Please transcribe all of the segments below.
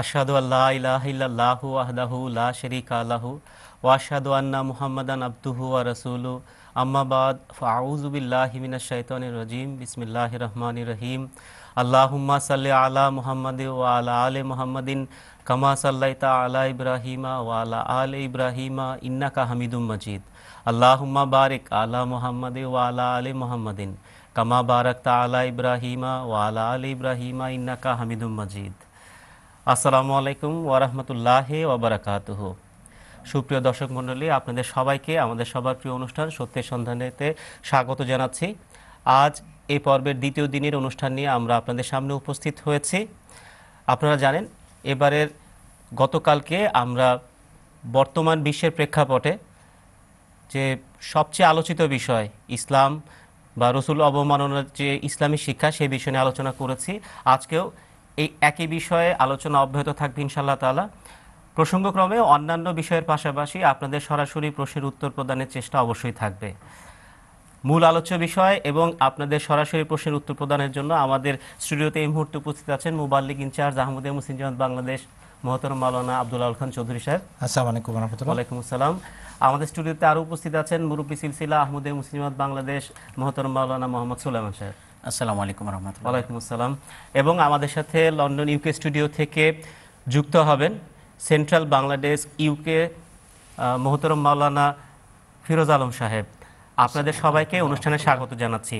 আশাদু আল্লাহ ইলাহ ইল্লাল্লাহু আহদাহু লা শারীকা লাহু ওয়াশাদু আশহাদু আন্না মুহাম্মাদান আবদুহু ওয়া রাসূলুহু আম্মা বাদ ফাউযু বিল্লাহি মিনাশ শাইতানির রহিম আল্লাহুম্মা সাল্লি আলা মুহাম্মাদ ওয়া আলা আলি মুহাম্মাদিন কামা সাল্লাইতা আলা ইব্রাহিমা ওয়া আলা আলি ইব্রাহিমা ইন্নাকা হামিদুম মাজিদ আল্লাহুম্মা বারিক আলা মুহাম্মাদ ওয়া আলা আলি মুহাম্মাদিন কামা বারাকতা আলা ইব্রাহিমা ওয়া আলা ইব্রাহিমা ইন্নাকা হামিদুম মাজিদ আসসালামু আলাইকুম ওয়ারহমতুল্লাহ ওবরাকাতহ সুপ্রিয় দর্শক মণ্ডলী আপনাদের সবাইকে আমাদের সবার প্রিয় অনুষ্ঠান সত্যের সন্ধানেতে স্বাগত জানাচ্ছি আজ এই পর্বের দ্বিতীয় দিনের অনুষ্ঠান নিয়ে আমরা আপনাদের সামনে উপস্থিত হয়েছি আপনারা জানেন এবারের গতকালকে আমরা বর্তমান বিশ্বের প্রেক্ষাপটে যে সবচেয়ে আলোচিত বিষয় ইসলাম বা রসুল অবমাননার যে ইসলামী শিক্ষা সেই বিষয় নিয়ে আলোচনা করেছি আজকেও এই একই বিষয়ে আলোচনা অব্যাহত থাকবে ইনশাল্লাহ তালা প্রসঙ্গক্রমে অন্যান্য বিষয়ের পাশাপাশি আপনাদের সরাসরি প্রশ্নের উত্তর প্রদানের চেষ্টা অবশ্যই থাকবে মূল আলোচ্য বিষয় এবং আপনাদের সরাসরি প্রশ্নের উত্তর প্রদানের জন্য আমাদের স্টুডিওতে এই মুহূর্তে উপস্থিত আছেন মোবাল্লিক ইনচার্জ আহমদ মুসিন জাহাদ বাংলাদেশ মহতর মালানা আব্দুল আল খান চৌধুরী সাহেব আসসালামু আলাইকুম রহমতুল্লাহ আলাইকুম আসসালাম আমাদের স্টুডিওতে আরও উপস্থিত আছেন মুরব্বী সিলসিলা আহমদ মুসিন বাংলাদেশ মহতর মাওলানা মোহাম্মদ সুলাইমান সাহেব আসসালামু আলাইকুম রহমতুল্লাহ ওয়ালাইকুম আসসালাম এবং আমাদের সাথে লন্ডন ইউকে স্টুডিও থেকে যুক্ত হবেন সেন্ট্রাল বাংলাদেশ ইউকে মোহতরম মাওলানা ফিরোজ আলম সাহেব আপনাদের সবাইকে অনুষ্ঠানে স্বাগত জানাচ্ছি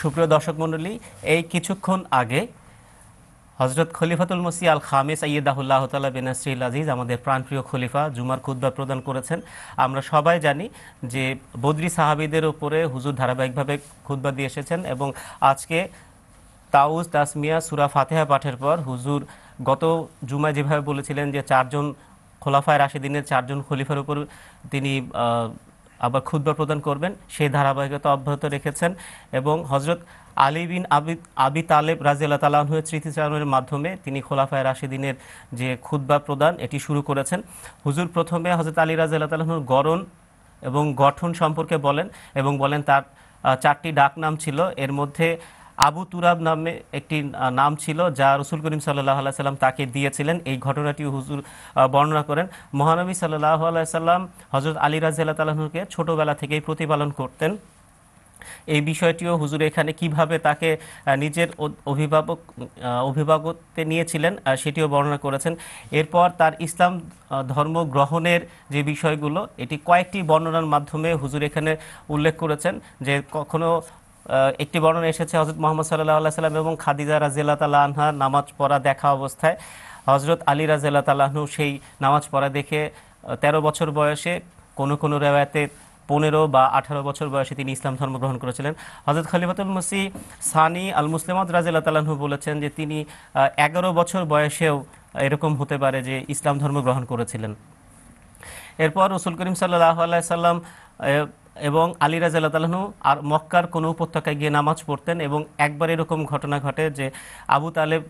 সুপ্রিয় দর্শক মণ্ডলী এই কিছুক্ষণ আগে হজরত খলিফাতুল মসি আল খামে আইয়েদাহুল্লাহ তালা বেনাসরিল আজিজ আমাদের প্রাণপ্রিয় খলিফা জুমার খুদ্া প্রদান করেছেন আমরা সবাই জানি যে বদ্রি সাহাবিদের ওপরে হুজুর ধারাবাহিকভাবে খুদ্া দিয়ে এসেছেন এবং আজকে তাউজ তাসমিয়া সুরা ফাতেহা পাঠের পর হুজুর গত জুমায় যেভাবে বলেছিলেন যে চারজন খোলাফায় রাশিদিনের চারজন খলিফার উপর তিনি আবার ক্ষুদ্র প্রদান করবেন সেই ধারাবাহিকতা অব্যাহত রেখেছেন এবং হজরত আলী বিন আবি আবি তালেব আল্লাহ তালাহের স্মৃতিচারণের মাধ্যমে তিনি খোলাফায় রাশিদিনের যে ক্ষুদা প্রদান এটি শুরু করেছেন হুজুর প্রথমে হজরত আলী আল্লাহ তালাহুর গড়ন এবং গঠন সম্পর্কে বলেন এবং বলেন তার চারটি ডাক নাম ছিল এর মধ্যে আবু তুরাব নামে একটি নাম ছিল যা রসুল করিম সাল্লাহ আল্লাহ সাল্লাম তাকে দিয়েছিলেন এই ঘটনাটি হুজুর বর্ণনা করেন মহানবী সাল্লাহ আল্লাহ সাল্লাম হজরত আলী আল্লাহ তালাহুরকে ছোটোবেলা থেকেই প্রতিপালন করতেন এই বিষয়টিও হুজুর এখানে কিভাবে তাকে নিজের অভিভাবক অভিভাবকত্বে নিয়েছিলেন সেটিও বর্ণনা করেছেন এরপর তার ইসলাম ধর্ম গ্রহণের যে বিষয়গুলো এটি কয়েকটি বর্ণনার মাধ্যমে হুজুর এখানে উল্লেখ করেছেন যে কখনো একটি বর্ণনা এসেছে হজরত মোহাম্মদ সাল্লাহ আল্লাহ সাল্লাম এবং খাদিজা রাজিয়াল্লাহ তালা আনহা নামাজ পড়া দেখা অবস্থায় হজরত আলী রাজিয়াল্লাহ তাল্লাহনু সেই নামাজ পড়া দেখে ১৩ বছর বয়সে কোনো কোনো রেওয়ায়তে পনেরো বা আঠারো বছর বয়সে তিনি ইসলাম ধর্ম গ্রহণ করেছিলেন হজরত খালিফাতুল মসি সানি আল মুসলিমাদ রাজিল্লা তালাহু বলেছেন যে তিনি এগারো বছর বয়সেও এরকম হতে পারে যে ইসলাম ধর্ম গ্রহণ করেছিলেন এরপর রসুল করিম সাল্লাহ আল্লাহ সাল্লাম এবং আলী তালাহু আর মক্কার কোনো উপত্যকায় গিয়ে নামাজ পড়তেন এবং একবার এরকম ঘটনা ঘটে যে আবু তালেব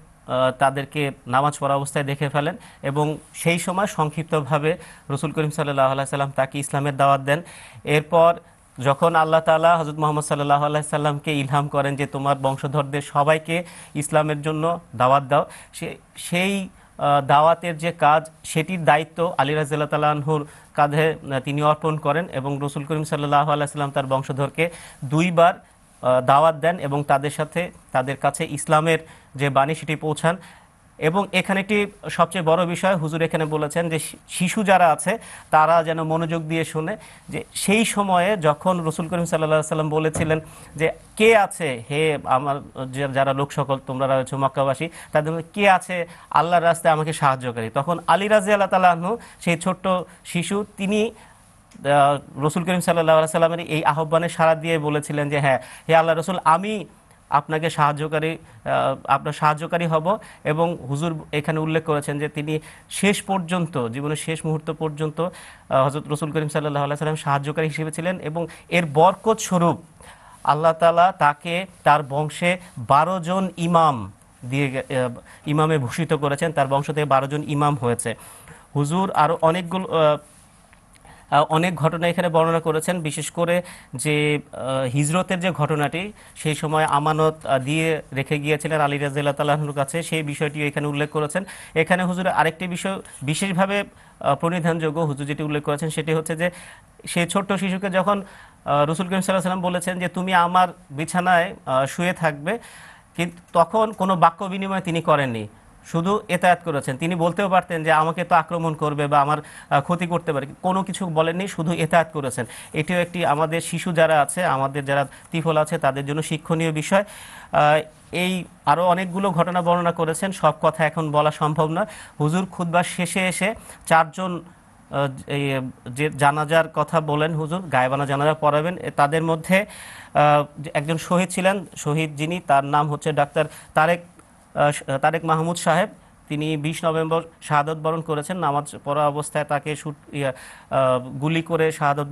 তাদেরকে নামাজ পড়া অবস্থায় দেখে ফেলেন এবং সেই সময় সংক্ষিপ্তভাবে রসুল করিম সাল্লাহ সাল্লাম তাকে ইসলামের দাওয়াত দেন এরপর যখন আল্লাহ তালা হজরত মোহাম্মদ সাল্লাহ আল্লাহ সাল্লামকে ইলহাম করেন যে তোমার বংশধরদের সবাইকে ইসলামের জন্য দাওয়াত দাও সে সেই দাওয়াতের যে কাজ সেটির দায়িত্ব আলী রাজিল্লা তালাহুর কাঁধে তিনি অর্পণ করেন এবং রসুল করিম সাল্লাহ সাল্লাম তার বংশধরকে দুইবার দাওয়াত দেন এবং তাদের সাথে তাদের কাছে ইসলামের যে বাণী সেটি পৌঁছান এবং এখানে একটি সবচেয়ে বড় বিষয় হুজুর এখানে বলেছেন যে শিশু যারা আছে তারা যেন মনোযোগ দিয়ে শুনে যে সেই সময়ে যখন রসুল করিম সাল্লা সাল্লাম বলেছিলেন যে কে আছে হে আমার যারা লোক সকল তোমরা রয়েছে মক্কাবাসী তাদের কে আছে আল্লাহর রাস্তায় আমাকে সাহায্যকারী তখন আলী রাজি আল্লাহ তালাহনু সেই ছোট্ট শিশু তিনি রসুল করিম সাল্লাহ সাল্লামের এই আহ্বানে সাড়া দিয়ে বলেছিলেন যে হ্যাঁ হে আল্লাহ রসুল আমি আপনাকে সাহায্যকারী আপনার সাহায্যকারী হব এবং হুজুর এখানে উল্লেখ করেছেন যে তিনি শেষ পর্যন্ত জীবনের শেষ মুহূর্ত পর্যন্ত হজরত রসুল করিম সাল্লাহ আল্লাহ সাল্লাম সাহায্যকারী হিসেবে ছিলেন এবং এর বরকত স্বরূপ আল্লাহ তালা তাকে তার বংশে বারো জন ইমাম দিয়ে ইমামে ভূষিত করেছেন তার বংশ থেকে বারো জন ইমাম হয়েছে হুজুর আরও অনেকগুলো অনেক ঘটনা এখানে বর্ণনা করেছেন বিশেষ করে যে হিজরতের যে ঘটনাটি সেই সময় আমানত দিয়ে রেখে গিয়েছিলেন আলী রাজিল্লা তাল্লাহর কাছে সেই বিষয়টি এখানে উল্লেখ করেছেন এখানে হুজুর আরেকটি বিষয় বিশেষভাবে প্রণিধানযোগ্য হুজুর যেটি উল্লেখ করেছেন সেটি হচ্ছে যে সেই ছোট্ট শিশুকে যখন রসুল করিম সাল্লাহ সাল্লাম বলেছেন যে তুমি আমার বিছানায় শুয়ে থাকবে কিন্তু তখন কোনো বাক্য বিনিময় তিনি করেননি শুধু এতায়াত করেছেন তিনি বলতেও পারতেন যে আমাকে তো আক্রমণ করবে বা আমার ক্ষতি করতে পারে কোনো কিছু বলেননি শুধু এতায়াত করেছেন এটিও একটি আমাদের শিশু যারা আছে আমাদের যারা তিফল আছে তাদের জন্য শিক্ষণীয় বিষয় এই আরও অনেকগুলো ঘটনা বর্ণনা করেছেন সব কথা এখন বলা সম্ভব নয় হুজুর খুদ্বার শেষে এসে চারজন যে জানাজার কথা বলেন হুজুর গায়েবানা জানাজা পড়াবেন তাদের মধ্যে একজন শহীদ ছিলেন শহীদ যিনি তার নাম হচ্ছে ডাক্তার তারেক তারেক মাহমুদ সাহেব তিনি বিশ নভেম্বর শাহাদত বরণ করেছেন নামাজ পড়া অবস্থায় তাকে শুট গুলি করে শাহাদত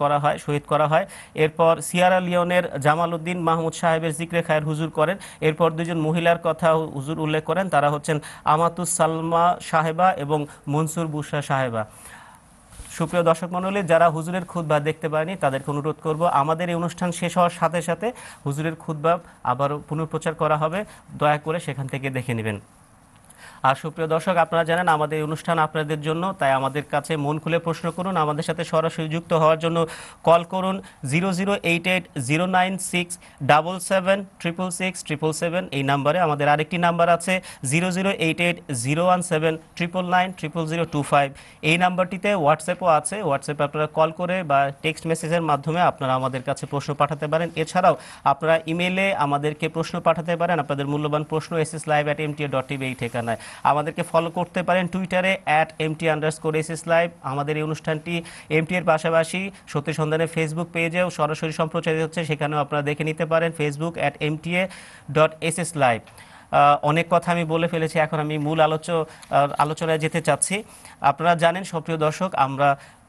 করা হয় শহীদ করা হয় এরপর সিয়ারা লিওনের জামালউদ্দিন মাহমুদ সাহেবের জিক্রে খায়ের হুজুর করেন এরপর দুজন মহিলার কথা হুজুর উল্লেখ করেন তারা হচ্ছেন আমাতুস সালমা সাহেবা এবং মনসুর বুসা সাহেবা সুপ্রিয় দর্শক মণ্ডলী যারা হুজুরের খুদ্া দেখতে পায়নি তাদেরকে অনুরোধ করব আমাদের এই অনুষ্ঠান শেষ হওয়ার সাথে সাথে হুজুরের খুদ্া আবারও পুনঃপ্রচার করা হবে দয়া করে সেখান থেকে দেখে নেবেন আর সুপ্রিয় দর্শক আপনারা জানেন আমাদের অনুষ্ঠান আপনাদের জন্য তাই আমাদের কাছে মন খুলে প্রশ্ন করুন আমাদের সাথে সরাসরি যুক্ত হওয়ার জন্য কল করুন zero zero eight eight zero nine six double seven triple six triple seven এই নাম্বারে আমাদের আরেকটি নাম্বার আছে zero zero eight eight zero one seven triple nine triple zero two five এই নাম্বারটিতে হোয়াটসঅ্যাপও আছে হোয়াটসঅ্যাপে আপনারা কল করে বা টেক্সট মেসেজের মাধ্যমে আপনারা আমাদের কাছে প্রশ্ন পাঠাতে পারেন এছাড়াও আপনারা ইমেলে আমাদেরকে প্রশ্ন পাঠাতে পারেন আপনাদের মূল্যবান প্রশ্ন S S live at M T dot TV এই ঠিকানায় আমাদেরকে ফলো করতে পারেন টুইটারে at MT underscore SS live আমাদের এই অনুষ্ঠানটি এমটি এর পাশাপাশি সত্য সন্ধানের ফেসবুক পেজেও সরাসরি সম্প্রচারিত হচ্ছে সেখানেও আপনারা দেখে নিতে পারেন Facebook at MTA dot S S live অনেক কথা আমি বলে ফেলেছি এখন আমি মূল আলোচ আলোচনায় যেতে চাচ্ছি আপনারা জানেন সক্রিয় দর্শক আমরা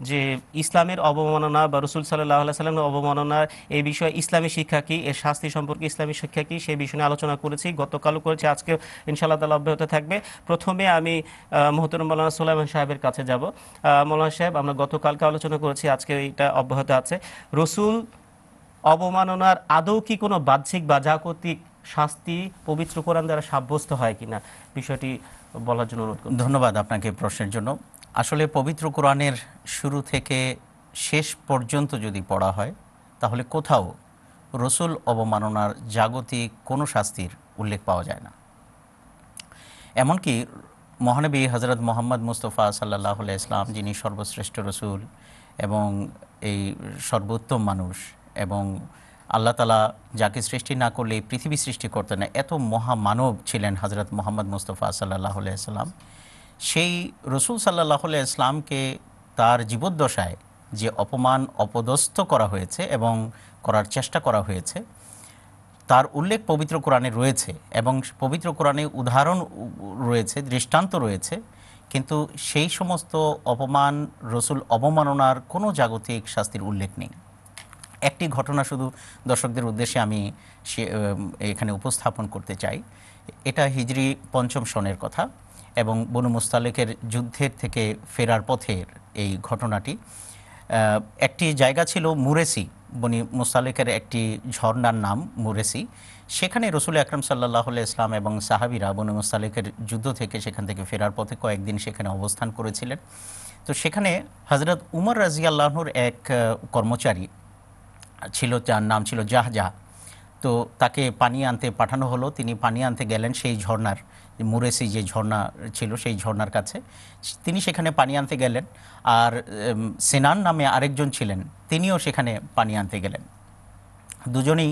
যে ইসলামের অবমাননা বা রসুল সাল্লাহ সাল্লামের অবমাননা এই বিষয়ে ইসলামী শিক্ষা কী এর শাস্তি সম্পর্কে ইসলামী শিক্ষা কী সেই বিষয়ে আলোচনা করেছি গতকালও করেছি আজকে ইনশাল্লাহ তালা অব্যাহত থাকবে প্রথমে আমি মোহতর মৌলানা সুলাইমান সাহেবের কাছে যাব মৌলানা সাহেব আমরা গতকালকে আলোচনা করেছি আজকে এটা অব্যাহত আছে রসুল অবমাননার আদৌ কি কোনো বাহ্যিক বা জাগতিক শাস্তি পবিত্র কোরআন দ্বারা সাব্যস্ত হয় কিনা বিষয়টি বলার জন্য অনুরোধ করি ধন্যবাদ আপনাকে প্রশ্নের জন্য আসলে পবিত্র কোরআনের শুরু থেকে শেষ পর্যন্ত যদি পড়া হয় তাহলে কোথাও রসুল অবমাননার জাগতিক কোনো শাস্তির উল্লেখ পাওয়া যায় না এমনকি মহানবী হজরত মোহাম্মদ মুস্তফা সাল্লাহ ইসলাম যিনি সর্বশ্রেষ্ঠ রসুল এবং এই সর্বোত্তম মানুষ এবং আল্লাহ তালা যাকে সৃষ্টি না করলে এই পৃথিবী সৃষ্টি করতেন না এত মহামানব ছিলেন হজরত মোহাম্মদ মুস্তফা সাল্লাহ আসলাম সেই রসুল সাল্লাহ আসলামকে তার জীবদ্দশায় যে অপমান অপদস্থ করা হয়েছে এবং করার চেষ্টা করা হয়েছে তার উল্লেখ পবিত্র কোরআনে রয়েছে এবং পবিত্র কোরআনে উদাহরণ রয়েছে দৃষ্টান্ত রয়েছে কিন্তু সেই সমস্ত অপমান রসুল অবমাননার কোনো জাগতিক শাস্তির উল্লেখ নেই একটি ঘটনা শুধু দর্শকদের উদ্দেশ্যে আমি সে এখানে উপস্থাপন করতে চাই এটা হিজরি পঞ্চম সনের কথা এবং বনু মুস্তালেকের যুদ্ধের থেকে ফেরার পথের এই ঘটনাটি একটি জায়গা ছিল মুরেসি বনি মুস্তালেকের একটি ঝর্ণার নাম মুরেসি সেখানে রসুল আকরম সাল্লাহ ইসলাম এবং সাহাবিরা বনু মুস্তালেকের যুদ্ধ থেকে সেখান থেকে ফেরার পথে কয়েকদিন সেখানে অবস্থান করেছিলেন তো সেখানে হজরত উমর রাজিয়াল্লাহর এক কর্মচারী ছিল যার নাম ছিল জাহজাহ তো তাকে পানি আনতে পাঠানো হলো তিনি পানি আনতে গেলেন সেই ঝর্নার মুরেসি যে ঝর্ণা ছিল সেই ঝর্ণার কাছে তিনি সেখানে পানি আনতে গেলেন আর সেনান নামে আরেকজন ছিলেন তিনিও সেখানে পানি আনতে গেলেন দুজনেই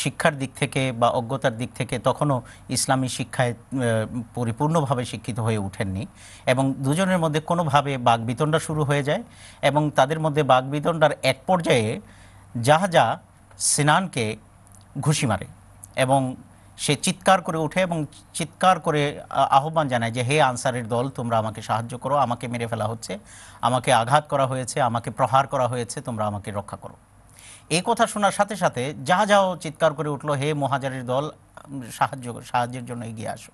শিক্ষার দিক থেকে বা অজ্ঞতার দিক থেকে তখনও ইসলামী শিক্ষায় পরিপূর্ণভাবে শিক্ষিত হয়ে ওঠেননি এবং দুজনের মধ্যে কোনোভাবে বিতণ্ডা শুরু হয়ে যায় এবং তাদের মধ্যে বিতণ্ডার এক পর্যায়ে যা সিনানকে ঘুষি মারে এবং সে চিৎকার করে ওঠে এবং চিৎকার করে আহ্বান জানায় যে হে আনসারের দল তোমরা আমাকে সাহায্য করো আমাকে মেরে ফেলা হচ্ছে আমাকে আঘাত করা হয়েছে আমাকে প্রহার করা হয়েছে তোমরা আমাকে রক্ষা করো এই কথা শোনার সাথে সাথে যা যাও চিৎকার করে উঠল হে মহাজারের দল সাহায্য সাহায্যের জন্য এগিয়ে আসো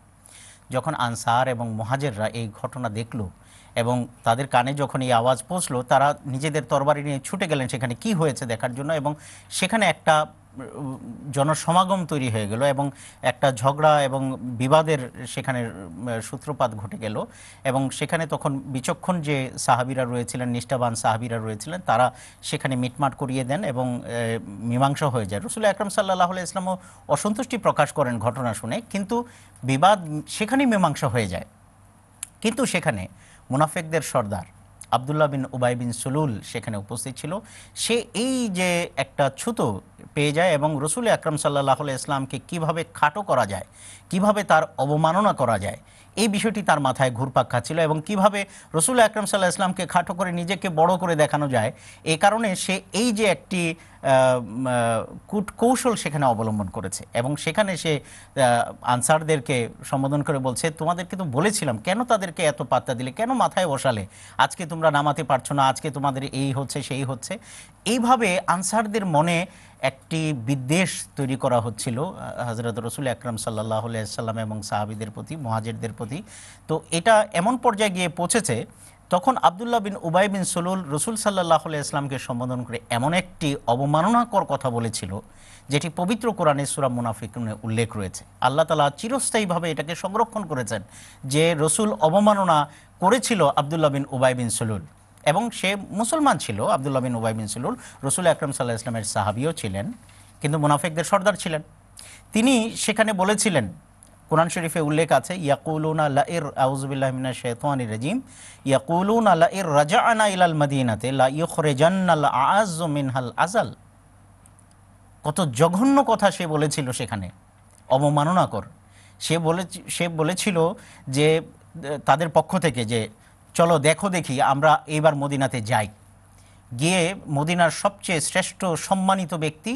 যখন আনসার এবং মহাজেররা এই ঘটনা দেখলো এবং তাদের কানে যখন এই আওয়াজ পৌঁছলো তারা নিজেদের তরবারি নিয়ে ছুটে গেলেন সেখানে কি হয়েছে দেখার জন্য এবং সেখানে একটা জনসমাগম তৈরি হয়ে গেল এবং একটা ঝগড়া এবং বিবাদের সেখানে সূত্রপাত ঘটে গেল এবং সেখানে তখন বিচক্ষণ যে সাহাবিরা রয়েছিলেন নিষ্ঠাবান সাহাবিরা রয়েছিলেন তারা সেখানে মিটমাট করিয়ে দেন এবং মীমাংসা হয়ে যায় রসুল আকরম সাল্লাহ ইসলামও অসন্তুষ্টি প্রকাশ করেন ঘটনা শুনে কিন্তু বিবাদ সেখানেই মীমাংসা হয়ে যায় কিন্তু সেখানে মুনাফেকদের সর্দার আবদুল্লাহ বিন উবাই বিন সুলুল সেখানে উপস্থিত ছিল সে এই যে একটা ছুতো পেয়ে যায় এবং রসুল আকরম সাল্লাহ ইসলামকে কিভাবে খাটো করা যায় কিভাবে তার অবমাননা করা যায় এই বিষয়টি তার মাথায় ঘুরপাক খাচ্ছিল এবং কিভাবে রসুল আকরম সাল্লাহ ইসলামকে খাটো করে নিজেকে বড় করে দেখানো যায় এ কারণে সে এই যে একটি কূট কৌশল সেখানে অবলম্বন করেছে এবং সেখানে সে আনসারদেরকে সম্বোধন করে বলছে তোমাদেরকে তো বলেছিলাম কেন তাদেরকে এত পাত্তা দিলে কেন মাথায় বসালে আজকে তোমরা নামাতে পারছো না আজকে তোমাদের এই হচ্ছে সেই হচ্ছে এইভাবে আনসারদের মনে একটি বিদ্বেষ তৈরি করা হচ্ছিল হজরত রসুল আকরাম সাল্লাহ সাল্লাম এবং সাহাবিদের প্রতি মহাজেরদের প্রতি তো এটা এমন পর্যায়ে গিয়ে পৌঁছেছে তখন আবদুল্লাহ বিন উবাই বিন সলুল রসুল সাল্লাহ ইসলামকে সম্বোধন করে এমন একটি অবমাননাকর কথা বলেছিল যেটি পবিত্র কোরআনে সুরা মুনাফিক উল্লেখ রয়েছে আল্লাহ তালা চিরস্থায়ীভাবে এটাকে সংরক্ষণ করেছেন যে রসুল অবমাননা করেছিল আবদুল্লাহ বিন উবাই বিন সলুল এবং সে মুসলমান ছিল আবদুল্লাহ বিন উবাই বিন সুলুল রসুল আকরম সাল্লাহ ইসলামের সাহাবিও ছিলেন কিন্তু মুনাফেকদের সর্দার ছিলেন তিনি সেখানে বলেছিলেন কোরআন শরীফে উল্লেখ আছে ইয়াকুলুন আল্লাহ ইর আউজবিল্লাহমিনা শেতওয়ানি রাজিম ইয়াকুলুন আল্লাহ ইর রাজা আনা ইলাল মদিনাতে লা আজ মিনহাল আজাল কত জঘন্য কথা সে বলেছিল সেখানে অবমাননাকর সে বলে সে বলেছিল যে তাদের পক্ষ থেকে যে চলো দেখো দেখি আমরা এইবার মদিনাতে যাই গিয়ে মদিনার সবচেয়ে শ্রেষ্ঠ সম্মানিত ব্যক্তি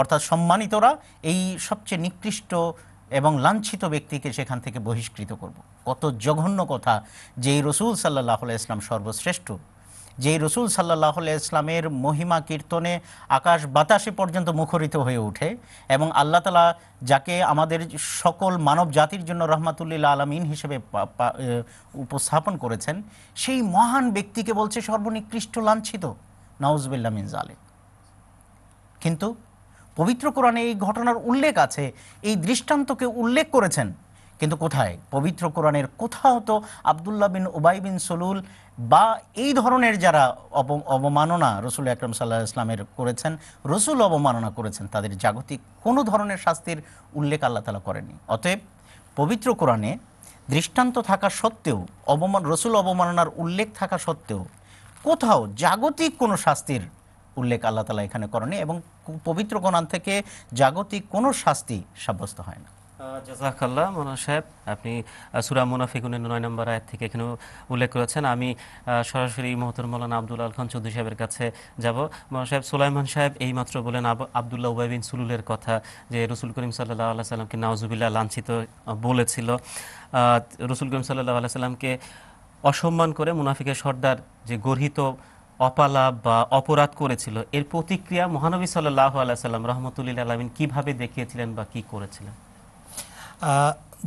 অর্থাৎ সম্মানিতরা এই সবচেয়ে নিকৃষ্ট এবং লাঞ্ছিত ব্যক্তিকে সেখান থেকে বহিষ্কৃত করব। কত জঘন্য কথা যে এই রসুল সাল্লাহ ইসলাম সর্বশ্রেষ্ঠ যে রসুল সাল্লাহ ইসলামের মহিমা কীর্তনে আকাশ বাতাসে পর্যন্ত মুখরিত হয়ে ওঠে এবং আল্লাহ তালা যাকে আমাদের সকল মানব জাতির জন্য রহমাতুল্লিল্লা আলমিন হিসেবে উপস্থাপন করেছেন সেই মহান ব্যক্তিকে বলছে সর্বনিকৃষ্ট লাঞ্ছিত নওয়াজবিল্লা মিন কিন্তু পবিত্র কোরআনে এই ঘটনার উল্লেখ আছে এই দৃষ্টান্তকে উল্লেখ করেছেন কিন্তু কোথায় পবিত্র কোরআনের কোথাও তো আবদুল্লাহ বিন ওবাই বিন সলুল বা এই ধরনের যারা অবমাননা রসুল আকরম সাল্লাহ ইসলামের করেছেন রসুল অবমাননা করেছেন তাদের জাগতিক কোনো ধরনের শাস্তির উল্লেখ আল্লাহ তালা করেনি অতএব পবিত্র কোরআনে দৃষ্টান্ত থাকা সত্ত্বেও অবমান রসুল অবমাননার উল্লেখ থাকা সত্ত্বেও কোথাও জাগতিক কোনো শাস্তির উল্লেখ আল্লাহ তালা এখানে করেনি এবং পবিত্র কোরআন থেকে জাগতিক কোনো শাস্তি সাব্যস্ত হয় না জাজাকাল্লাহ মোনা সাহেব আপনি সুরা মুনাফিকুনের নয় নম্বর আয়াত থেকে এখানে উল্লেখ করেছেন আমি সরাসরি মহতর মৌলানা আব্দুল খান চৌধুরী সাহেবের কাছে যাব মোনা সাহেব সুলাইমান সাহেব এই মাত্র বলেন আবদুল্লাহ উবাইবিন সুলুলের কথা যে রসুল করিম সাল্লাহ আল্লাহ সাল্লামকে নওয়াজুবিল্লাহ লাঞ্ছিত বলেছিল রসুল করিম সাল্লাহ আল্লাহ সাল্লামকে অসম্মান করে মুনাফিকের সর্দার যে গর্হিত অপালাপ বা অপরাধ করেছিল এর প্রতিক্রিয়া মহানবী সাল্লাহ আল্লাহ সাল্লাম রহমতুল্লাহ আলমিন কীভাবে দেখিয়েছিলেন বা কি করেছিলেন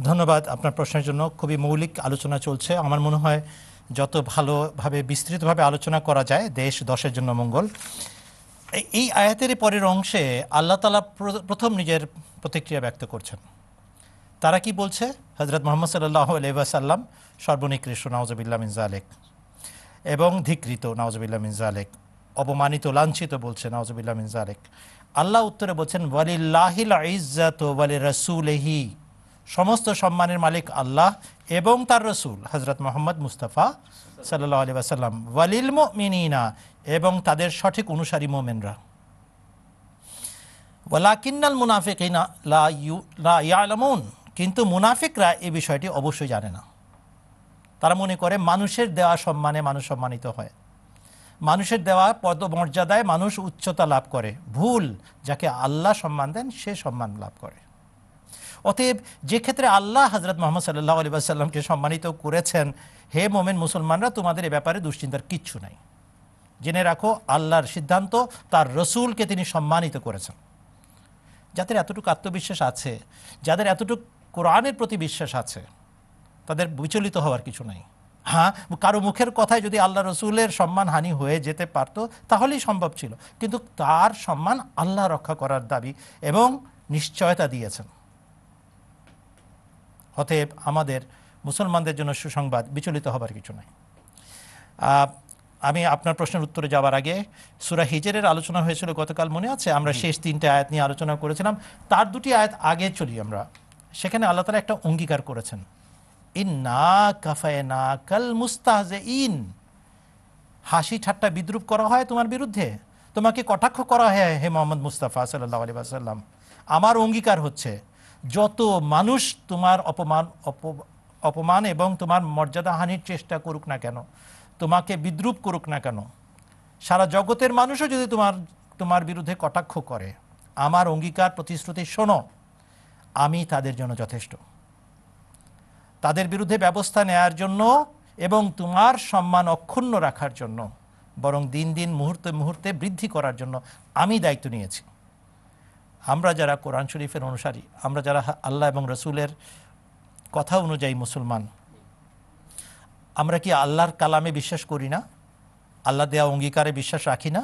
ধন্যবাদ আপনার প্রশ্নের জন্য খুবই মৌলিক আলোচনা চলছে আমার মনে হয় যত ভালোভাবে বিস্তৃতভাবে আলোচনা করা যায় দেশ দশের জন্য মঙ্গল এই আয়াতের পরের অংশে আল্লাহ তালা প্রথম নিজের প্রতিক্রিয়া ব্যক্ত করছেন তারা কি বলছে হজরত মোহাম্মদ সাল্লাহ আলহাসাল্লাম সর্বনিকৃষ্ট নওয়াজবিল্লা মিনজা আলেক এবং ধিকৃত নওয়াজবিল্লা মিনজা আলেক অপমানিত লাঞ্ছিত বলছে নওয়াজবিল্লা মিনজা আলেক আল্লাহ উত্তরে বলছেন ওয়ালিল্লাহিল ইজ্জাত ওয়ালি রসুলহি সমস্ত সম্মানের মালিক আল্লাহ এবং তার রসুল হজরত মোহাম্মদ মুস্তাফা সাল্লাহ আলি আসাল্লাম ওয়ালিল মিনা এবং তাদের সঠিক অনুসারী মোমেনরা ওয়ালাকিন্নাল মুনাফিক লা কিন্তু মুনাফিকরা এই বিষয়টি অবশ্যই জানে না তারা মনে করে মানুষের দেওয়া সম্মানে মানুষ সম্মানিত হয় মানুষের দেওয়া পদমর্যাদায় মানুষ উচ্চতা লাভ করে ভুল যাকে আল্লাহ সম্মান দেন সে সম্মান লাভ করে অতএব যে ক্ষেত্রে আল্লাহ হজরত মোহাম্মদ সাল্লাহ আলী আসাল্লামকে সম্মানিত করেছেন হে মোমেন মুসলমানরা তোমাদের এ ব্যাপারে দুশ্চিন্তার কিচ্ছু নাই জেনে রাখো আল্লাহর সিদ্ধান্ত তার রসুলকে তিনি সম্মানিত করেছেন যাদের এতটুকু আত্মবিশ্বাস আছে যাদের এতটুকু কোরআনের প্রতি বিশ্বাস আছে তাদের বিচলিত হওয়ার কিছু নাই হ্যাঁ কারো মুখের কথায় যদি আল্লাহ রসুলের সম্মান হানি হয়ে যেতে পারত তাহলেই সম্ভব ছিল কিন্তু তার সম্মান আল্লাহ রক্ষা করার দাবি এবং নিশ্চয়তা দিয়েছেন অতএব আমাদের মুসলমানদের জন্য সুসংবাদ বিচলিত হবার কিছু নাই আমি আপনার প্রশ্নের উত্তরে যাওয়ার আগে সুরা হিজেরের আলোচনা হয়েছিল গতকাল মনে আছে আমরা শেষ তিনটে আয়াত নিয়ে আলোচনা করেছিলাম তার দুটি আয়াত আগে চলি আমরা সেখানে আল্লাহ তালা একটা অঙ্গীকার করেছেন ইন না কাফায় না কাল মুস্তাহজে ইন হাসি ঠাট্টা বিদ্রুপ করা হয় তোমার বিরুদ্ধে তোমাকে কটাক্ষ করা হয় হে মোহাম্মদ মুস্তাফা সাল্লাহ আলী সাল্লাম আমার অঙ্গীকার হচ্ছে যত মানুষ তোমার অপমান অপমান এবং তোমার মর্যাদাহানির চেষ্টা করুক না কেন তোমাকে বিদ্রুপ করুক না কেন সারা জগতের মানুষও যদি তোমার তোমার বিরুদ্ধে কটাক্ষ করে আমার অঙ্গীকার প্রতিশ্রুতি শোনো আমি তাদের জন্য যথেষ্ট তাদের বিরুদ্ধে ব্যবস্থা নেয়ার জন্য এবং তোমার সম্মান অক্ষুণ্ণ রাখার জন্য বরং দিন দিন মুহূর্তে মুহূর্তে বৃদ্ধি করার জন্য আমি দায়িত্ব নিয়েছি আমরা যারা কোরআন শরীফের অনুসারী আমরা যারা আল্লাহ এবং রসুলের কথা অনুযায়ী মুসলমান আমরা কি আল্লাহর কালামে বিশ্বাস করি না আল্লাহ দেয়া অঙ্গীকারে বিশ্বাস রাখি না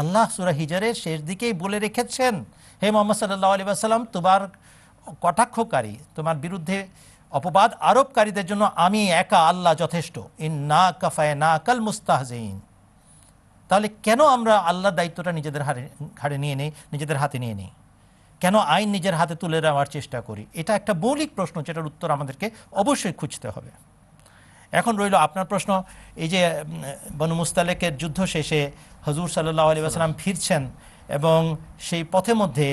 আল্লাহ সুরা হিজারের শেষ দিকেই বলে রেখেছেন হে মোহাম্মদ সাল্লাহ আলী আসসালাম তোমার কটাক্ষকারী তোমার বিরুদ্ধে অপবাদ আরোপকারীদের জন্য আমি একা আল্লাহ যথেষ্ট ইন না কাফায় না কাল মুস্তাহজেইন তাহলে কেন আমরা আল্লাহ দায়িত্বটা নিজেদের হারে ঘাড়ে নিয়ে নেই নিজেদের হাতে নিয়ে নেই কেন আইন নিজের হাতে তুলে নেওয়ার চেষ্টা করি এটা একটা মৌলিক প্রশ্ন যেটার উত্তর আমাদেরকে অবশ্যই খুঁজতে হবে এখন রইল আপনার প্রশ্ন এই যে বনু মুস্তালেকের যুদ্ধ শেষে হজুর সাল্লাহ আলী আসসালাম ফিরছেন এবং সেই পথে মধ্যে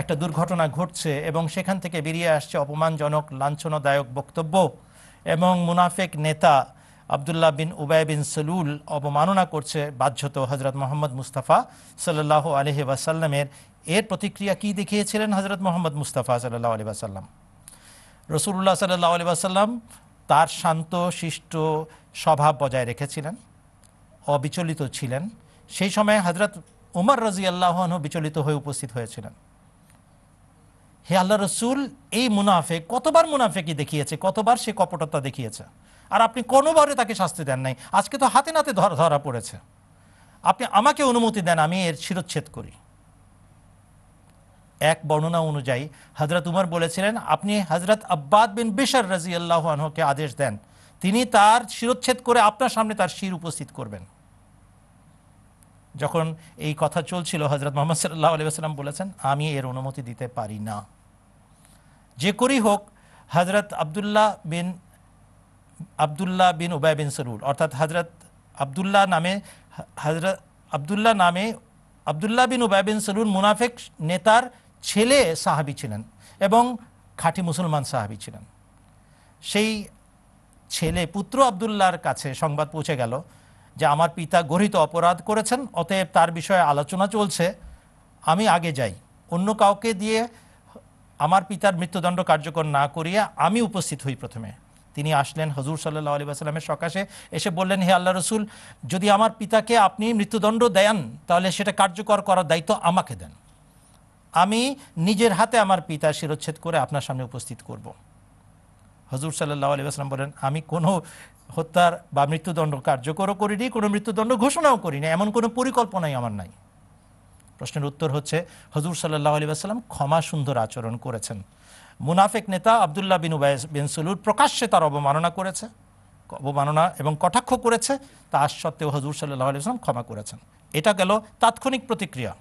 একটা দুর্ঘটনা ঘটছে এবং সেখান থেকে বেরিয়ে আসছে অপমানজনক লাঞ্ছনাদায়ক বক্তব্য এবং মুনাফেক নেতা আবদুল্লাহ বিন উবায় বিন সলুল অবমাননা করছে বাধ্যত হজরত মোহাম্মদ মুস্তাফা সাল্লাহ আলহি ওয়াসাল্লামের এর প্রতিক্রিয়া কি দেখিয়েছিলেন হজরত মোহাম্মদ মুস্তাফা সাল্লাহ আলি ওয়াসাল্লাম রসুল্লাহ সাল্লাহ আলি ওয়াসাল্লাম তার শান্ত শিষ্ট স্বভাব বজায় রেখেছিলেন অবিচলিত ছিলেন সেই সময়ে হজরত উমর রাজি আল্লাহন বিচলিত হয়ে উপস্থিত হয়েছিলেন হে আল্লাহ রসুল এই মুনাফে কতবার মুনাফে কি দেখিয়েছে কতবার সে কপটতা দেখিয়েছে আর আপনি কোনোবারে তাকে শাস্তি দেন নাই আজকে তো হাতে নাতে ধরা পড়েছে আপনি আমাকে অনুমতি দেন আমি এর শিরোচ্ছেদ করি এক বর্ণনা অনুযায়ী হজরত উমর বলেছিলেন আপনি হজরত আব্বাদ বিন বেশার রাজি আল্লাহ আনহকে আদেশ দেন তিনি তার শিরোচ্ছেদ করে আপনার সামনে তার শির উপস্থিত করবেন যখন এই কথা চলছিল হজরত মোহাম্মদ সাল্লাহ আলিয়াল্লাম বলেছেন আমি এর অনুমতি দিতে পারি না যে করি হোক হজরত আবদুল্লাহ বিন আবদুল্লাহ বিন উবাই বিন সরুল অর্থাৎ হজরত আবদুল্লাহ নামে হজরত আবদুল্লাহ নামে আবদুল্লাহ বিন উবাই বিন সরুল মুনাফেক নেতার ছেলে সাহাবি ছিলেন এবং খাঁটি মুসলমান সাহাবি ছিলেন সেই ছেলে পুত্র আবদুল্লাহর কাছে সংবাদ পৌঁছে গেল যে আমার পিতা গরিত অপরাধ করেছেন অতএব তার বিষয়ে আলোচনা চলছে আমি আগে যাই অন্য কাউকে দিয়ে আমার পিতার মৃত্যুদণ্ড কার্যকর না করিয়া আমি উপস্থিত হই প্রথমে তিনি আসলেন হজুর সাল্লাহ আলী আসালামের সকাশে এসে বললেন হে আল্লাহ রসুল যদি আমার পিতাকে আপনি মৃত্যুদণ্ড দেন তাহলে সেটা কার্যকর করার দায়িত্ব আমাকে দেন আমি নিজের হাতে আমার পিতা শিরোচ্ছেদ করে আপনার সামনে উপস্থিত করব। হজুর সাল্লাহ আলী আসলাম বলেন আমি কোনো হত্যার বা মৃত্যুদণ্ড কার্যকরও করিনি কোনো মৃত্যুদণ্ড ঘোষণাও করিনি এমন কোনো পরিকল্পনাই আমার নাই প্রশ্নের উত্তর হচ্ছে হজুর সাল্লাহ আলী আসসালাম ক্ষমা সুন্দর আচরণ করেছেন মুনাফেক নেতা আবদুল্লাহ বিন উবায় বিন সুলুর প্রকাশ্যে তার অবমাননা করেছে অবমাননা এবং কটাক্ষ করেছে তা সত্ত্বেও হজুর সাল্লাহ আলিয়াল্লাম ক্ষমা করেছেন এটা গেল তাৎক্ষণিক প্রতিক্রিয়া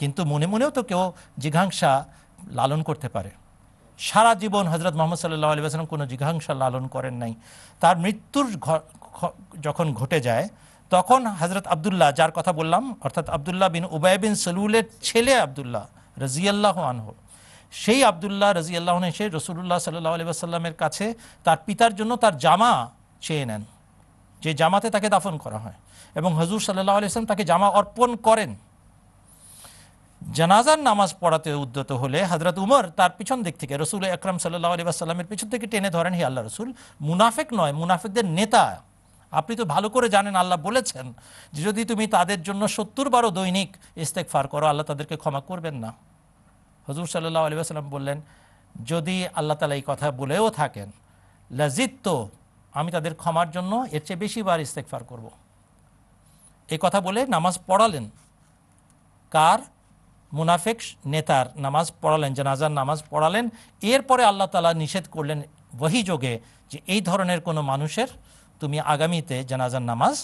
কিন্তু মনে মনেও তো কেউ জিঘাংসা লালন করতে পারে সারা জীবন হজরত মোহাম্মদ সাল্লাহ আলী আসলাম কোনো জিঘাংসা লালন করেন নাই তার মৃত্যুর যখন ঘটে যায় তখন হজরত আবদুল্লাহ যার কথা বললাম অর্থাৎ আবদুল্লাহ বিন উবায় বিন সলুলের ছেলে আবদুল্লাহ রাজিয়াল্লাহ আনহ সেই আবদুল্লাহ রাজি আল্লাহন এসে রসুল্লাহ সাল্লাহ আলি আসাল্লামের কাছে তার পিতার জন্য তার জামা চেয়ে নেন যে জামাতে তাকে দাফন করা হয় এবং হজুর সাল্লাহ আলিয়াল্লাম তাকে জামা অর্পণ করেন জানাজার নামাজ পড়াতে উদ্যত হলে হজরত উমর তার পিছন দিক থেকে রসুল আকরাম সাল্লাহ আলী আসাল্লামের পিছন থেকে টেনে ধরেন হি আল্লাহ রসুল মুনাফেক নয় মুনাফেকদের নেতা আপনি তো ভালো করে জানেন আল্লাহ বলেছেন যে যদি তুমি তাদের জন্য সত্তর বারো দৈনিক ফার করো আল্লাহ তাদেরকে ক্ষমা করবেন না হজুর সাল্লাহ আলী আসালাম বললেন যদি আল্লাহ তালা এই কথা বলেও থাকেন তো আমি তাদের ক্ষমার জন্য এর চেয়ে বেশিবার ইস্তেকফার করব। এই কথা বলে নামাজ পড়ালেন কার মুনাফেক নেতার নামাজ পড়ালেন জানাজার নামাজ পড়ালেন এরপরে আল্লাহ তালা নিষেধ করলেন বহিযোগে যে এই ধরনের কোনো মানুষের তুমি আগামীতে জানাজার নামাজ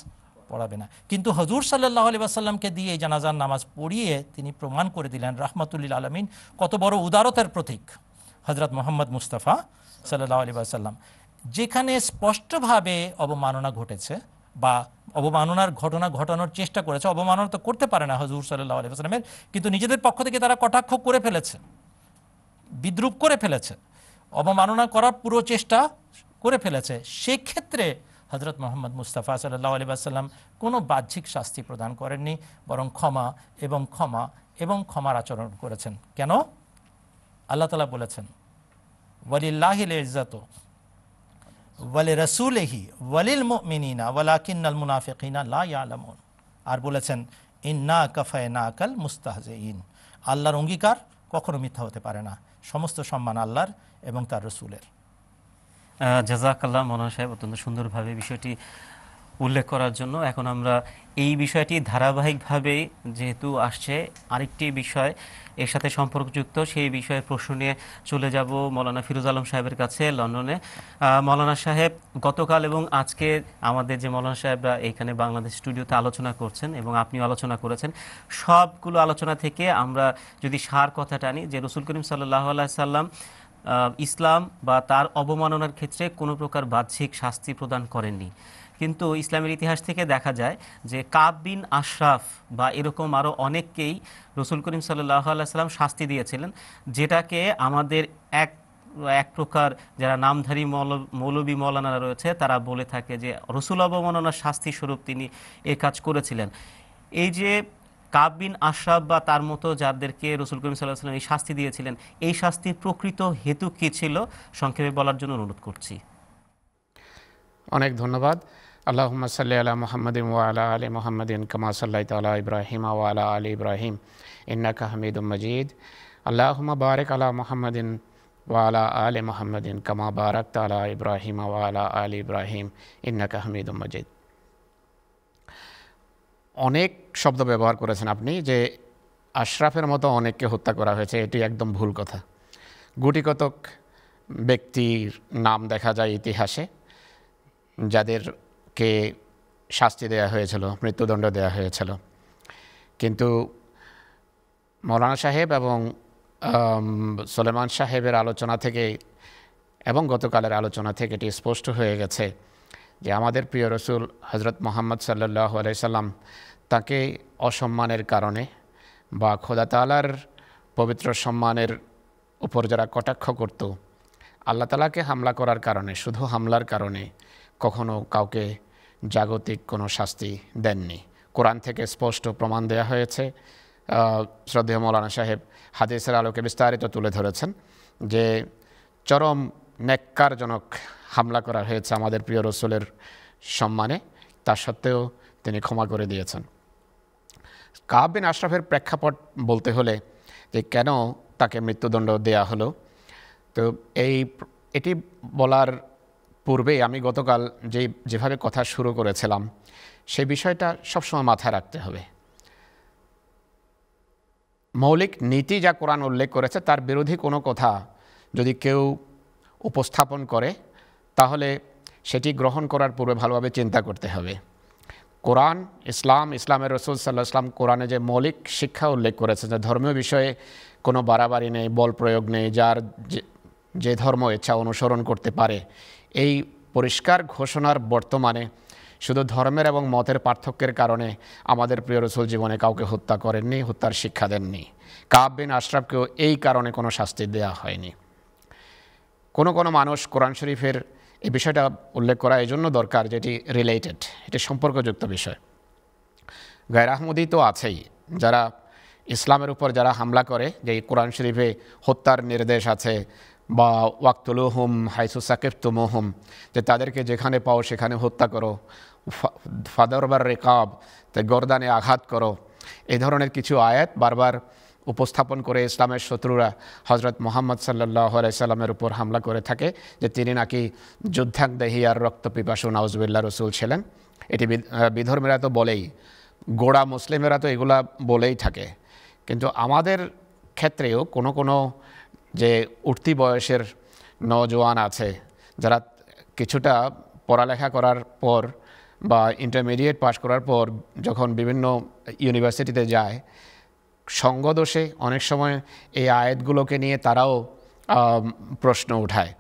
পড়াবে না কিন্তু হজুর সাল্লাহ আলি আসাল্লামকে দিয়ে জানাজার নামাজ পড়িয়ে তিনি প্রমাণ করে দিলেন রাহমাতুল্লিল আলমিন কত বড় উদারতার প্রতীক হজরত মোহাম্মদ মুস্তাফা সাল্লাহ আলি আসাল্লাম যেখানে স্পষ্টভাবে অবমাননা ঘটেছে বা অবমাননার ঘটনা ঘটানোর চেষ্টা করেছে অবমাননা তো করতে পারে না হজুর সাল্লাহ আলি আসলামের কিন্তু নিজেদের পক্ষ থেকে তারা কটাক্ষ করে ফেলেছে বিদ্রুপ করে ফেলেছে অবমাননা করার পুরো চেষ্টা করে ফেলেছে সেক্ষেত্রে হজরত মোহাম্মদ মুস্তাফা সাল্লাহ আলী আসাল্লাম কোনো বাহ্যিক শাস্তি প্রদান করেননি বরং ক্ষমা এবং ক্ষমা এবং ক্ষমার আচরণ করেছেন কেন আল্লাহ তালা বলেছেন ওয়ালিল্লাহিল ইজাত ওয়ালি রসুলহি ওয়ালিল মিনা ওয়ালাকিনাল মুনাফিকিনা লা ইয়ালামুন আর বলেছেন ইন্না কাফায় না আকাল মুস্তাহজেইন আল্লাহর অঙ্গীকার কখনো মিথ্যা হতে পারে না সমস্ত সম্মান আল্লাহর এবং তার রসুলের জাজাকাল্লাহ মনোহর সাহেব অত্যন্ত সুন্দরভাবে বিষয়টি উল্লেখ করার জন্য এখন আমরা এই বিষয়টি ধারাবাহিকভাবে যেহেতু আসছে আরেকটি বিষয় এর সাথে সম্পর্কযুক্ত সেই বিষয়ে প্রশ্ন নিয়ে চলে যাব মৌলানা ফিরোজ আলম সাহেবের কাছে লন্ডনে মৌলানা সাহেব গতকাল এবং আজকে আমাদের যে মৌলানা সাহেবরা এখানে বাংলাদেশ স্টুডিওতে আলোচনা করছেন এবং আপনিও আলোচনা করেছেন সবগুলো আলোচনা থেকে আমরা যদি সার কথা টানি যে রসুল করিম সাল্লাহ আল্লাহ সাল্লাম ইসলাম বা তার অবমাননার ক্ষেত্রে কোনো প্রকার বাহ্যিক শাস্তি প্রদান করেননি কিন্তু ইসলামের ইতিহাস থেকে দেখা যায় যে কাব বিন আশরাফ বা এরকম আরও অনেককেই রসুল করিম সাল্লাহ সাল্লাম শাস্তি দিয়েছিলেন যেটাকে আমাদের এক এক প্রকার যারা নামধারী মৌল মৌলবী মৌলানারা রয়েছে তারা বলে থাকে যে রসুল অবমাননার শাস্তি স্বরূপ তিনি এ কাজ করেছিলেন এই যে কাবিন আশরাফ বা তার মতো যাদেরকে রসুল করিম সাল্লাহ সাল্লাম এই শাস্তি দিয়েছিলেন এই শাস্তির প্রকৃত হেতু কি ছিল সংক্ষেপে বলার জন্য অনুরোধ করছি অনেক ধন্যবাদ আল্লাহ সাল্লি আলা মোহাম্মদিন ওয়ালা আলি মোহাম্মদিন কামা সাল্লাহ তালা ইব্রাহিম ওয়ালা আলী ইব্রাহিম ইন্নাকা কাহমিদ মজিদ আল্লাহ বারেক আলা মোহাম্মদিন ওয়ালা আলি মোহাম্মদিন কামা বারাক তালা ইব্রাহিম ওয়ালা আলী ইব্রাহিম ইন্নাকা কাহমিদ মজিদ অনেক শব্দ ব্যবহার করেছেন আপনি যে আশরাফের মতো অনেককে হত্যা করা হয়েছে এটি একদম ভুল কথা গুটিকতক ব্যক্তির নাম দেখা যায় ইতিহাসে যাদেরকে শাস্তি দেয়া হয়েছিল মৃত্যুদণ্ড দেয়া হয়েছিল কিন্তু মৌলানা সাহেব এবং সোলেমান সাহেবের আলোচনা থেকে এবং গতকালের আলোচনা থেকে এটি স্পষ্ট হয়ে গেছে যে আমাদের প্রিয় রসুল হজরত মোহাম্মদ সাল্লাহ আলাইসাল্লাম তাকে অসম্মানের কারণে বা খোদাতালার পবিত্র সম্মানের উপর যারা কটাক্ষ করত আল্লাহ তালাকে হামলা করার কারণে শুধু হামলার কারণে কখনো কাউকে জাগতিক কোনো শাস্তি দেননি কোরআন থেকে স্পষ্ট প্রমাণ দেয়া হয়েছে শ্রদ্ধেয় মৌলানা সাহেব হাদিসের আলোকে বিস্তারিত তুলে ধরেছেন যে চরম ন্যাক্কারজনক হামলা করা হয়েছে আমাদের প্রিয় রসুলের সম্মানে তা সত্ত্বেও তিনি ক্ষমা করে দিয়েছেন কাহাবিন আশরাফের প্রেক্ষাপট বলতে হলে যে কেন তাকে মৃত্যুদণ্ড দেয়া হলো তো এই এটি বলার পূর্বেই আমি গতকাল যে যেভাবে কথা শুরু করেছিলাম সেই বিষয়টা সবসময় মাথায় রাখতে হবে মৌলিক নীতি যা কোরআন উল্লেখ করেছে তার বিরোধী কোনো কথা যদি কেউ উপস্থাপন করে তাহলে সেটি গ্রহণ করার পূর্বে ভালোভাবে চিন্তা করতে হবে কোরআন ইসলাম ইসলামের রসুল সাল্লাহ ইসলাম কোরআনে যে মৌলিক শিক্ষা উল্লেখ করেছেন যে ধর্মীয় বিষয়ে কোনো বাড়াবাড়ি নেই বল প্রয়োগ নেই যার যে ধর্ম ইচ্ছা অনুসরণ করতে পারে এই পরিষ্কার ঘোষণার বর্তমানে শুধু ধর্মের এবং মতের পার্থক্যের কারণে আমাদের প্রিয় রসুল জীবনে কাউকে হত্যা করেননি হত্যার শিক্ষা দেননি কাব বিন আশরাফকেও এই কারণে কোনো শাস্তি দেয়া হয়নি কোনো কোনো মানুষ কোরআন শরীফের এই বিষয়টা উল্লেখ করা এই জন্য দরকার যেটি রিলেটেড এটি সম্পর্কযুক্ত বিষয় গায়ের আহমদি তো আছেই যারা ইসলামের উপর যারা হামলা করে যে কোরআন শরীফে হত্যার নির্দেশ আছে বা ওয়াক্তুলুহুম হাইসু সাকিফতুমুহুম যে তাদেরকে যেখানে পাও সেখানে হত্যা করো ফাদরবার রেকাব তে গরদানে আঘাত করো এই ধরনের কিছু আয়াত বারবার উপস্থাপন করে ইসলামের শত্রুরা হজরত মোহাম্মদ সাল্লাহ আলাইসাল্লামের উপর হামলা করে থাকে যে তিনি নাকি যুদ্ধাগ্দেহী আর রক্ত পিপাসু নাউজবিল্লা রসুল ছিলেন এটি বিধর্মীরা তো বলেই গোড়া মুসলিমেরা তো এগুলা বলেই থাকে কিন্তু আমাদের ক্ষেত্রেও কোনো কোনো যে উঠতি বয়সের নজওয়ান আছে যারা কিছুটা পড়ালেখা করার পর বা ইন্টারমিডিয়েট পাশ করার পর যখন বিভিন্ন ইউনিভার্সিটিতে যায় সঙ্গদোষে অনেক সময় এই আয়াতগুলোকে নিয়ে তারাও প্রশ্ন উঠায়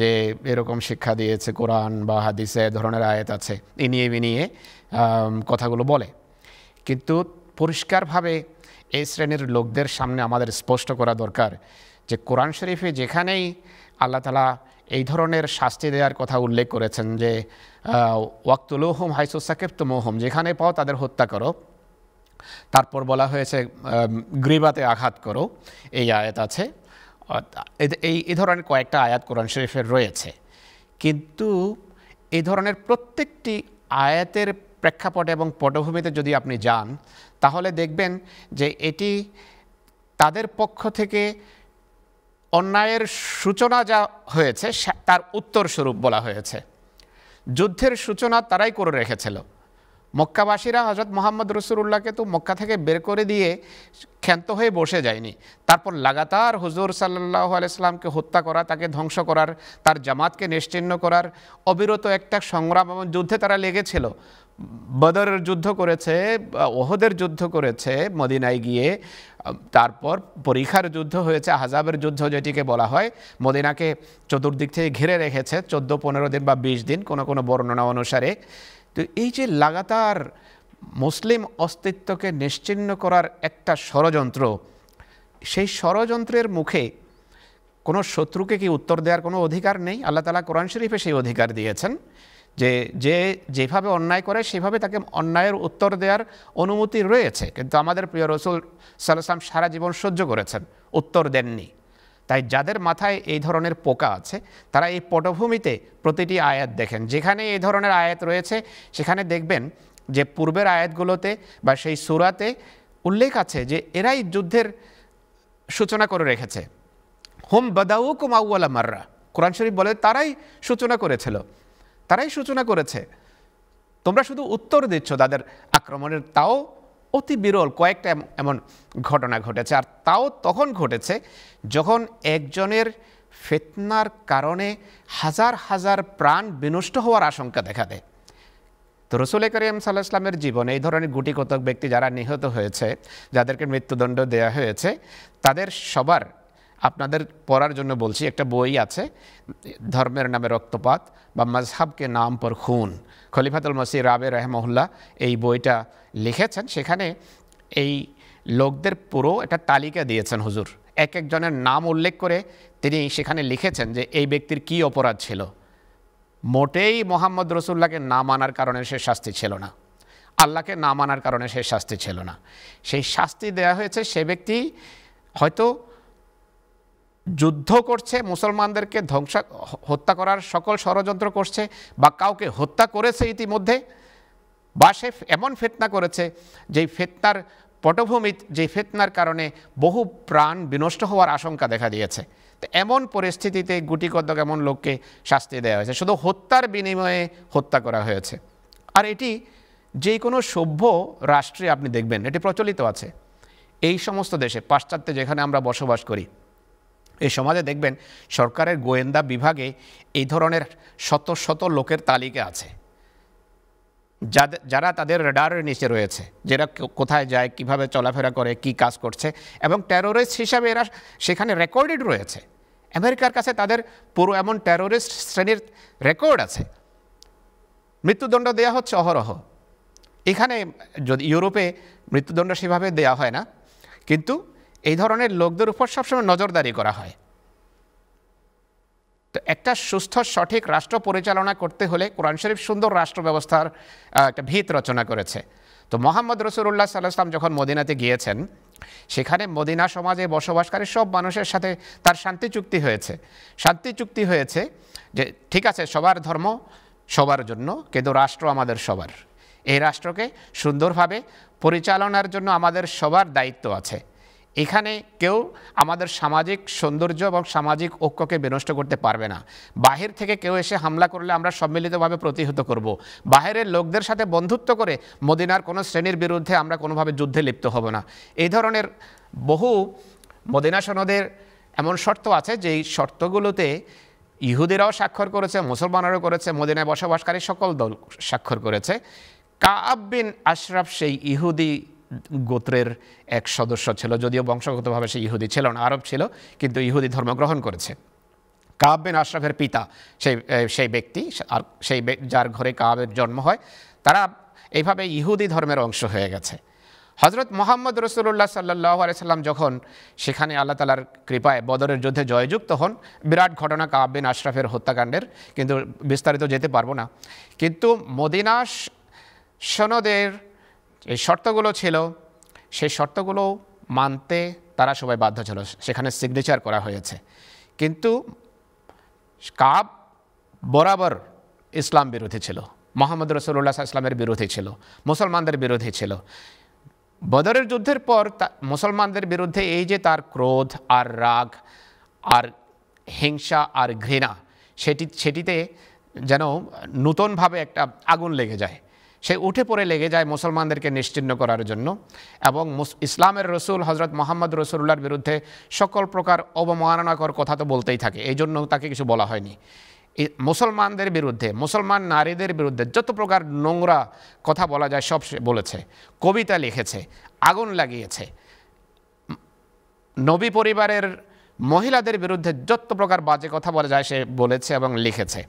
যে এরকম শিক্ষা দিয়েছে কোরআন বা হাদিসে ধরনের আয়াত আছে এ নিয়ে বিনিয়ে কথাগুলো বলে কিন্তু পরিষ্কারভাবে এই শ্রেণীর লোকদের সামনে আমাদের স্পষ্ট করা দরকার যে কোরআন শরীফে যেখানেই আল্লাহ তালা এই ধরনের শাস্তি দেওয়ার কথা উল্লেখ করেছেন যে ওয়াক্তুল হোম হাইসুসাকেব তুমোহম যেখানে পাও তাদের হত্যা করো তারপর বলা হয়েছে গ্রীবাতে আঘাত করো এই আয়াত আছে এই এই ধরনের কয়েকটা আয়াত কোরআন শরীফের রয়েছে কিন্তু এই ধরনের প্রত্যেকটি আয়াতের প্রেক্ষাপটে এবং পটভূমিতে যদি আপনি যান তাহলে দেখবেন যে এটি তাদের পক্ষ থেকে অন্যায়ের সূচনা যা হয়েছে তার উত্তরস্বরূপ বলা হয়েছে যুদ্ধের সূচনা তারাই করে রেখেছিল মক্কাবাসীরা হজরত মোহাম্মদ রসুল্লাহকে তো মক্কা থেকে বের করে দিয়ে ক্ষান্ত হয়ে বসে যায়নি তারপর লাগাতার হুজুর সাল্লাহ আলাইসলামকে হত্যা করা তাকে ধ্বংস করার তার জামাতকে নিশ্চিহ্ন করার অবিরত একটা সংগ্রাম এবং যুদ্ধে তারা লেগেছিল বদরের যুদ্ধ করেছে ওহদের যুদ্ধ করেছে মদিনায় গিয়ে তারপর পরীক্ষার যুদ্ধ হয়েছে আহজাবের যুদ্ধ যেটিকে বলা হয় মদিনাকে চতুর্দিক থেকে ঘিরে রেখেছে চোদ্দো পনেরো দিন বা বিশ দিন কোনো কোনো বর্ণনা অনুসারে তো এই যে লাগাতার মুসলিম অস্তিত্বকে নিশ্চিন্ন করার একটা ষড়যন্ত্র সেই ষড়যন্ত্রের মুখে কোনো শত্রুকে কি উত্তর দেওয়ার কোনো অধিকার নেই আল্লাহ তালা কোরআন শরীফে সেই অধিকার দিয়েছেন যে যে যেভাবে অন্যায় করে সেভাবে তাকে অন্যায়ের উত্তর দেওয়ার অনুমতি রয়েছে কিন্তু আমাদের প্রিয় রসুল সাল্লাম সারা জীবন সহ্য করেছেন উত্তর দেননি তাই যাদের মাথায় এই ধরনের পোকা আছে তারা এই পটভূমিতে প্রতিটি আয়াত দেখেন যেখানে এই ধরনের আয়াত রয়েছে সেখানে দেখবেন যে পূর্বের আয়াতগুলোতে বা সেই সুরাতে উল্লেখ আছে যে এরাই যুদ্ধের সূচনা করে রেখেছে হোম বদাউক মাউওয়ালা মাররা কোরআন শরীফ বলে তারাই সূচনা করেছিল তারাই সূচনা করেছে তোমরা শুধু উত্তর দিচ্ছ তাদের আক্রমণের তাও অতি বিরল কয়েকটা এমন ঘটনা ঘটেছে আর তাও তখন ঘটেছে যখন একজনের ফেতনার কারণে হাজার হাজার প্রাণ বিনষ্ট হওয়ার আশঙ্কা দেখা দেয় তো রসুল করিম সাল্লাহ ইসলামের জীবনে এই ধরনের গুটি কতক ব্যক্তি যারা নিহত হয়েছে যাদেরকে মৃত্যুদণ্ড দেয়া হয়েছে তাদের সবার আপনাদের পড়ার জন্য বলছি একটা বই আছে ধর্মের নামে রক্তপাত বা মজহাবকে নাম পর খুন খলিফাতুল মসির রাবে রহমহল্লা এই বইটা লিখেছেন সেখানে এই লোকদের পুরো একটা তালিকা দিয়েছেন হুজুর এক একজনের নাম উল্লেখ করে তিনি সেখানে লিখেছেন যে এই ব্যক্তির কি অপরাধ ছিল মোটেই মোহাম্মদ রসুল্লাহকে না মানার কারণে সে শাস্তি ছিল না আল্লাহকে না মানার কারণে সে শাস্তি ছিল না সেই শাস্তি দেয়া হয়েছে সে ব্যক্তি হয়তো যুদ্ধ করছে মুসলমানদেরকে ধ্বংস হত্যা করার সকল ষড়যন্ত্র করছে বা কাউকে হত্যা করেছে ইতিমধ্যে বা সে এমন ফেতনা করেছে যেই ফেতনার পটভূমি যে ফেতনার কারণে বহু প্রাণ বিনষ্ট হওয়ার আশঙ্কা দেখা দিয়েছে তো এমন পরিস্থিতিতে গুটি এমন লোককে শাস্তি দেওয়া হয়েছে শুধু হত্যার বিনিময়ে হত্যা করা হয়েছে আর এটি যে কোনো সভ্য রাষ্ট্রে আপনি দেখবেন এটি প্রচলিত আছে এই সমস্ত দেশে পাশ্চাত্যে যেখানে আমরা বসবাস করি এই সমাজে দেখবেন সরকারের গোয়েন্দা বিভাগে এই ধরনের শত শত লোকের তালিকা আছে যারা তাদের রেডারের নিচে রয়েছে যারা কোথায় যায় কিভাবে চলাফেরা করে কি কাজ করছে এবং টেরোরিস্ট হিসাবে এরা সেখানে রেকর্ডেড রয়েছে আমেরিকার কাছে তাদের পুরো এমন টেরোরিস্ট শ্রেণীর রেকর্ড আছে মৃত্যুদণ্ড দেয়া হচ্ছে অহরহ এখানে যদি ইউরোপে মৃত্যুদণ্ড সেভাবে দেয়া হয় না কিন্তু এই ধরনের লোকদের উপর সবসময় নজরদারি করা হয় একটা সুস্থ সঠিক রাষ্ট্র পরিচালনা করতে হলে কোরআন শরীফ সুন্দর রাষ্ট্র ব্যবস্থার একটা ভিত রচনা করেছে তো মোহাম্মদ রসুল্লাহ সাল্লাহাম যখন মদিনাতে গিয়েছেন সেখানে মদিনা সমাজে বসবাসকারী সব মানুষের সাথে তার শান্তি চুক্তি হয়েছে শান্তি চুক্তি হয়েছে যে ঠিক আছে সবার ধর্ম সবার জন্য কিন্তু রাষ্ট্র আমাদের সবার এই রাষ্ট্রকে সুন্দরভাবে পরিচালনার জন্য আমাদের সবার দায়িত্ব আছে এখানে কেউ আমাদের সামাজিক সৌন্দর্য এবং সামাজিক ঐক্যকে বিনষ্ট করতে পারবে না বাহির থেকে কেউ এসে হামলা করলে আমরা সম্মিলিতভাবে প্রতিহত করব। বাহিরের লোকদের সাথে বন্ধুত্ব করে মদিনার কোনো শ্রেণীর বিরুদ্ধে আমরা কোনোভাবে যুদ্ধে লিপ্ত হব না এই ধরনের বহু মদিনা সনদের এমন শর্ত আছে যেই শর্তগুলোতে ইহুদিরাও স্বাক্ষর করেছে মুসলমানরাও করেছে মদিনায় বসবাসকারী সকল দল স্বাক্ষর করেছে কাআব বিন আশরাফ সেই ইহুদি গোত্রের এক সদস্য ছিল যদিও বংশগতভাবে সে ইহুদি ছিল না আরব ছিল কিন্তু ইহুদি ধর্ম গ্রহণ করেছে কাব্যেন আশরাফের পিতা সেই সেই ব্যক্তি আর সেই যার ঘরে কাবের জন্ম হয় তারা এইভাবে ইহুদি ধর্মের অংশ হয়ে গেছে হজরত মোহাম্মদ রসুল্লাহ সাল্লাহ আলাইসাল্লাম যখন সেখানে আল্লাহ তালার কৃপায় বদরের যুদ্ধে জয়যুক্ত হন বিরাট ঘটনা কাব্যেন আশরাফের হত্যাকাণ্ডের কিন্তু বিস্তারিত যেতে পারবো না কিন্তু মদিনাস সনদের এই শর্তগুলো ছিল সেই শর্তগুলো মানতে তারা সবাই বাধ্য ছিল সেখানে সিগনেচার করা হয়েছে কিন্তু কাব বরাবর ইসলাম বিরোধী ছিল মোহাম্মদ রসুল্লাহ ইসলামের বিরোধী ছিল মুসলমানদের বিরোধী ছিল বদরের যুদ্ধের পর মুসলমানদের বিরুদ্ধে এই যে তার ক্রোধ আর রাগ আর হিংসা আর ঘৃণা সেটি সেটিতে যেন নূতনভাবে একটা আগুন লেগে যায় সে উঠে পড়ে লেগে যায় মুসলমানদেরকে নিশ্চিহ্ন করার জন্য এবং ইসলামের রসুল হজরত মোহাম্মদ রসুল্লার বিরুদ্ধে সকল প্রকার অবমাননাকর কথা তো বলতেই থাকে এই জন্য তাকে কিছু বলা হয়নি মুসলমানদের বিরুদ্ধে মুসলমান নারীদের বিরুদ্ধে যত প্রকার নোংরা কথা বলা যায় সব বলেছে কবিতা লিখেছে আগুন লাগিয়েছে নবী পরিবারের মহিলাদের বিরুদ্ধে যত প্রকার বাজে কথা বলা যায় সে বলেছে এবং লিখেছে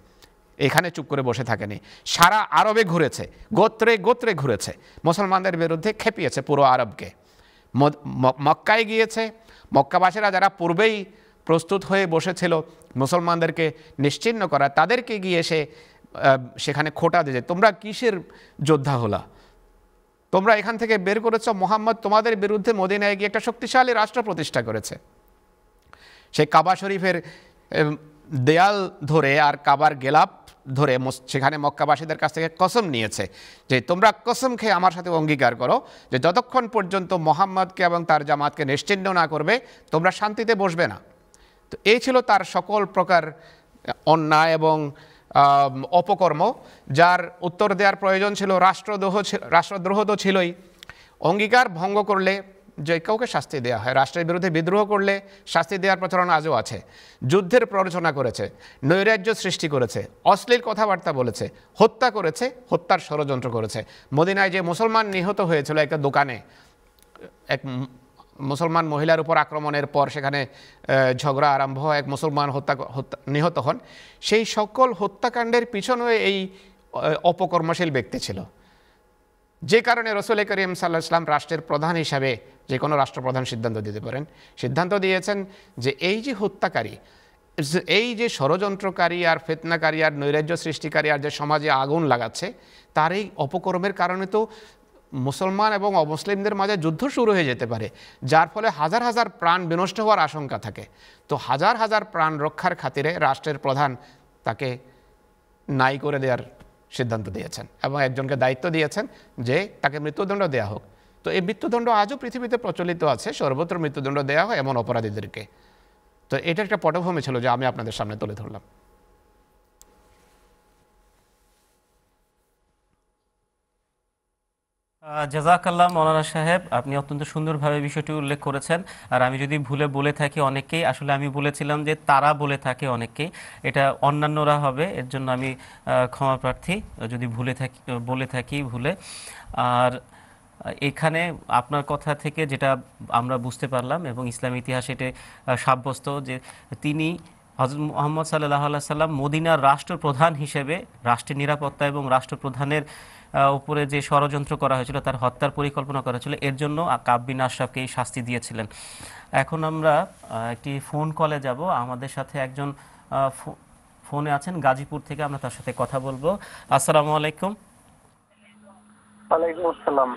এখানে চুপ করে বসে থাকেনি সারা আরবে ঘুরেছে গোত্রে গোত্রে ঘুরেছে মুসলমানদের বিরুদ্ধে খেপিয়েছে পুরো আরবকে মক্কায় গিয়েছে মক্কাবাসীরা যারা পূর্বেই প্রস্তুত হয়ে বসেছিল মুসলমানদেরকে নিশ্চিন্ন করা তাদেরকে গিয়ে সে সেখানে খোটা দিয়েছে তোমরা কিসের যোদ্ধা হলা তোমরা এখান থেকে বের করেছ মোহাম্মদ তোমাদের বিরুদ্ধে মদিনায় গিয়ে একটা শক্তিশালী রাষ্ট্র প্রতিষ্ঠা করেছে সে কাবা শরীফের দেয়াল ধরে আর কাবার গেলাপ ধরে সেখানে মক্কাবাসীদের কাছ থেকে কসম নিয়েছে যে তোমরা কসম খেয়ে আমার সাথে অঙ্গীকার করো যে যতক্ষণ পর্যন্ত মোহাম্মদকে এবং তার জামাতকে নিশ্চিন্ন না করবে তোমরা শান্তিতে বসবে না তো এই ছিল তার সকল প্রকার অন্যায় এবং অপকর্ম যার উত্তর দেওয়ার প্রয়োজন ছিল রাষ্ট্রদ্রোহ রাষ্ট্রদ্রোহ তো ছিলই অঙ্গীকার ভঙ্গ করলে যে কাউকে শাস্তি দেওয়া হয় রাষ্ট্রের বিরুদ্ধে বিদ্রোহ করলে শাস্তি দেওয়ার প্রচলন আজও আছে যুদ্ধের প্ররোচনা করেছে নৈরাজ্য সৃষ্টি করেছে অশ্লীল কথাবার্তা বলেছে হত্যা করেছে হত্যার ষড়যন্ত্র করেছে মদিনায় যে মুসলমান নিহত হয়েছিল একটা দোকানে এক মুসলমান মহিলার উপর আক্রমণের পর সেখানে ঝগড়া আরম্ভ হয় এক মুসলমান হত্যা নিহত হন সেই সকল হত্যাকাণ্ডের পিছনে এই অপকর্মশীল ব্যক্তি ছিল যে কারণে রসুল করিম সাল্লাহ ইসলাম রাষ্ট্রের প্রধান হিসাবে যে কোনো রাষ্ট্রপ্রধান সিদ্ধান্ত দিতে পারেন সিদ্ধান্ত দিয়েছেন যে এই যে হত্যাকারী এই যে ষড়যন্ত্রকারী আর ফেতনাকারী আর নৈরাজ্য সৃষ্টিকারী আর যে সমাজে আগুন লাগাচ্ছে তার এই অপকর্মের কারণে তো মুসলমান এবং অমুসলিমদের মাঝে যুদ্ধ শুরু হয়ে যেতে পারে যার ফলে হাজার হাজার প্রাণ বিনষ্ট হওয়ার আশঙ্কা থাকে তো হাজার হাজার প্রাণ রক্ষার খাতিরে রাষ্ট্রের প্রধান তাকে নাই করে দেওয়ার সিদ্ধান্ত দিয়েছেন এবং একজনকে দায়িত্ব দিয়েছেন যে তাকে মৃত্যুদণ্ড দেওয়া হোক তো এই মৃত্যুদণ্ড আজও পৃথিবীতে প্রচলিত আছে সর্বত্র মৃত্যুদণ্ড দেওয়া হয় এমন অপরাধীদেরকে তো এটা একটা পটভূমি ছিল যে আমি আপনাদের সামনে তুলে ধরলাম জাজাকাল্লাহ মৌলানা সাহেব আপনি অত্যন্ত সুন্দরভাবে বিষয়টি উল্লেখ করেছেন আর আমি যদি ভুলে বলে থাকি অনেকেই আসলে আমি বলেছিলাম যে তারা বলে থাকে অনেকেই এটা অন্যান্যরা হবে এর জন্য আমি ক্ষমা প্রার্থী যদি ভুলে থাকি বলে থাকি ভুলে আর এখানে আপনার কথা থেকে যেটা আমরা বুঝতে পারলাম এবং ইসলাম ইতিহাস এটা সাব্যস্ত যে তিনি হজরত মোহাম্মদ সাল্লাহ আল্লাহ সাল্লাম মদিনার রাষ্ট্রপ্রধান হিসেবে রাষ্ট্রের নিরাপত্তা এবং রাষ্ট্রপ্রধানের উপরে যে ষড়যন্ত্র করা হয়েছিল তার হত্যার পরিকল্পনা করা হয়েছিল এর জন্য কাব্বিন আশরাফকে এই শাস্তি দিয়েছিলেন এখন আমরা একটি ফোন কলে যাব আমাদের সাথে একজন ফোনে আছেন গাজীপুর থেকে আমরা তার সাথে কথা বলবো আসসালামু আলাইকুম ওয়ালাইকুম আসসালাম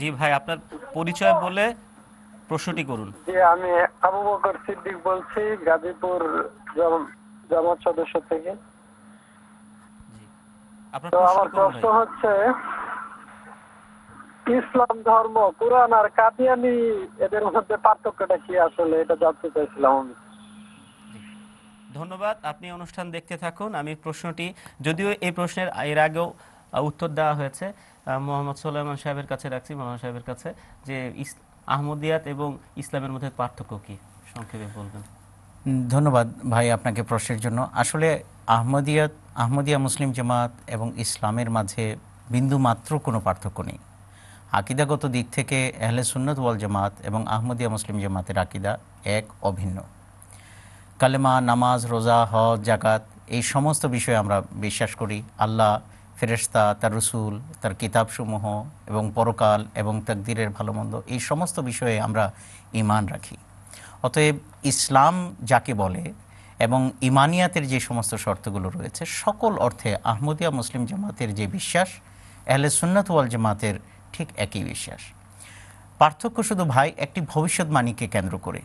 জি ভাই আপনার পরিচয় বলে প্রশ্নটি করুন আমি আবু বকর সিদ্দিক বলছি গাজীপুর জামাত সদস্য থেকে আমার প্রশ্ন হচ্ছে ইসলাম ধর্ম কোরআন আর কাদিয়ানি এদের মধ্যে পার্থক্যটা কি আসলে এটা জানতে চাইছিলাম আমি ধন্যবাদ আপনি অনুষ্ঠান দেখতে থাকুন আমি প্রশ্নটি যদিও এই প্রশ্নের এর আগেও উত্তর দেওয়া হয়েছে মোহাম্মদ সোলাইমান সাহেবের কাছে রাখছি মোহাম্মদ সাহেবের কাছে যে আহমদিয়াত এবং ইসলামের মধ্যে পার্থক্য কী সংক্ষেপে বলবেন ধন্যবাদ ভাই আপনাকে প্রশ্নের জন্য আসলে আহমদিয়াত আহমদিয়া মুসলিম জামাত এবং ইসলামের মাঝে বিন্দু মাত্র কোনো পার্থক্য নেই আকিদাগত দিক থেকে এহলে সুন্নত ওয়াল জামাত এবং আহমদিয়া মুসলিম জামাতের আকিদা এক অভিন্ন কালেমা নামাজ রোজা হজ জাকাত এই সমস্ত বিষয়ে আমরা বিশ্বাস করি আল্লাহ ফেরেস্তা তার রসুল তার কিতাবসমূহ এবং পরকাল এবং তাকদিরের ভালো মন্দ এই সমস্ত বিষয়ে আমরা ইমান রাখি অতএব ইসলাম যাকে বলে এবং ইমানিয়াতের যে সমস্ত শর্তগুলো রয়েছে সকল অর্থে আহমদিয়া মুসলিম জামাতের যে বিশ্বাস এহলে সুন্নাত ওয়াল জামাতের ঠিক একই বিশ্বাস পার্থক্য শুধু ভাই একটি ভবিষ্যৎবাণীকে কেন্দ্র করে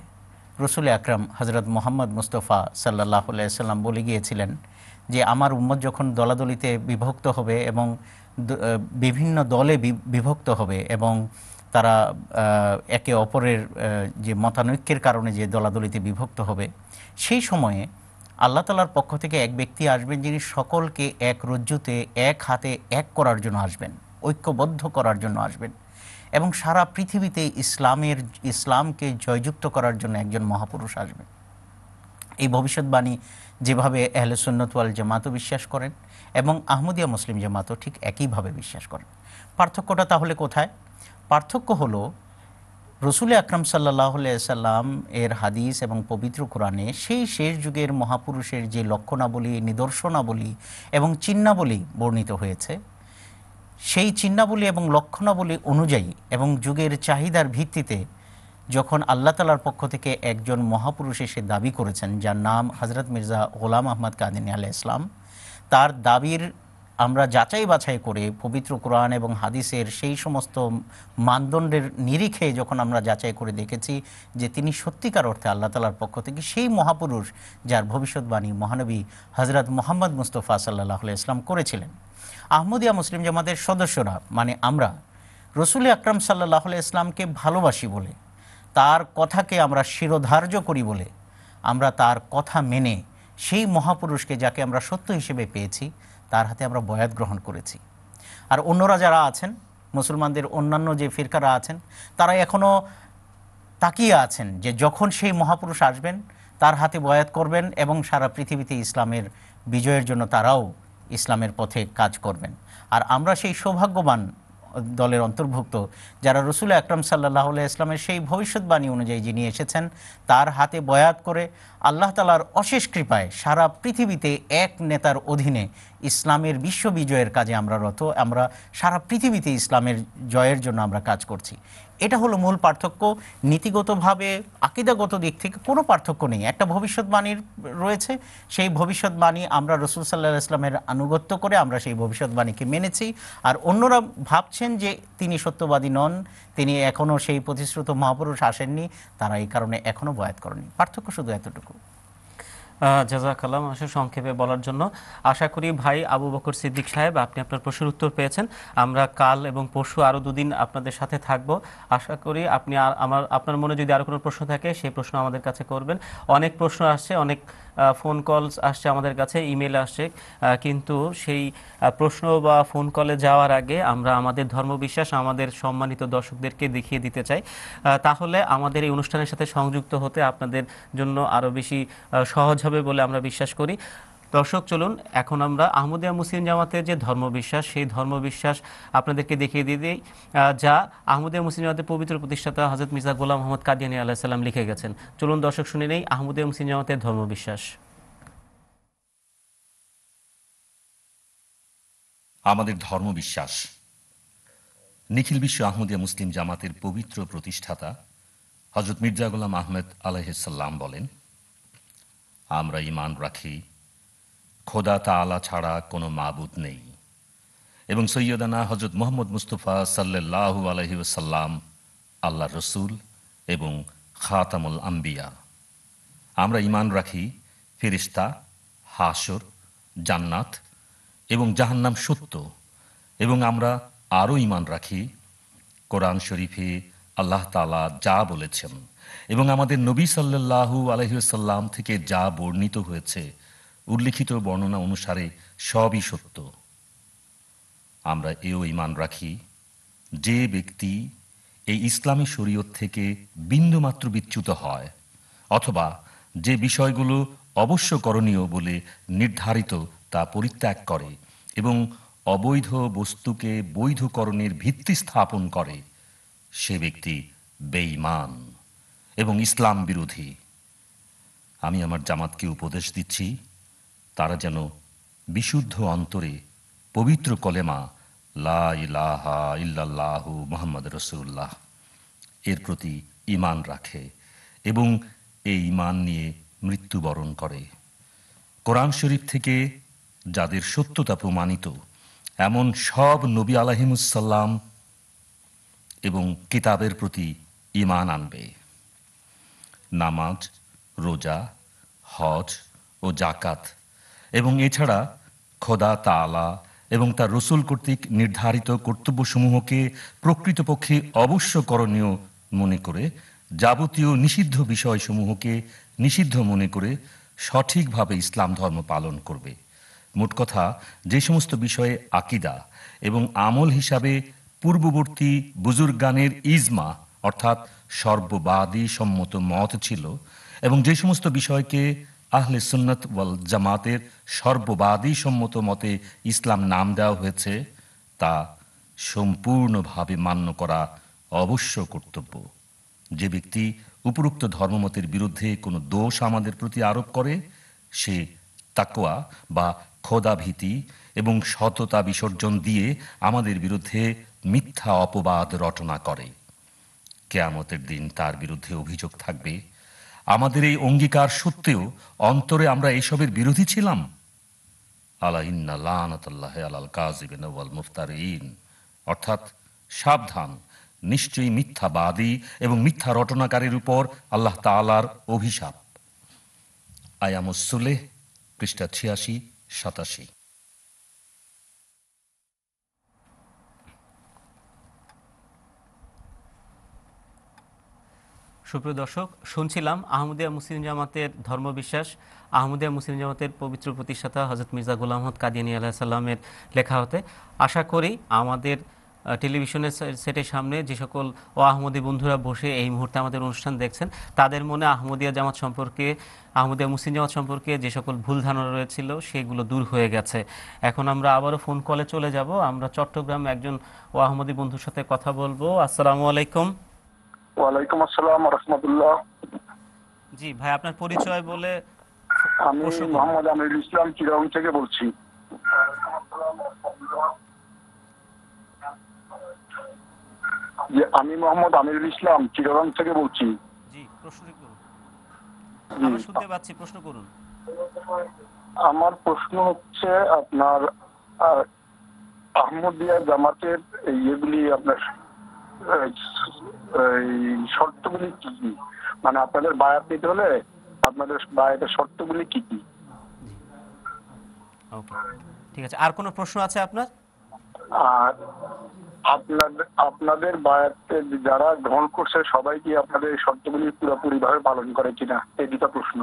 রসুল আকরাম হজরত মোহাম্মদ মুস্তফা সাল্লাহ সাল্লাম বলে গিয়েছিলেন যে আমার উম্মত যখন দলাদলিতে বিভক্ত হবে এবং বিভিন্ন দলে বিভক্ত হবে এবং তারা একে অপরের যে মতানৈক্যের কারণে যে দলাদলিতে বিভক্ত হবে সেই সময়ে আল্লাহ তালার পক্ষ থেকে এক ব্যক্তি আসবেন যিনি সকলকে এক রজ্জুতে এক হাতে এক করার জন্য আসবেন ঐক্যবদ্ধ করার জন্য আসবেন এবং সারা পৃথিবীতে ইসলামের ইসলামকে জয়যুক্ত করার জন্য একজন মহাপুরুষ আসবেন এই ভবিষ্যৎবাণী যেভাবে সুন্নতওয়াল জামাতও বিশ্বাস করেন এবং আহমদিয়া মুসলিম জামাতও ঠিক একইভাবে বিশ্বাস করেন পার্থক্যটা তাহলে কোথায় পার্থক্য হল রসুল আকরম সাল্লাহ সাল্লাম এর হাদিস এবং পবিত্র কোরআনে সেই শেষ যুগের মহাপুরুষের যে লক্ষণাবলী নিদর্শনাবলী এবং চিহ্নাবলী বর্ণিত হয়েছে সেই চিহ্নাবলী এবং লক্ষণাবলী অনুযায়ী এবং যুগের চাহিদার ভিত্তিতে যখন আল্লাহ তালার পক্ষ থেকে একজন মহাপুরুষ এসে দাবি করেছেন যার নাম হজরত মির্জা গোলাম আহমদ কাদিনী আলাহ ইসলাম তার দাবির আমরা যাচাই বাছাই করে পবিত্র কোরআন এবং হাদিসের সেই সমস্ত মানদণ্ডের নিরিখে যখন আমরা যাচাই করে দেখেছি যে তিনি সত্যিকার অর্থে আল্লাহ তালার পক্ষ থেকে সেই মহাপুরুষ যার ভবিষ্যৎবাণী মহানবী হজরত মোহাম্মদ মুস্তফা সাল্লাহ ইসলাম করেছিলেন আহমদিয়া মুসলিম জামাতের সদস্যরা মানে আমরা রসুল আকরাম সাল্লাহ ইসলামকে ভালোবাসি বলে তার কথাকে আমরা শিরোধার্য করি বলে আমরা তার কথা মেনে সেই মহাপুরুষকে যাকে আমরা সত্য হিসেবে পেয়েছি তার হাতে আমরা বয়াত গ্রহণ করেছি আর অন্যরা যারা আছেন মুসলমানদের অন্যান্য যে ফিরকারা আছেন তারা এখনও তাকিয়ে আছেন যে যখন সেই মহাপুরুষ আসবেন তার হাতে বয়াত করবেন এবং সারা পৃথিবীতে ইসলামের বিজয়ের জন্য তারাও ইসলামের পথে কাজ করবেন আর আমরা সেই সৌভাগ্যবান দলের অন্তর্ভুক্ত যারা রসুল আকরম সাল্লাহ ইসলামের সেই ভবিষ্যৎবাণী অনুযায়ী যিনি এসেছেন তার হাতে বয়াত করে আল্লাহ তালার অশেষ কৃপায় সারা পৃথিবীতে এক নেতার অধীনে ইসলামের বিশ্ববিজয়ের কাজে আমরা রত আমরা সারা পৃথিবীতে ইসলামের জয়ের জন্য আমরা কাজ করছি এটা হলো মূল পার্থক্য নীতিগতভাবে আকিদাগত দিক থেকে কোনো পার্থক্য নেই একটা ভবিষ্যৎবাণীর রয়েছে সেই ভবিষ্যৎবাণী আমরা রসুল সাল্লাহ ইসলামের আনুগত্য করে আমরা সেই ভবিষ্যৎবাণীকে মেনেছি আর অন্যরা ভাবছেন যে তিনি সত্যবাদী নন তিনি এখনও সেই প্রতিশ্রুত মহাপুরুষ আসেননি তারা এই কারণে এখনও বয়াত করেনি পার্থক্য শুধু এতটুকু জাজাকাল্লাহ মানুষের সংক্ষেপে বলার জন্য আশা করি ভাই আবু বকর সিদ্দিক সাহেব আপনি আপনার প্রশ্নের উত্তর পেয়েছেন আমরা কাল এবং পরশু আরও দুদিন আপনাদের সাথে থাকব আশা করি আপনি আমার আপনার মনে যদি আরও কোনো প্রশ্ন থাকে সেই প্রশ্ন আমাদের কাছে করবেন অনেক প্রশ্ন আসছে অনেক ফোন কলস আসছে আমাদের কাছে ইমেল আসছে কিন্তু সেই প্রশ্ন বা ফোন কলে যাওয়ার আগে আমরা আমাদের ধর্মবিশ্বাস আমাদের সম্মানিত দর্শকদেরকে দেখিয়ে দিতে চাই তাহলে আমাদের এই অনুষ্ঠানের সাথে সংযুক্ত হতে আপনাদের জন্য আরও বেশি সহজ হবে বলে আমরা বিশ্বাস করি দর্শক চলুন এখন আমরা আহমদিয়া মুসলিম জামাতের যে ধর্মবিশ্বাস সেই ধর্মবিশ্বাস আপনাদেরকে দেখিয়ে দিয়ে দিই যা আহমদিয়া মুসলিম জামাতের পবিত্র প্রতিষ্ঠাতা হজরত মির্জা গোলাম মোহাম্মদ কাদিয়ানী আল্লাহ সাল্লাম লিখে গেছেন চলুন দর্শক শুনে নেই আহমদিয়া মুসলিম জামাতের ধর্মবিশ্বাস আমাদের ধর্মবিশ্বাস নিখিল বিশ্ব আহমদিয়া মুসলিম জামাতের পবিত্র প্রতিষ্ঠাতা হজরত মির্জা গোলাম আহমেদ আলাহিসাল্লাম বলেন আমরা ইমান রাখি খোদা আলা ছাড়া কোনো মাবুদ নেই এবং সৈয়দানা হজরত মোহাম্মদ মুস্তফা সাল্লাহ আলহিউসাল্লাম আল্লাহ রসুল এবং খাতামুল আম্বিয়া আমরা ইমান রাখি ফিরিস্তা হাসর জান্নাত এবং জাহান্নাম সত্য এবং আমরা আরও ইমান রাখি কোরআন শরীফে আল্লাহ তালা যা বলেছেন এবং আমাদের নবী সাল্লাহু আলহিউসাল্লাম থেকে যা বর্ণিত হয়েছে উল্লিখিত বর্ণনা অনুসারে সবই সত্য আমরা এও ইমান রাখি যে ব্যক্তি এই ইসলামী শরীয়ত থেকে বিন্দুমাত্র বিচ্যুত হয় অথবা যে বিষয়গুলো অবশ্য করণীয় বলে নির্ধারিত তা পরিত্যাগ করে এবং অবৈধ বস্তুকে বৈধকরণের ভিত্তি স্থাপন করে সে ব্যক্তি বেঈমান এবং ইসলাম বিরোধী আমি আমার জামাতকে উপদেশ দিচ্ছি তারা যেন বিশুদ্ধ অন্তরে পবিত্র কলেমা লা ইলাহা মোহাম্মদ রসুল্লাহ এর প্রতি ইমান রাখে এবং এই ইমান নিয়ে মৃত্যুবরণ করে কোরআন শরীফ থেকে যাদের সত্যতা প্রমাণিত এমন সব নবী আলহিমুসাল্লাম এবং কিতাবের প্রতি ইমান আনবে নামাজ রোজা হজ ও জাকাত এবং এছাড়া খোদা তালা এবং তার রসুল কর্তৃক নির্ধারিত কর্তব্যসমূহকে প্রকৃতপক্ষে অবশ্য করণীয় মনে করে যাবতীয় নিষিদ্ধ বিষয়সমূহকে নিষিদ্ধ মনে করে সঠিকভাবে ইসলাম ধর্ম পালন করবে মোট কথা যে সমস্ত বিষয়ে আকিদা এবং আমল হিসাবে পূর্ববর্তী বুজুর্গানের ইজমা অর্থাৎ সর্ববাদী সম্মত মত ছিল এবং যে সমস্ত বিষয়কে আহলে সুন্নত ওয়াল জামাতের সর্ববাদী সম্মত মতে ইসলাম নাম দেওয়া হয়েছে তা সম্পূর্ণভাবে মান্য করা অবশ্য কর্তব্য যে ব্যক্তি উপরুক্ত ধর্মমতের বিরুদ্ধে কোনো দোষ আমাদের প্রতি আরোপ করে সে তাকোয়া বা ক্ষোধাভীতি এবং সততা বিসর্জন দিয়ে আমাদের বিরুদ্ধে মিথ্যা অপবাদ রটনা করে কেয়ামতের দিন তার বিরুদ্ধে অভিযোগ থাকবে আমাদের এই অঙ্গীকার সত্ত্বেও অন্তরে আমরা এইসবের বিরোধী ছিলাম আলা ইন্না লানাতাল্লাহ আলাল কাজিবিন ওয়াল মুফতারিন অর্থাৎ সাবধান নিশ্চয়ই মিথ্যাবাদী এবং মিথ্যা রটনাকারীর উপর আল্লাহ তালার অভিশাপ আয়ামুসুলেহ পৃষ্ঠা ছিয়াশি সাতাশি সুপ্রিয় দর্শক শুনছিলাম আহমদিয়া মুসলিম জামাতের ধর্মবিশ্বাস আহমদিয়া মুসলিম জামাতের পবিত্র প্রতিষ্ঠাতা হজরত মির্জা গুল আহমদ কাদিয়ানী আল্লাহ সাল্লামের লেখা হতে আশা করি আমাদের টেলিভিশনের সেটের সামনে যে সকল ও আহমদি বন্ধুরা বসে এই মুহূর্তে আমাদের অনুষ্ঠান দেখছেন তাদের মনে আহমদিয়া জামাত সম্পর্কে আহমদিয়া মুসলিম জামাত সম্পর্কে যে সকল ভুল ধারণা রয়েছিল সেগুলো দূর হয়ে গেছে এখন আমরা আবারও ফোন কলে চলে যাব আমরা চট্টগ্রাম একজন ও আহমদি বন্ধুর সাথে কথা বলবো আসসালামু আলাইকুম ওয়ালাইকুম আসসালাম রহমতুল্লাহ জি ভাই আপনার পরিচয় বলে আমি মোহাম্মদ আমির ইসলাম চিরং থেকে বলছি আমি মোহাম্মদ আমিরুল ইসলাম থেকে বলছি আমার প্রশ্ন হচ্ছে আপনার আহমদিয়া জামাতের ইয়েগুলি আপনার শর্তগুলি কি কি মানে আপনাদের বায়াত নিতে হলে আপনাদের বায়াতের শর্তগুলি কি কি ওকে ঠিক আছে আর কোন প্রশ্ন আছে আপনার আর আপনাদের আপনাদের বায়াতে যারা গ্রহণ করছে সবাই কি আপনাদের শর্তগুলি পুরোপুরি ভাবে পালন করে কিনা এই দুটা প্রশ্ন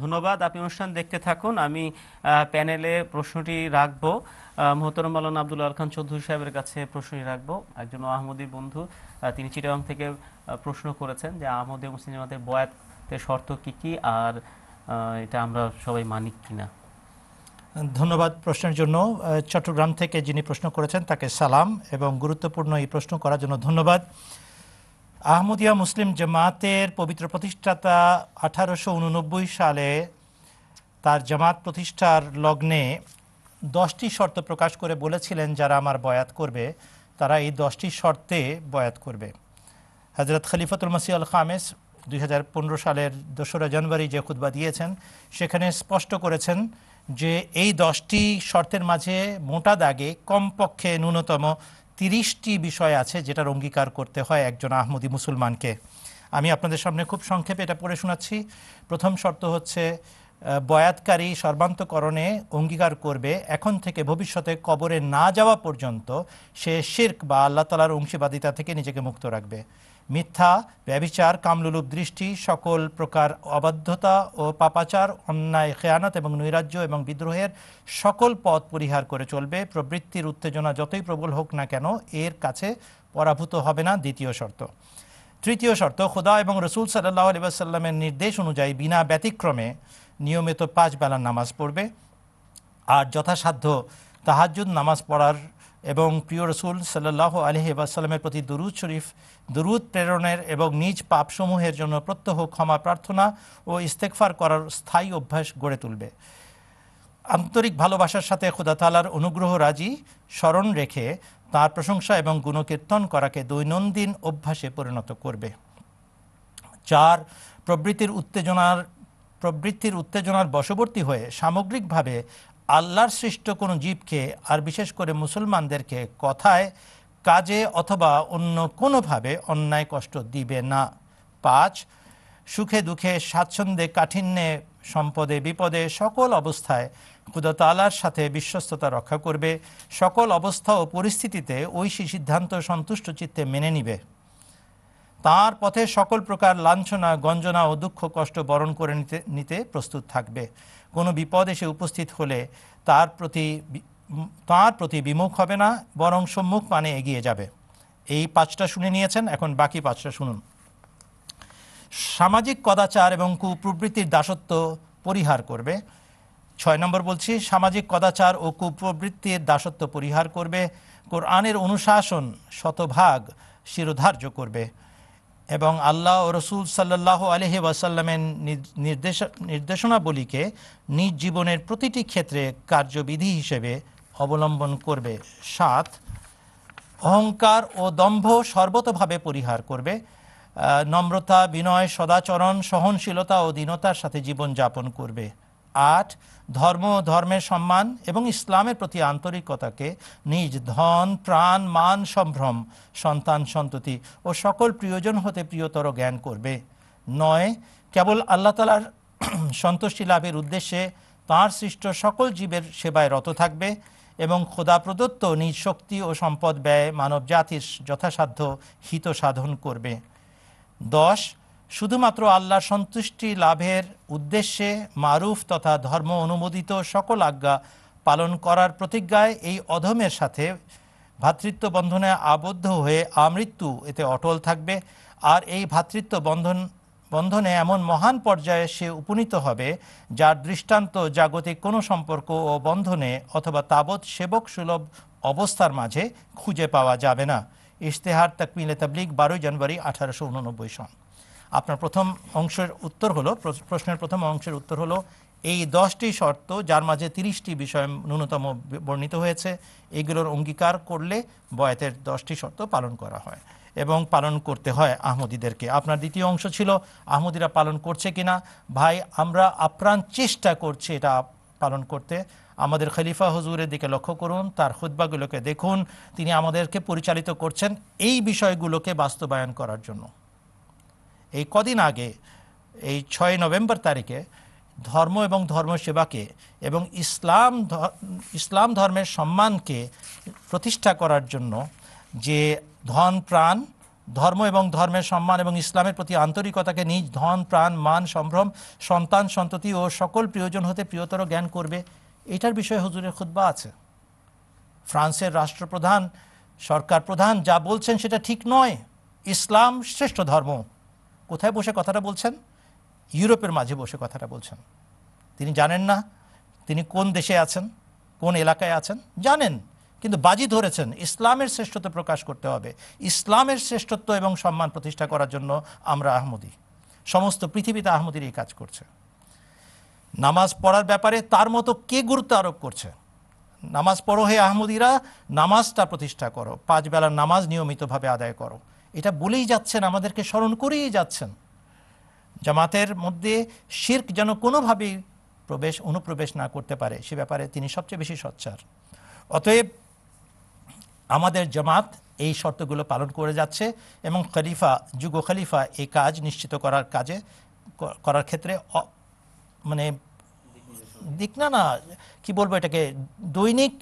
ধন্যবাদ আপনি অনুষ্ঠান দেখতে থাকুন আমি প্যানেলে প্রশ্নটি রাখবো মোহতরম মালানা আবদুল্লাহ খান চৌধুরী সাহেবের কাছে প্রশ্নই রাখবো একজন আহমদী বন্ধু তিনি চিটাং থেকে প্রশ্ন করেছেন যে আহমদী মুসলিম জামাতের বয়াতের শর্ত কি কি আর এটা আমরা সবাই মানি কিনা ধন্যবাদ প্রশ্নের জন্য চট্টগ্রাম থেকে যিনি প্রশ্ন করেছেন তাকে সালাম এবং গুরুত্বপূর্ণ এই প্রশ্ন করার জন্য ধন্যবাদ আহমদিয়া মুসলিম জামাতের পবিত্র প্রতিষ্ঠাতা আঠারোশো সালে তার জামাত প্রতিষ্ঠার লগ্নে দশটি শর্ত প্রকাশ করে বলেছিলেন যারা আমার বয়াত করবে তারা এই দশটি শর্তে বয়াত করবে হজরত খলিফতুল মসি আল খামেস দুই সালের দোসরা জানুয়ারি যে খুদ্া দিয়েছেন সেখানে স্পষ্ট করেছেন যে এই দশটি শর্তের মাঝে মোটা দাগে কমপক্ষে ন্যূনতম তিরিশটি বিষয় আছে যেটার অঙ্গীকার করতে হয় একজন আহমদি মুসলমানকে আমি আপনাদের সামনে খুব সংক্ষেপে এটা পড়ে শোনাচ্ছি প্রথম শর্ত হচ্ছে বয়াতকারী সর্বান্তকরণে অঙ্গীকার করবে এখন থেকে ভবিষ্যতে কবরে না যাওয়া পর্যন্ত সে শির্ক বা আল্লাহ তালার অংশীবাদিতা থেকে নিজেকে মুক্ত রাখবে মিথ্যা ব্যবিচার কামলুলুপ দৃষ্টি সকল প্রকার অবাধ্যতা ও পাপাচার অন্যায় খেয়ানত এবং নৈরাজ্য এবং বিদ্রোহের সকল পথ পরিহার করে চলবে প্রবৃত্তির উত্তেজনা যতই প্রবল হোক না কেন এর কাছে পরাভূত হবে না দ্বিতীয় শর্ত তৃতীয় শর্ত খোদা এবং রসুল সাল্লাহ আলিবাসাল্লামের নির্দেশ অনুযায়ী বিনা ব্যতিক্রমে নিয়মিত পাঁচ বেলার নামাজ পড়বে আর যথাসাধ্য তাহাজুদ নামাজ পড়ার এবং প্রিয় রসুল সাল্লাহ আলহিবাসাল্লামের প্রতি দুরুদ শরীফ দুরুদ প্রেরণের এবং নিজ পাপসমূহের জন্য প্রত্যহ ক্ষমা প্রার্থনা ও ইস্তেকফার করার স্থায়ী অভ্যাস গড়ে তুলবে আন্তরিক ভালোবাসার সাথে তালার অনুগ্রহ রাজি স্মরণ রেখে তার প্রশংসা এবং গুণকীর্তন করাকে দৈনন্দিন অভ্যাসে পরিণত করবে চার প্রবৃত্তির উত্তেজনার প্রবৃত্তির উত্তেজনার বশবর্তী হয়ে সামগ্রিকভাবে আল্লাহর সৃষ্ট কোনো জীবকে আর বিশেষ করে মুসলমানদেরকে কথায় কাজে অথবা অন্য কোনোভাবে অন্যায় কষ্ট দিবে না পাঁচ সুখে দুঃখে স্বাচ্ছন্দ্যে কাঠিন্যে সম্পদে বিপদে সকল অবস্থায় খুদতালার সাথে বিশ্বস্ততা রক্ষা করবে সকল অবস্থা ও পরিস্থিতিতে ঐশী সিদ্ধান্ত সন্তুষ্ট চিত্তে মেনে নিবে তার পথে সকল প্রকার লাঞ্ছনা গঞ্জনা ও দুঃখ কষ্ট বরণ করে নিতে নিতে প্রস্তুত থাকবে কোনো বিপদ এসে উপস্থিত হলে তার প্রতি তাঁর প্রতি বিমুখ হবে না বরং সম্মুখ মানে এগিয়ে যাবে এই পাঁচটা শুনে নিয়েছেন এখন বাকি পাঁচটা শুনুন সামাজিক কদাচার এবং কুপ্রবৃত্তির দাসত্ব পরিহার করবে ছয় নম্বর বলছি সামাজিক কদাচার ও কুপ্রবৃত্তির দাসত্ব পরিহার করবে কোরআনের অনুশাসন শতভাগ শিরোধার্য করবে এবং আল্লাহ ও রসুল সাল্লাহ আলহি ওয়াসাল্লামের নির্দেশ নির্দেশনাবলীকে নিজ জীবনের প্রতিটি ক্ষেত্রে কার্যবিধি হিসেবে অবলম্বন করবে সাত অহংকার ও দম্ভ সর্বতভাবে পরিহার করবে নম্রতা বিনয় সদাচরণ সহনশীলতা ও দীনতার সাথে জীবন যাপন করবে আট ধর্ম ধর্মের সম্মান এবং ইসলামের প্রতি আন্তরিকতাকে নিজ ধন প্রাণ মান সম্ভ্রম সন্তান সন্ততি ও সকল প্রিয়জন হতে প্রিয়তর জ্ঞান করবে নয় কেবল আল্লাহ তালার সন্তুষ্টি লাভের উদ্দেশ্যে তাঁর সৃষ্ট সকল জীবের সেবায় রত থাকবে এবং খোদা প্রদত্ত নিজ শক্তি ও সম্পদ ব্যয় মানব জাতির যথাসাধ্য হিত সাধন করবে দশ শুধুমাত্র আল্লাহ সন্তুষ্টি লাভের উদ্দেশ্যে মারুফ তথা ধর্ম অনুমোদিত সকল আজ্ঞা পালন করার প্রতিজ্ঞায় এই অধমের সাথে ভ্রাতৃত্ব বন্ধনে আবদ্ধ হয়ে আমৃত্যু এতে অটল থাকবে আর এই ভ্রাতৃত্ব বন্ধন বন্ধনে এমন মহান পর্যায়ে সে উপনীত হবে যার দৃষ্টান্ত জাগতিক কোনো সম্পর্ক ও বন্ধনে অথবা তাবৎ সেবক সুলভ অবস্থার মাঝে খুঁজে পাওয়া যাবে না ইশতেহার তাকমিলে তাবলিক বারোই জানুয়ারি আঠারোশো উননব্বই সন আপনার প্রথম অংশের উত্তর হলো প্রশ্নের প্রথম অংশের উত্তর হলো এই দশটি শর্ত যার মাঝে তিরিশটি বিষয় ন্যূনতম বর্ণিত হয়েছে এগুলোর অঙ্গীকার করলে বয়াতের দশটি শর্ত পালন করা হয় এবং পালন করতে হয় আহমদীদেরকে আপনার দ্বিতীয় অংশ ছিল আহমদিরা পালন করছে কিনা ভাই আমরা আপ্রাণ চেষ্টা করছি এটা পালন করতে আমাদের খলিফা হজুরের দিকে লক্ষ্য করুন তার খুদ্বাগুলোকে দেখুন তিনি আমাদেরকে পরিচালিত করছেন এই বিষয়গুলোকে বাস্তবায়ন করার জন্য এই কদিন আগে এই ছয় নভেম্বর তারিখে ধর্ম এবং ধর্মসেবাকে এবং ইসলাম ইসলাম ধর্মের সম্মানকে প্রতিষ্ঠা করার জন্য যে ধন প্রাণ ধর্ম এবং ধর্মের সম্মান এবং ইসলামের প্রতি আন্তরিকতাকে নিজ ধন প্রাণ মান সম্ভ্রম সন্তান সন্ততি ও সকল প্রিয়জন হতে প্রিয়তর জ্ঞান করবে এটার বিষয়ে হুজুরের খুদ্া আছে ফ্রান্সের রাষ্ট্রপ্রধান সরকার প্রধান যা বলছেন সেটা ঠিক নয় ইসলাম শ্রেষ্ঠ ধর্ম কোথায় বসে কথাটা বলছেন ইউরোপের মাঝে বসে কথাটা বলছেন তিনি জানেন না তিনি কোন দেশে আছেন কোন এলাকায় আছেন জানেন কিন্তু বাজি ধরেছেন ইসলামের শ্রেষ্ঠত্ব প্রকাশ করতে হবে ইসলামের শ্রেষ্ঠত্ব এবং সম্মান প্রতিষ্ঠা করার জন্য আমরা আহমদি সমস্ত পৃথিবীতে আহমদির এই কাজ করছে নামাজ পড়ার ব্যাপারে তার মতো কে গুরুত্ব আরোপ করছে নামাজ পড়ো হে আহমদিরা নামাজটা প্রতিষ্ঠা করো পাঁচ বেলার নামাজ নিয়মিতভাবে আদায় করো এটা বলেই যাচ্ছেন আমাদেরকে স্মরণ করেই যাচ্ছেন জামাতের মধ্যে শির্ক যেন কোনোভাবেই প্রবেশ অনুপ্রবেশ না করতে পারে সে ব্যাপারে তিনি সবচেয়ে বেশি সচ্চার অতএব আমাদের জামাত এই শর্তগুলো পালন করে যাচ্ছে এবং খলিফা যুগ খলিফা এই কাজ নিশ্চিত করার কাজে করার ক্ষেত্রে মানে দিক না না কী বলবো এটাকে দৈনিক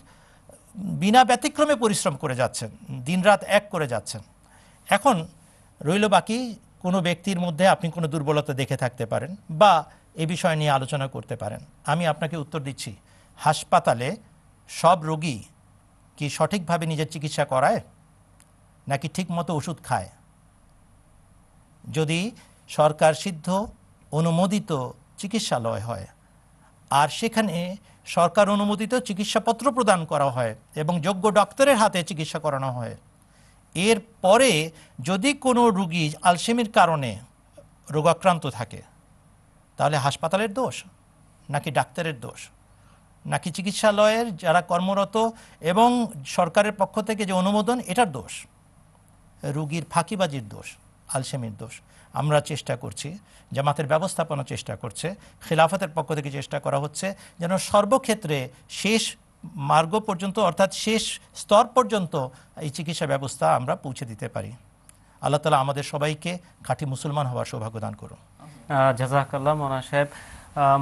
বিনা ব্যতিক্রমে পরিশ্রম করে যাচ্ছেন দিনরাত এক করে যাচ্ছেন এখন রইল বাকি কোনো ব্যক্তির মধ্যে আপনি কোনো দুর্বলতা দেখে থাকতে পারেন বা এ বিষয় নিয়ে আলোচনা করতে পারেন আমি আপনাকে উত্তর দিচ্ছি হাসপাতালে সব রোগী কি সঠিকভাবে নিজের চিকিৎসা করায় নাকি ঠিকমতো ওষুধ খায় যদি সরকার সিদ্ধ অনুমোদিত চিকিৎসালয় হয় আর সেখানে সরকার অনুমোদিত চিকিৎসাপত্র প্রদান করা হয় এবং যোগ্য ডক্টরের হাতে চিকিৎসা করানো হয় এর পরে যদি কোনো রুগী আলসেমির কারণে রোগাক্রান্ত থাকে তাহলে হাসপাতালের দোষ নাকি ডাক্তারের দোষ নাকি চিকিৎসালয়ের যারা কর্মরত এবং সরকারের পক্ষ থেকে যে অনুমোদন এটার দোষ রুগীর ফাঁকিবাজির দোষ আলসেমির দোষ আমরা চেষ্টা করছি জামাতের ব্যবস্থাপনা চেষ্টা করছে খেলাফতের পক্ষ থেকে চেষ্টা করা হচ্ছে যেন সর্বক্ষেত্রে শেষ মার্গ পর্যন্ত অর্থাৎ শেষ স্তর পর্যন্ত এই চিকিৎসা ব্যবস্থা আমরা পৌঁছে দিতে পারি আল্লাহ তালা আমাদের সবাইকে খাঁটি মুসলমান হওয়ার সৌভাগ্য দান করুন জাজাকাল্লাহ মোনা সাহেব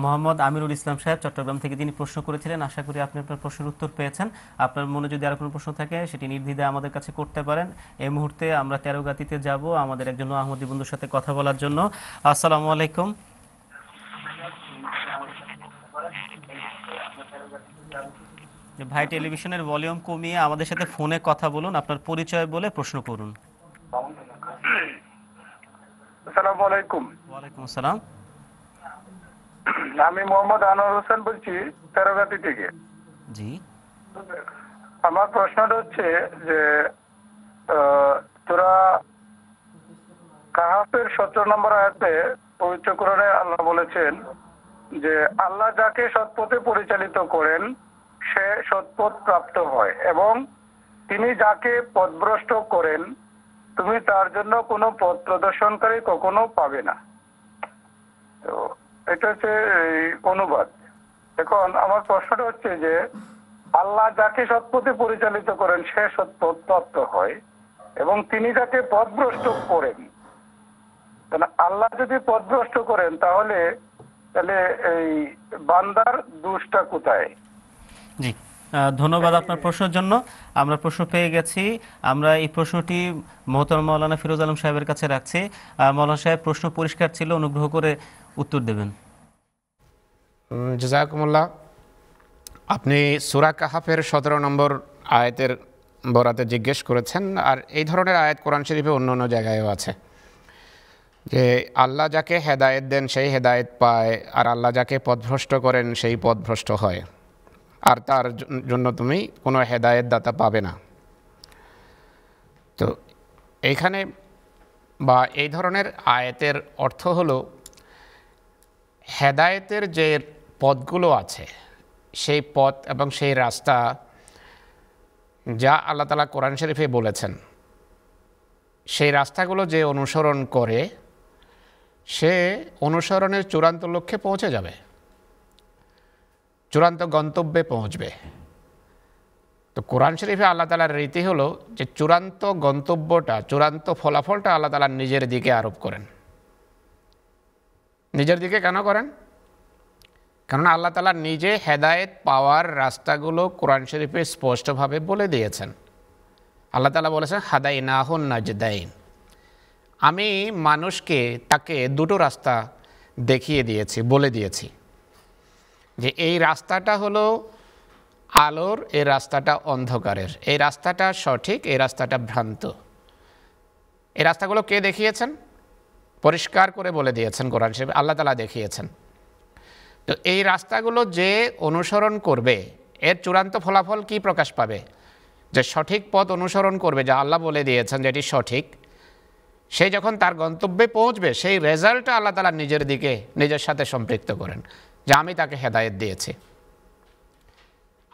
মোহাম্মদ আমিরুল ইসলাম সাহেব চট্টগ্রাম থেকে তিনি প্রশ্ন করেছিলেন আশা করি আপনি আপনার প্রশ্নের উত্তর পেয়েছেন আপনার মনে যদি আর কোনো প্রশ্ন থাকে সেটি নির্দ্বিধে আমাদের কাছে করতে পারেন এই মুহূর্তে আমরা তেরো গাতিতে যাব আমাদের একজন আহমদি বন্ধুর সাথে কথা বলার জন্য আসসালামু আলাইকুম ভাই টেলিভিশনের ভলিউম কমিয়ে আমাদের সাথে ফোনে কথা বলুন আপনার পরিচয় বলে প্রশ্ন করুন আসসালামু আলাইকুম ওয়ালাইকুম আসসালাম আমি মোহাম্মদ আনোয়ার হোসেন বলছি তেরোঘাটি থেকে জি আমার প্রশ্নটা হচ্ছে যে তোরা কাহাফের সতেরো নম্বর আয়াতে পবিত্র কোরআনে আল্লাহ বলেছেন যে আল্লাহ যাকে সৎপথে পরিচালিত করেন সে সৎপথ প্রাপ্ত হয় এবং তিনি যাকে পথভ্রষ্ট করেন তুমি তার জন্য কোনো পথ প্রদর্শনকারী কখনো পাবে না তো এটা হচ্ছে অনুবাদ এখন আমার প্রশ্নটা হচ্ছে যে আল্লাহ যাকে সৎপথে পরিচালিত করেন সে সৎপথ প্রাপ্ত হয় এবং তিনি যাকে পথভ্রষ্ট করেন আল্লাহ যদি পথভ্রষ্ট করেন তাহলে তাহলে এই বান্দার দুষ্টা কোথায় জি ধন্যবাদ আপনার প্রশ্নের জন্য আমরা প্রশ্ন পেয়ে গেছি আমরা এই প্রশ্নটি মোহতর মৌলানা ফিরোজ আলম সাহেবের কাছে রাখছি মৌলানা সাহেব প্রশ্ন পরিষ্কার ছিল অনুগ্রহ করে উত্তর দেবেন জাজাকুমুল্লাহ আপনি সুরা কাহাফের সতেরো নম্বর আয়াতের বরাতে জিজ্ঞেস করেছেন আর এই ধরনের আয়াত কোরআন শরীফে অন্য অন্য জায়গায়ও আছে যে আল্লাহ যাকে হেদায়েত দেন সেই হেদায়েত পায় আর আল্লাহ যাকে পদভ্রষ্ট করেন সেই পথভ্রষ্ট হয় আর তার জন্য তুমি কোনো হেদায়ত দাতা পাবে না তো এখানে বা এই ধরনের আয়াতের অর্থ হলো হেদায়েতের যে পথগুলো আছে সেই পথ এবং সেই রাস্তা যা আল্লাহ তালা কোরআন শরীফে বলেছেন সেই রাস্তাগুলো যে অনুসরণ করে সে অনুসরণের চূড়ান্ত লক্ষ্যে পৌঁছে যাবে চূড়ান্ত গন্তব্যে পৌঁছবে তো কোরআন শরীফে আল্লাহ তালার রীতি হলো যে চূড়ান্ত গন্তব্যটা চূড়ান্ত ফলাফলটা আল্লাহ তালার নিজের দিকে আরোপ করেন নিজের দিকে কেন করেন কেননা আল্লাহ তালা নিজে হেদায়েত পাওয়ার রাস্তাগুলো কোরআন শরীফে স্পষ্টভাবে বলে দিয়েছেন আল্লাহ তালা বলেছেন হাদাই নাহুন নাজদাইন আমি মানুষকে তাকে দুটো রাস্তা দেখিয়ে দিয়েছি বলে দিয়েছি যে এই রাস্তাটা হলো আলোর এই রাস্তাটা অন্ধকারের এই রাস্তাটা সঠিক এই রাস্তাটা ভ্রান্ত এই রাস্তাগুলো কে দেখিয়েছেন পরিষ্কার করে বলে দিয়েছেন কোরআন শরীফ আল্লাহ তালা দেখিয়েছেন তো এই রাস্তাগুলো যে অনুসরণ করবে এর চূড়ান্ত ফলাফল কি প্রকাশ পাবে যে সঠিক পথ অনুসরণ করবে যা আল্লাহ বলে দিয়েছেন যেটি সঠিক সে যখন তার গন্তব্যে পৌঁছবে সেই রেজাল্টটা আল্লাহ তালা নিজের দিকে নিজের সাথে সম্পৃক্ত করেন যে আমি তাকে হেদায়েত দিয়েছি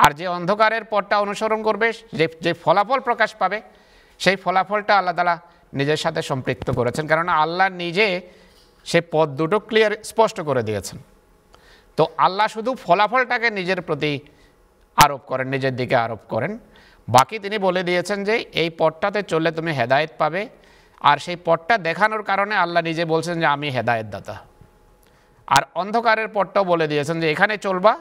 আর যে অন্ধকারের পথটা অনুসরণ করবে যে যে ফলাফল প্রকাশ পাবে সেই ফলাফলটা আল্লাহ তালা নিজের সাথে সম্পৃক্ত করেছেন কারণ আল্লাহ নিজে সে পথ দুটো ক্লিয়ার স্পষ্ট করে দিয়েছেন তো আল্লাহ শুধু ফলাফলটাকে নিজের প্রতি আরোপ করেন নিজের দিকে আরোপ করেন বাকি তিনি বলে দিয়েছেন যে এই পটটাতে চললে তুমি হেদায়েত পাবে আর সেই পটটা দেখানোর কারণে আল্লাহ নিজে বলছেন যে আমি হেদায়েত দাতা আর অন্ধকারের পথটাও বলে দিয়েছেন যে এখানে চলবা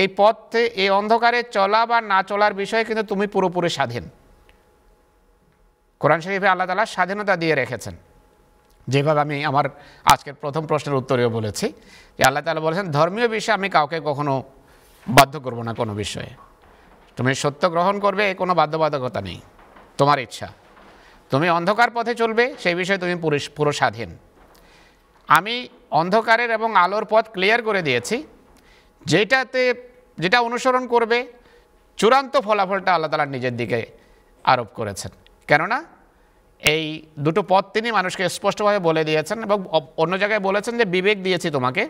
এই পথে এই অন্ধকারে চলা বা না চলার বিষয়ে কিন্তু তুমি পুরোপুরি স্বাধীন কোরআন শরীফে আল্লাহ তালা স্বাধীনতা দিয়ে রেখেছেন যেভাবে আমি আমার আজকের প্রথম প্রশ্নের উত্তরেও বলেছি যে আল্লাহ তালা বলেছেন ধর্মীয় বিষয়ে আমি কাউকে কখনো বাধ্য করব না কোনো বিষয়ে তুমি সত্য গ্রহণ করবে কোনো বাধ্যবাধকতা নেই তোমার ইচ্ছা তুমি অন্ধকার পথে চলবে সেই বিষয়ে তুমি পুরুষ পুরো স্বাধীন আমি অন্ধকারের এবং আলোর পথ ক্লিয়ার করে দিয়েছি যেটাতে যেটা অনুসরণ করবে চূড়ান্ত ফলাফলটা আল্লাহ নিজের দিকে আরোপ করেছেন কেননা এই দুটো পথ তিনি মানুষকে স্পষ্টভাবে বলে দিয়েছেন এবং অন্য জায়গায় বলেছেন যে বিবেক দিয়েছি তোমাকে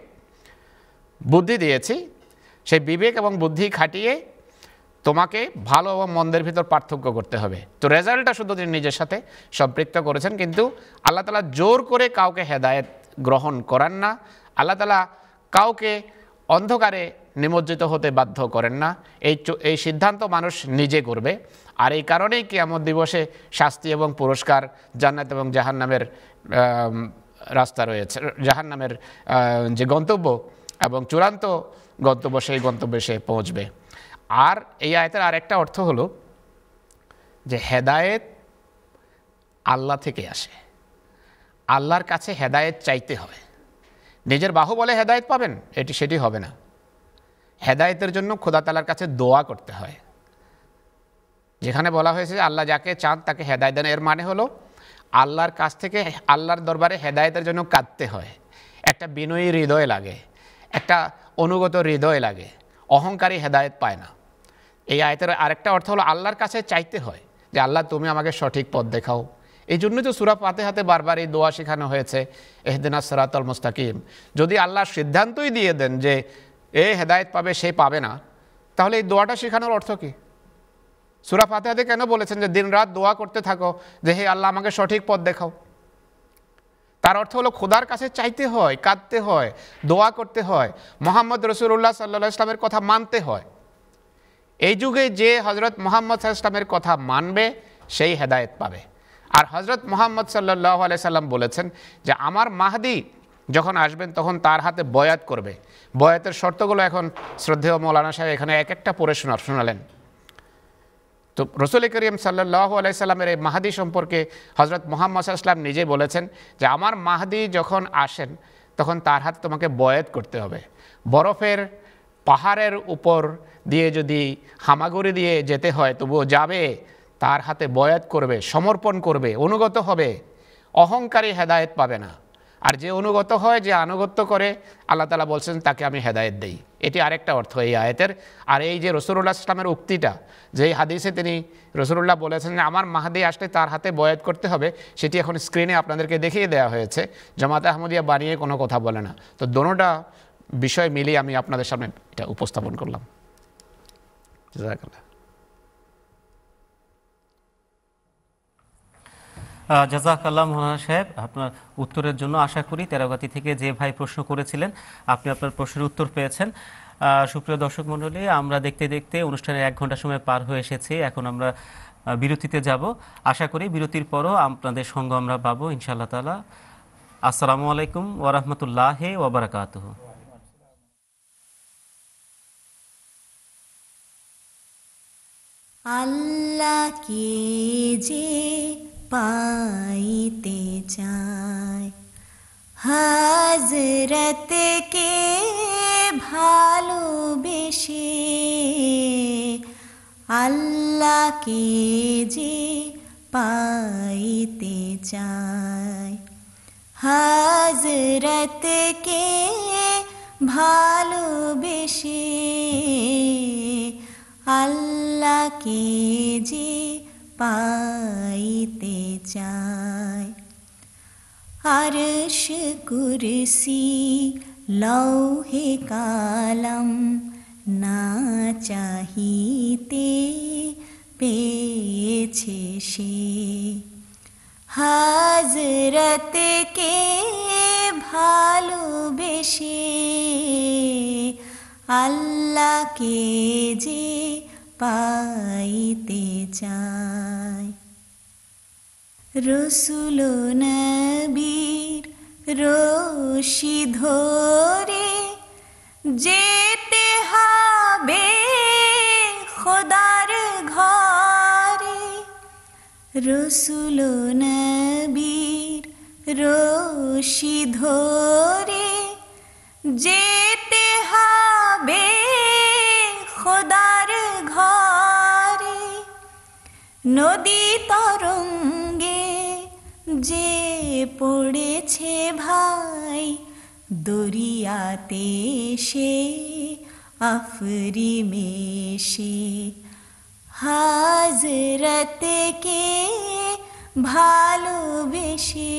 বুদ্ধি দিয়েছি সেই বিবেক এবং বুদ্ধি খাটিয়ে তোমাকে ভালো এবং মন্দের ভিতর পার্থক্য করতে হবে তো রেজাল্টটা শুধু তিনি নিজের সাথে সম্পৃক্ত করেছেন কিন্তু আল্লাহ তালা জোর করে কাউকে হেদায়েত গ্রহণ করেন না আল্লাহ তালা কাউকে অন্ধকারে নিমজ্জিত হতে বাধ্য করেন না এই এই সিদ্ধান্ত মানুষ নিজে করবে আর এই কারণেই কেয়ামত দিবসে শাস্তি এবং পুরস্কার জান্নাত এবং জাহান্নামের রাস্তা রয়েছে নামের যে গন্তব্য এবং চূড়ান্ত গন্তব্য সেই গন্তব্যে সে পৌঁছবে আর এই আয়তের আরেকটা অর্থ হলো যে হেদায়েত আল্লাহ থেকে আসে আল্লাহর কাছে হেদায়েত চাইতে হবে নিজের বাহু বলে হেদায়েত পাবেন এটি সেটি হবে না হেদায়েতের জন্য খোদা তালার কাছে দোয়া করতে হয় যেখানে বলা হয়েছে আল্লাহ যাকে চান তাকে হেদায়ত দেন এর মানে হলো আল্লাহর কাছ থেকে আল্লাহর দরবারে হেদায়তের জন্য কাঁদতে হয় একটা বিনয়ী হৃদয় লাগে একটা অনুগত হৃদয় লাগে অহংকারী হেদায়ত পায় না এই আয়তের আরেকটা অর্থ হলো আল্লাহর কাছে চাইতে হয় যে আল্লাহ তুমি আমাকে সঠিক পথ দেখাও এই জন্য তো সুরা পাতে হাতে বারবার এই দোয়া শেখানো হয়েছে এহদিনা সরাতল মুস্তাকিম যদি আল্লাহ সিদ্ধান্তই দিয়ে দেন যে এ হেদায়ত পাবে সে পাবে না তাহলে এই দোয়াটা শেখানোর অর্থ কী সুরা ফাতেহাতে কেন বলেছেন যে দিন রাত দোয়া করতে থাকো যে হে আল্লাহ আমাকে সঠিক পথ দেখাও তার অর্থ হলো খোদার কাছে চাইতে হয় কাঁদতে হয় দোয়া করতে হয় মোহাম্মদ রসুল্লাহ সাল্লা ইসলামের কথা মানতে হয় এই যুগে যে হজরত মোহাম্মদ ইসলামের কথা মানবে সেই হেদায়েত পাবে আর হজরত মোহাম্মদ সাল্লাহ সাল্লাম বলেছেন যে আমার মাহাদি যখন আসবেন তখন তার হাতে বয়াত করবে বয়াতের শর্তগুলো এখন শ্রদ্ধেয় মৌলানা সাহেব এখানে এক একটা পড়ে শোনা শোনালেন তো রসুল করিম সাল্লাহ আলাইসাল্লামের এই মাহাদি সম্পর্কে হজরত মোহাম্মদ সাল্লাম নিজে বলেছেন যে আমার মাহাদি যখন আসেন তখন তার হাত তোমাকে বয়াত করতে হবে বরফের পাহাড়ের উপর দিয়ে যদি হামাগুড়ি দিয়ে যেতে হয় তবুও যাবে তার হাতে বয়াত করবে সমর্পণ করবে অনুগত হবে অহংকারী হেদায়েত পাবে না আর যে অনুগত হয় যে আনুগত্য করে আল্লাহ তালা বলছেন তাকে আমি হেদায়েত দেই এটি আরেকটা অর্থ এই আয়াতের আর এই যে রসুল্লাহ ইসলামের উক্তিটা যেই হাদিসে তিনি রসুল্লাহ বলেছেন যে আমার মাহাদি আসলে তার হাতে বয়াত করতে হবে সেটি এখন স্ক্রিনে আপনাদেরকে দেখিয়ে দেওয়া হয়েছে জামাত আহমদিয়া বানিয়ে কোনো কথা বলে না তো দোনোটা বিষয় মিলিয়ে আমি আপনাদের সামনে এটা উপস্থাপন করলাম জাজাকাল্লাহ জাজাকাল্লাহ মহানা সাহেব আপনার উত্তরের জন্য আশা করি তেরাগাতি থেকে যে ভাই প্রশ্ন করেছিলেন আপনি আপনার প্রশ্নের উত্তর পেয়েছেন সুপ্রিয় দর্শক মণ্ডলী আমরা দেখতে দেখতে অনুষ্ঠানে এক ঘন্টা সময় পার হয়ে এসেছি এখন আমরা বিরতিতে যাব আশা করি বিরতির পরও আপনাদের সঙ্গ আমরা পাবো ইনশাআল্লাহ তালা আসসালামু আলাইকুম ওরহমতুল্লাহ ওবরাকাতহ আল্লাহ কে যে পাইতে চায় হাজরতকে ভালোবেসে আল্লাহকে যে পাইতে চায় হাজরতকে ভালোবেসে আল্লাহকে যে পাইতে যায় আরশ কুরসি লৌহে কালম না চাহিতে পেয়েছে সে হাজরতকে ভালোবেসে আল্লাহকে যে পাইতে চায় রসুল নবীর রশি ধরে যেতে হবে খোদার ঘরে রসুল নবীর রশি ধরে যেতে হবে খোদার ঘরে নদী তরঙ্গ যে পড়েছে ভাই দরিয়াতে সে আফরি মেশে হাজরতকে ভালোবেসে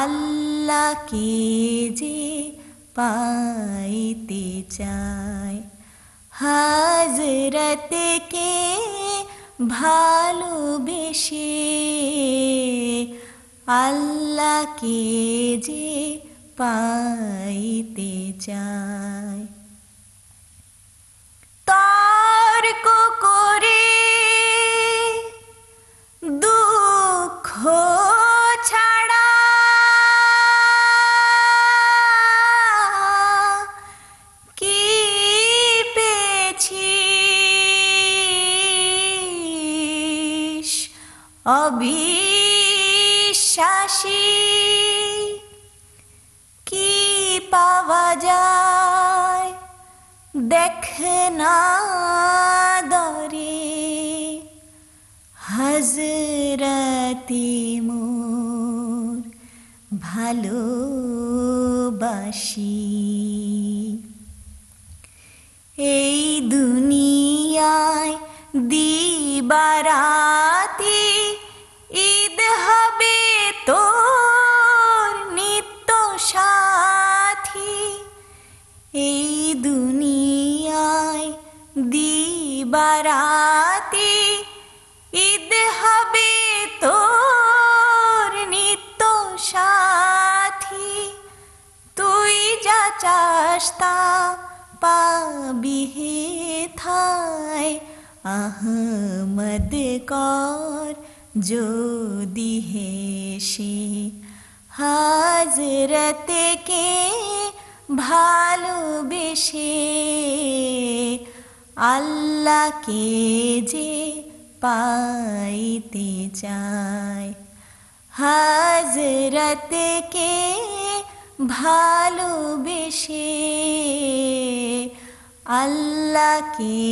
আল্লাহকে যে পাইতে চায় কে ভালোবেসে আল্লাহকে যে পাইতে চায় তর্ক করে দুঃখ নাদরে হজরতি মোর ভালোবাসি এই দুনিয়ায় দিবারাতি বারাতে ঈদ হবে তোর নিত্য সাথী তুই যা চাষতা পাবি হে থায় আহমদ কর যদি হে সে হাজরতকে ভালোবেসে আল্লাহকে যে পাইতে চায় হাজরতকে ভালোবেসে আল্লাহকে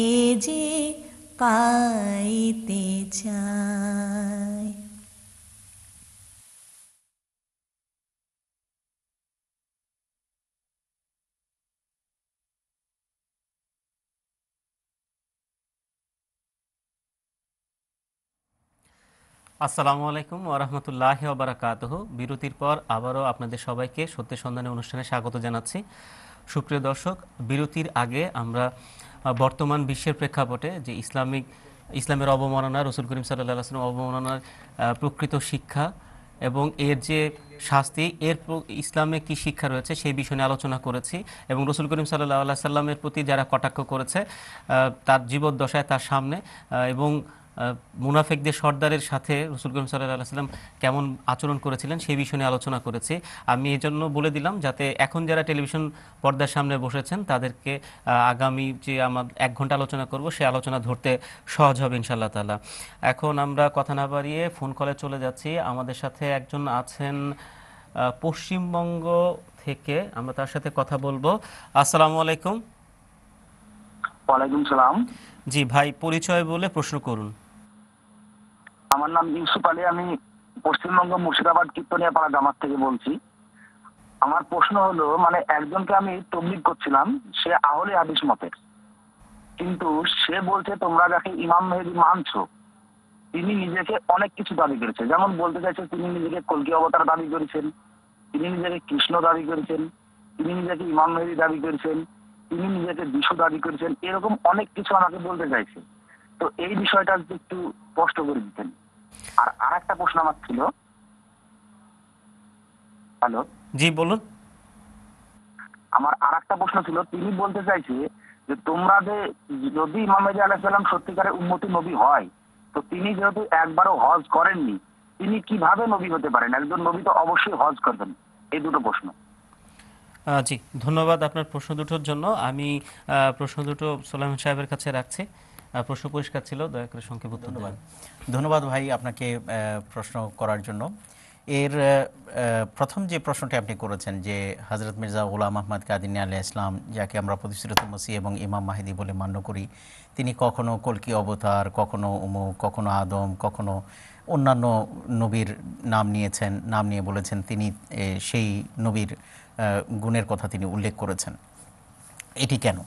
যে পাইতে চায় আসসালামু আলাইকুম ওরহমতুল্লাহ ওবরাকাতহ বিরতির পর আবারও আপনাদের সবাইকে সত্য সন্ধানে অনুষ্ঠানে স্বাগত জানাচ্ছি সুপ্রিয় দর্শক বিরতির আগে আমরা বর্তমান বিশ্বের প্রেক্ষাপটে যে ইসলামিক ইসলামের অবমাননা রসুল করিম সাল্লাহ আসলাম অবমাননার প্রকৃত শিক্ষা এবং এর যে শাস্তি এর ইসলামে কি শিক্ষা রয়েছে সেই বিষয় নিয়ে আলোচনা করেছি এবং রসুল করিম সাল্লাহ সাল্লামের প্রতি যারা কটাক্ষ করেছে তার জীবদ্দশায় তার সামনে এবং মুনাফেকদের সর্দারের সাথে রসুল করিম সাল্লাহ সাল্লাম কেমন আচরণ করেছিলেন সেই বিষয় নিয়ে আলোচনা করেছি আমি এই জন্য বলে দিলাম যাতে এখন যারা টেলিভিশন পর্দার সামনে বসেছেন তাদেরকে আগামী যে আমার এক ঘন্টা আলোচনা করব সে আলোচনা ধরতে সহজ হবে ইনশাল্লাহ তালা এখন আমরা কথা না বাড়িয়ে ফোন কলে চলে যাচ্ছি আমাদের সাথে একজন আছেন পশ্চিমবঙ্গ থেকে আমরা তার সাথে কথা বলবো আসসালামু আলাইকুম ওয়ালাইকুম সালাম জি ভাই পরিচয় বলে প্রশ্ন করুন আমার নাম ইউসুফ আলী আমি পশ্চিমবঙ্গ মুর্শিদাবাদ কীর্তনিয়া পাড়া জামাত থেকে বলছি আমার প্রশ্ন হলো মানে একজনকে আমি তবলিক করছিলাম সে আহলে আদিস মতে কিন্তু সে বলছে তোমরা যাকে ইমাম মেহেদি মানছো তিনি নিজেকে অনেক কিছু দাবি করেছে যেমন বলতে চাইছে তিনি নিজেকে কলকি অবতার দাবি করেছেন তিনি নিজেকে কৃষ্ণ দাবি করেছেন তিনি নিজেকে ইমাম মেহেদি দাবি করেছেন তিনি নিজেকে বিশু দাবি করেছেন এরকম অনেক কিছু আমাকে বলতে চাইছে তো এই বিষয়টা একটু স্পষ্ট করে দিতেন আর আর একটা প্রশ্ন আমার ছিল হ্যালো জি বলুন আমার আর একটা প্রশ্ন ছিল তিনি বলতে চাইছে যে তোমরা যে যদি সত্যিকারের নবী হয় তো তিনি যেহেতু একবারও হজ করেননি তিনি কিভাবে নবী হতে পারেন একজন নবী তো অবশ্যই হজ করবেন এই দুটো প্রশ্ন জি ধন্যবাদ আপনার প্রশ্ন দুটোর জন্য আমি প্রশ্ন দুটো সোলাইম সাহেবের কাছে রাখছি প্রশ্ন পরিষ্কার ছিল দয়া করে সংক্ষেপ উত্তর দেবেন ধন্যবাদ ভাই আপনাকে প্রশ্ন করার জন্য এর প্রথম যে প্রশ্নটি আপনি করেছেন যে হজরত মির্জা গোলাম আহমদ কাদিনী আলিয়া ইসলাম যাকে আমরা প্রতিষ্ঠিত মসি এবং ইমাম মাহিদি বলে মান্য করি তিনি কখনো কলকি অবতার কখনো উমু কখনো আদম কখনো অন্যান্য নবীর নাম নিয়েছেন নাম নিয়ে বলেছেন তিনি সেই নবীর গুণের কথা তিনি উল্লেখ করেছেন এটি কেন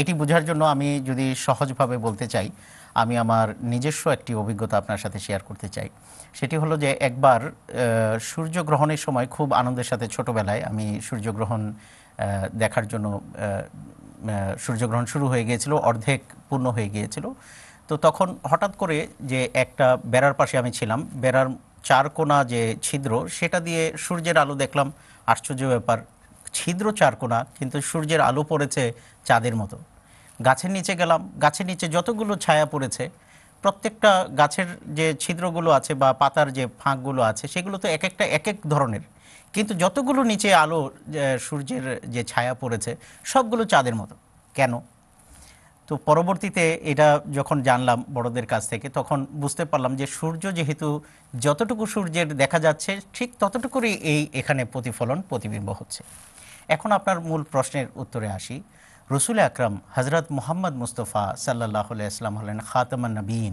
এটি বোঝার জন্য আমি যদি সহজভাবে বলতে চাই আমি আমার নিজস্ব একটি অভিজ্ঞতা আপনার সাথে শেয়ার করতে চাই সেটি হলো যে একবার সূর্যগ্রহণের সময় খুব আনন্দের সাথে ছোটোবেলায় আমি সূর্যগ্রহণ দেখার জন্য সূর্যগ্রহণ শুরু হয়ে গিয়েছিল অর্ধেক পূর্ণ হয়ে গিয়েছিল তো তখন হঠাৎ করে যে একটা বেড়ার পাশে আমি ছিলাম বেড়ার চারকোনা যে ছিদ্র সেটা দিয়ে সূর্যের আলো দেখলাম আশ্চর্য ব্যাপার ছিদ্র চারকোনা কিন্তু সূর্যের আলো পড়েছে চাঁদের মতো গাছের নিচে গেলাম গাছের নিচে যতগুলো ছায়া পড়েছে প্রত্যেকটা গাছের যে ছিদ্রগুলো আছে বা পাতার যে ফাঁকগুলো আছে সেগুলো তো এক একটা এক এক ধরনের কিন্তু যতগুলো নিচে আলো সূর্যের যে ছায়া পড়েছে সবগুলো চাঁদের মতো কেন তো পরবর্তীতে এটা যখন জানলাম বড়দের কাছ থেকে তখন বুঝতে পারলাম যে সূর্য যেহেতু যতটুকু সূর্যের দেখা যাচ্ছে ঠিক ততটুকুরই এই এখানে প্রতিফলন প্রতিবিম্ব হচ্ছে এখন আপনার মূল প্রশ্নের উত্তরে আসি রসুল আকরম হজরত মোহাম্মদ মুস্তফা সাল্লাহ ইসলাম হলেন খাতমা নবীন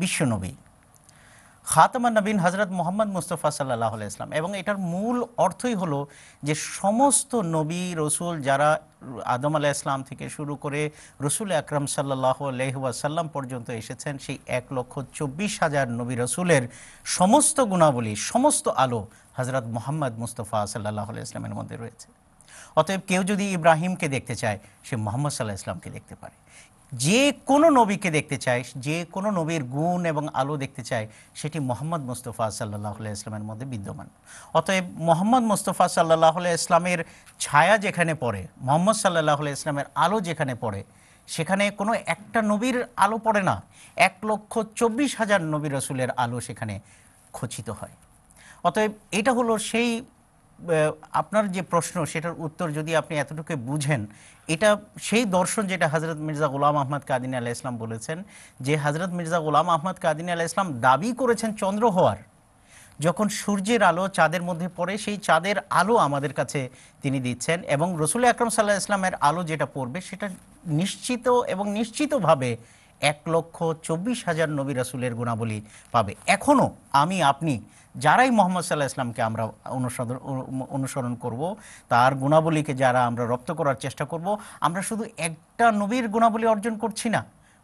বিশ্বনবী খাতমা নবীন হজরত মোহাম্মদ মুস্তফা সাল্লাহ ইসলাম এবং এটার মূল অর্থই হলো যে সমস্ত নবী রসুল যারা আদম আলাহ ইসলাম থেকে শুরু করে রসুল আকরম সাল্লাহ আলহাসাল্লাম পর্যন্ত এসেছেন সেই এক লক্ষ চব্বিশ হাজার নবী রসুলের সমস্ত গুণাবলী সমস্ত আলো হজরত মোহাম্মদ মুস্তফা সাল্লাহ ইসলামের মধ্যে রয়েছে অতএব কেউ যদি ইব্রাহিমকে দেখতে চায় সে মোহাম্মদ সাল্লাহ ইসলামকে দেখতে পারে যে কোনো নবীকে দেখতে চায় যে কোনো নবীর গুণ এবং আলো দেখতে চায় সেটি মোহাম্মদ মুস্তফা সাল্লাহ ইসলামের মধ্যে বিদ্যমান অতএব মোহাম্মদ মুস্তফা সাল্লাহ ইসলামের ছায়া যেখানে পড়ে মোহাম্মদ সাল্লাহ ইসলামের আলো যেখানে পড়ে সেখানে কোনো একটা নবীর আলো পড়ে না এক লক্ষ চব্বিশ হাজার নবী রসুলের আলো সেখানে খচিত হয় অতএব এটা হলো সেই আপনার যে প্রশ্ন সেটার উত্তর যদি আপনি এতটুকু বুঝেন এটা সেই দর্শন যেটা হজরত মির্জা গোলাম আহমদ কাদিনী আলাহ ইসলাম বলেছেন যে হজরত মির্জা গোলাম আহমদ কাদিনী আলাহ ইসলাম দাবি করেছেন চন্দ্র হওয়ার যখন সূর্যের আলো চাঁদের মধ্যে পড়ে সেই চাঁদের আলো আমাদের কাছে তিনি দিচ্ছেন এবং রসুল আকরম সাল্লাহ ইসলামের আলো যেটা পড়বে সেটা নিশ্চিত এবং নিশ্চিতভাবে এক লক্ষ চব্বিশ হাজার নবী রসুলের গুণাবলী পাবে এখনও আমি আপনি যারাই মোহাম্মদ সাল্লাহ ইসলামকে আমরা অনুসরণ অনুসরণ করব তার গুণাবলীকে যারা আমরা রপ্ত করার চেষ্টা করব আমরা শুধু একটা নবীর গুণাবলী অর্জন করছি না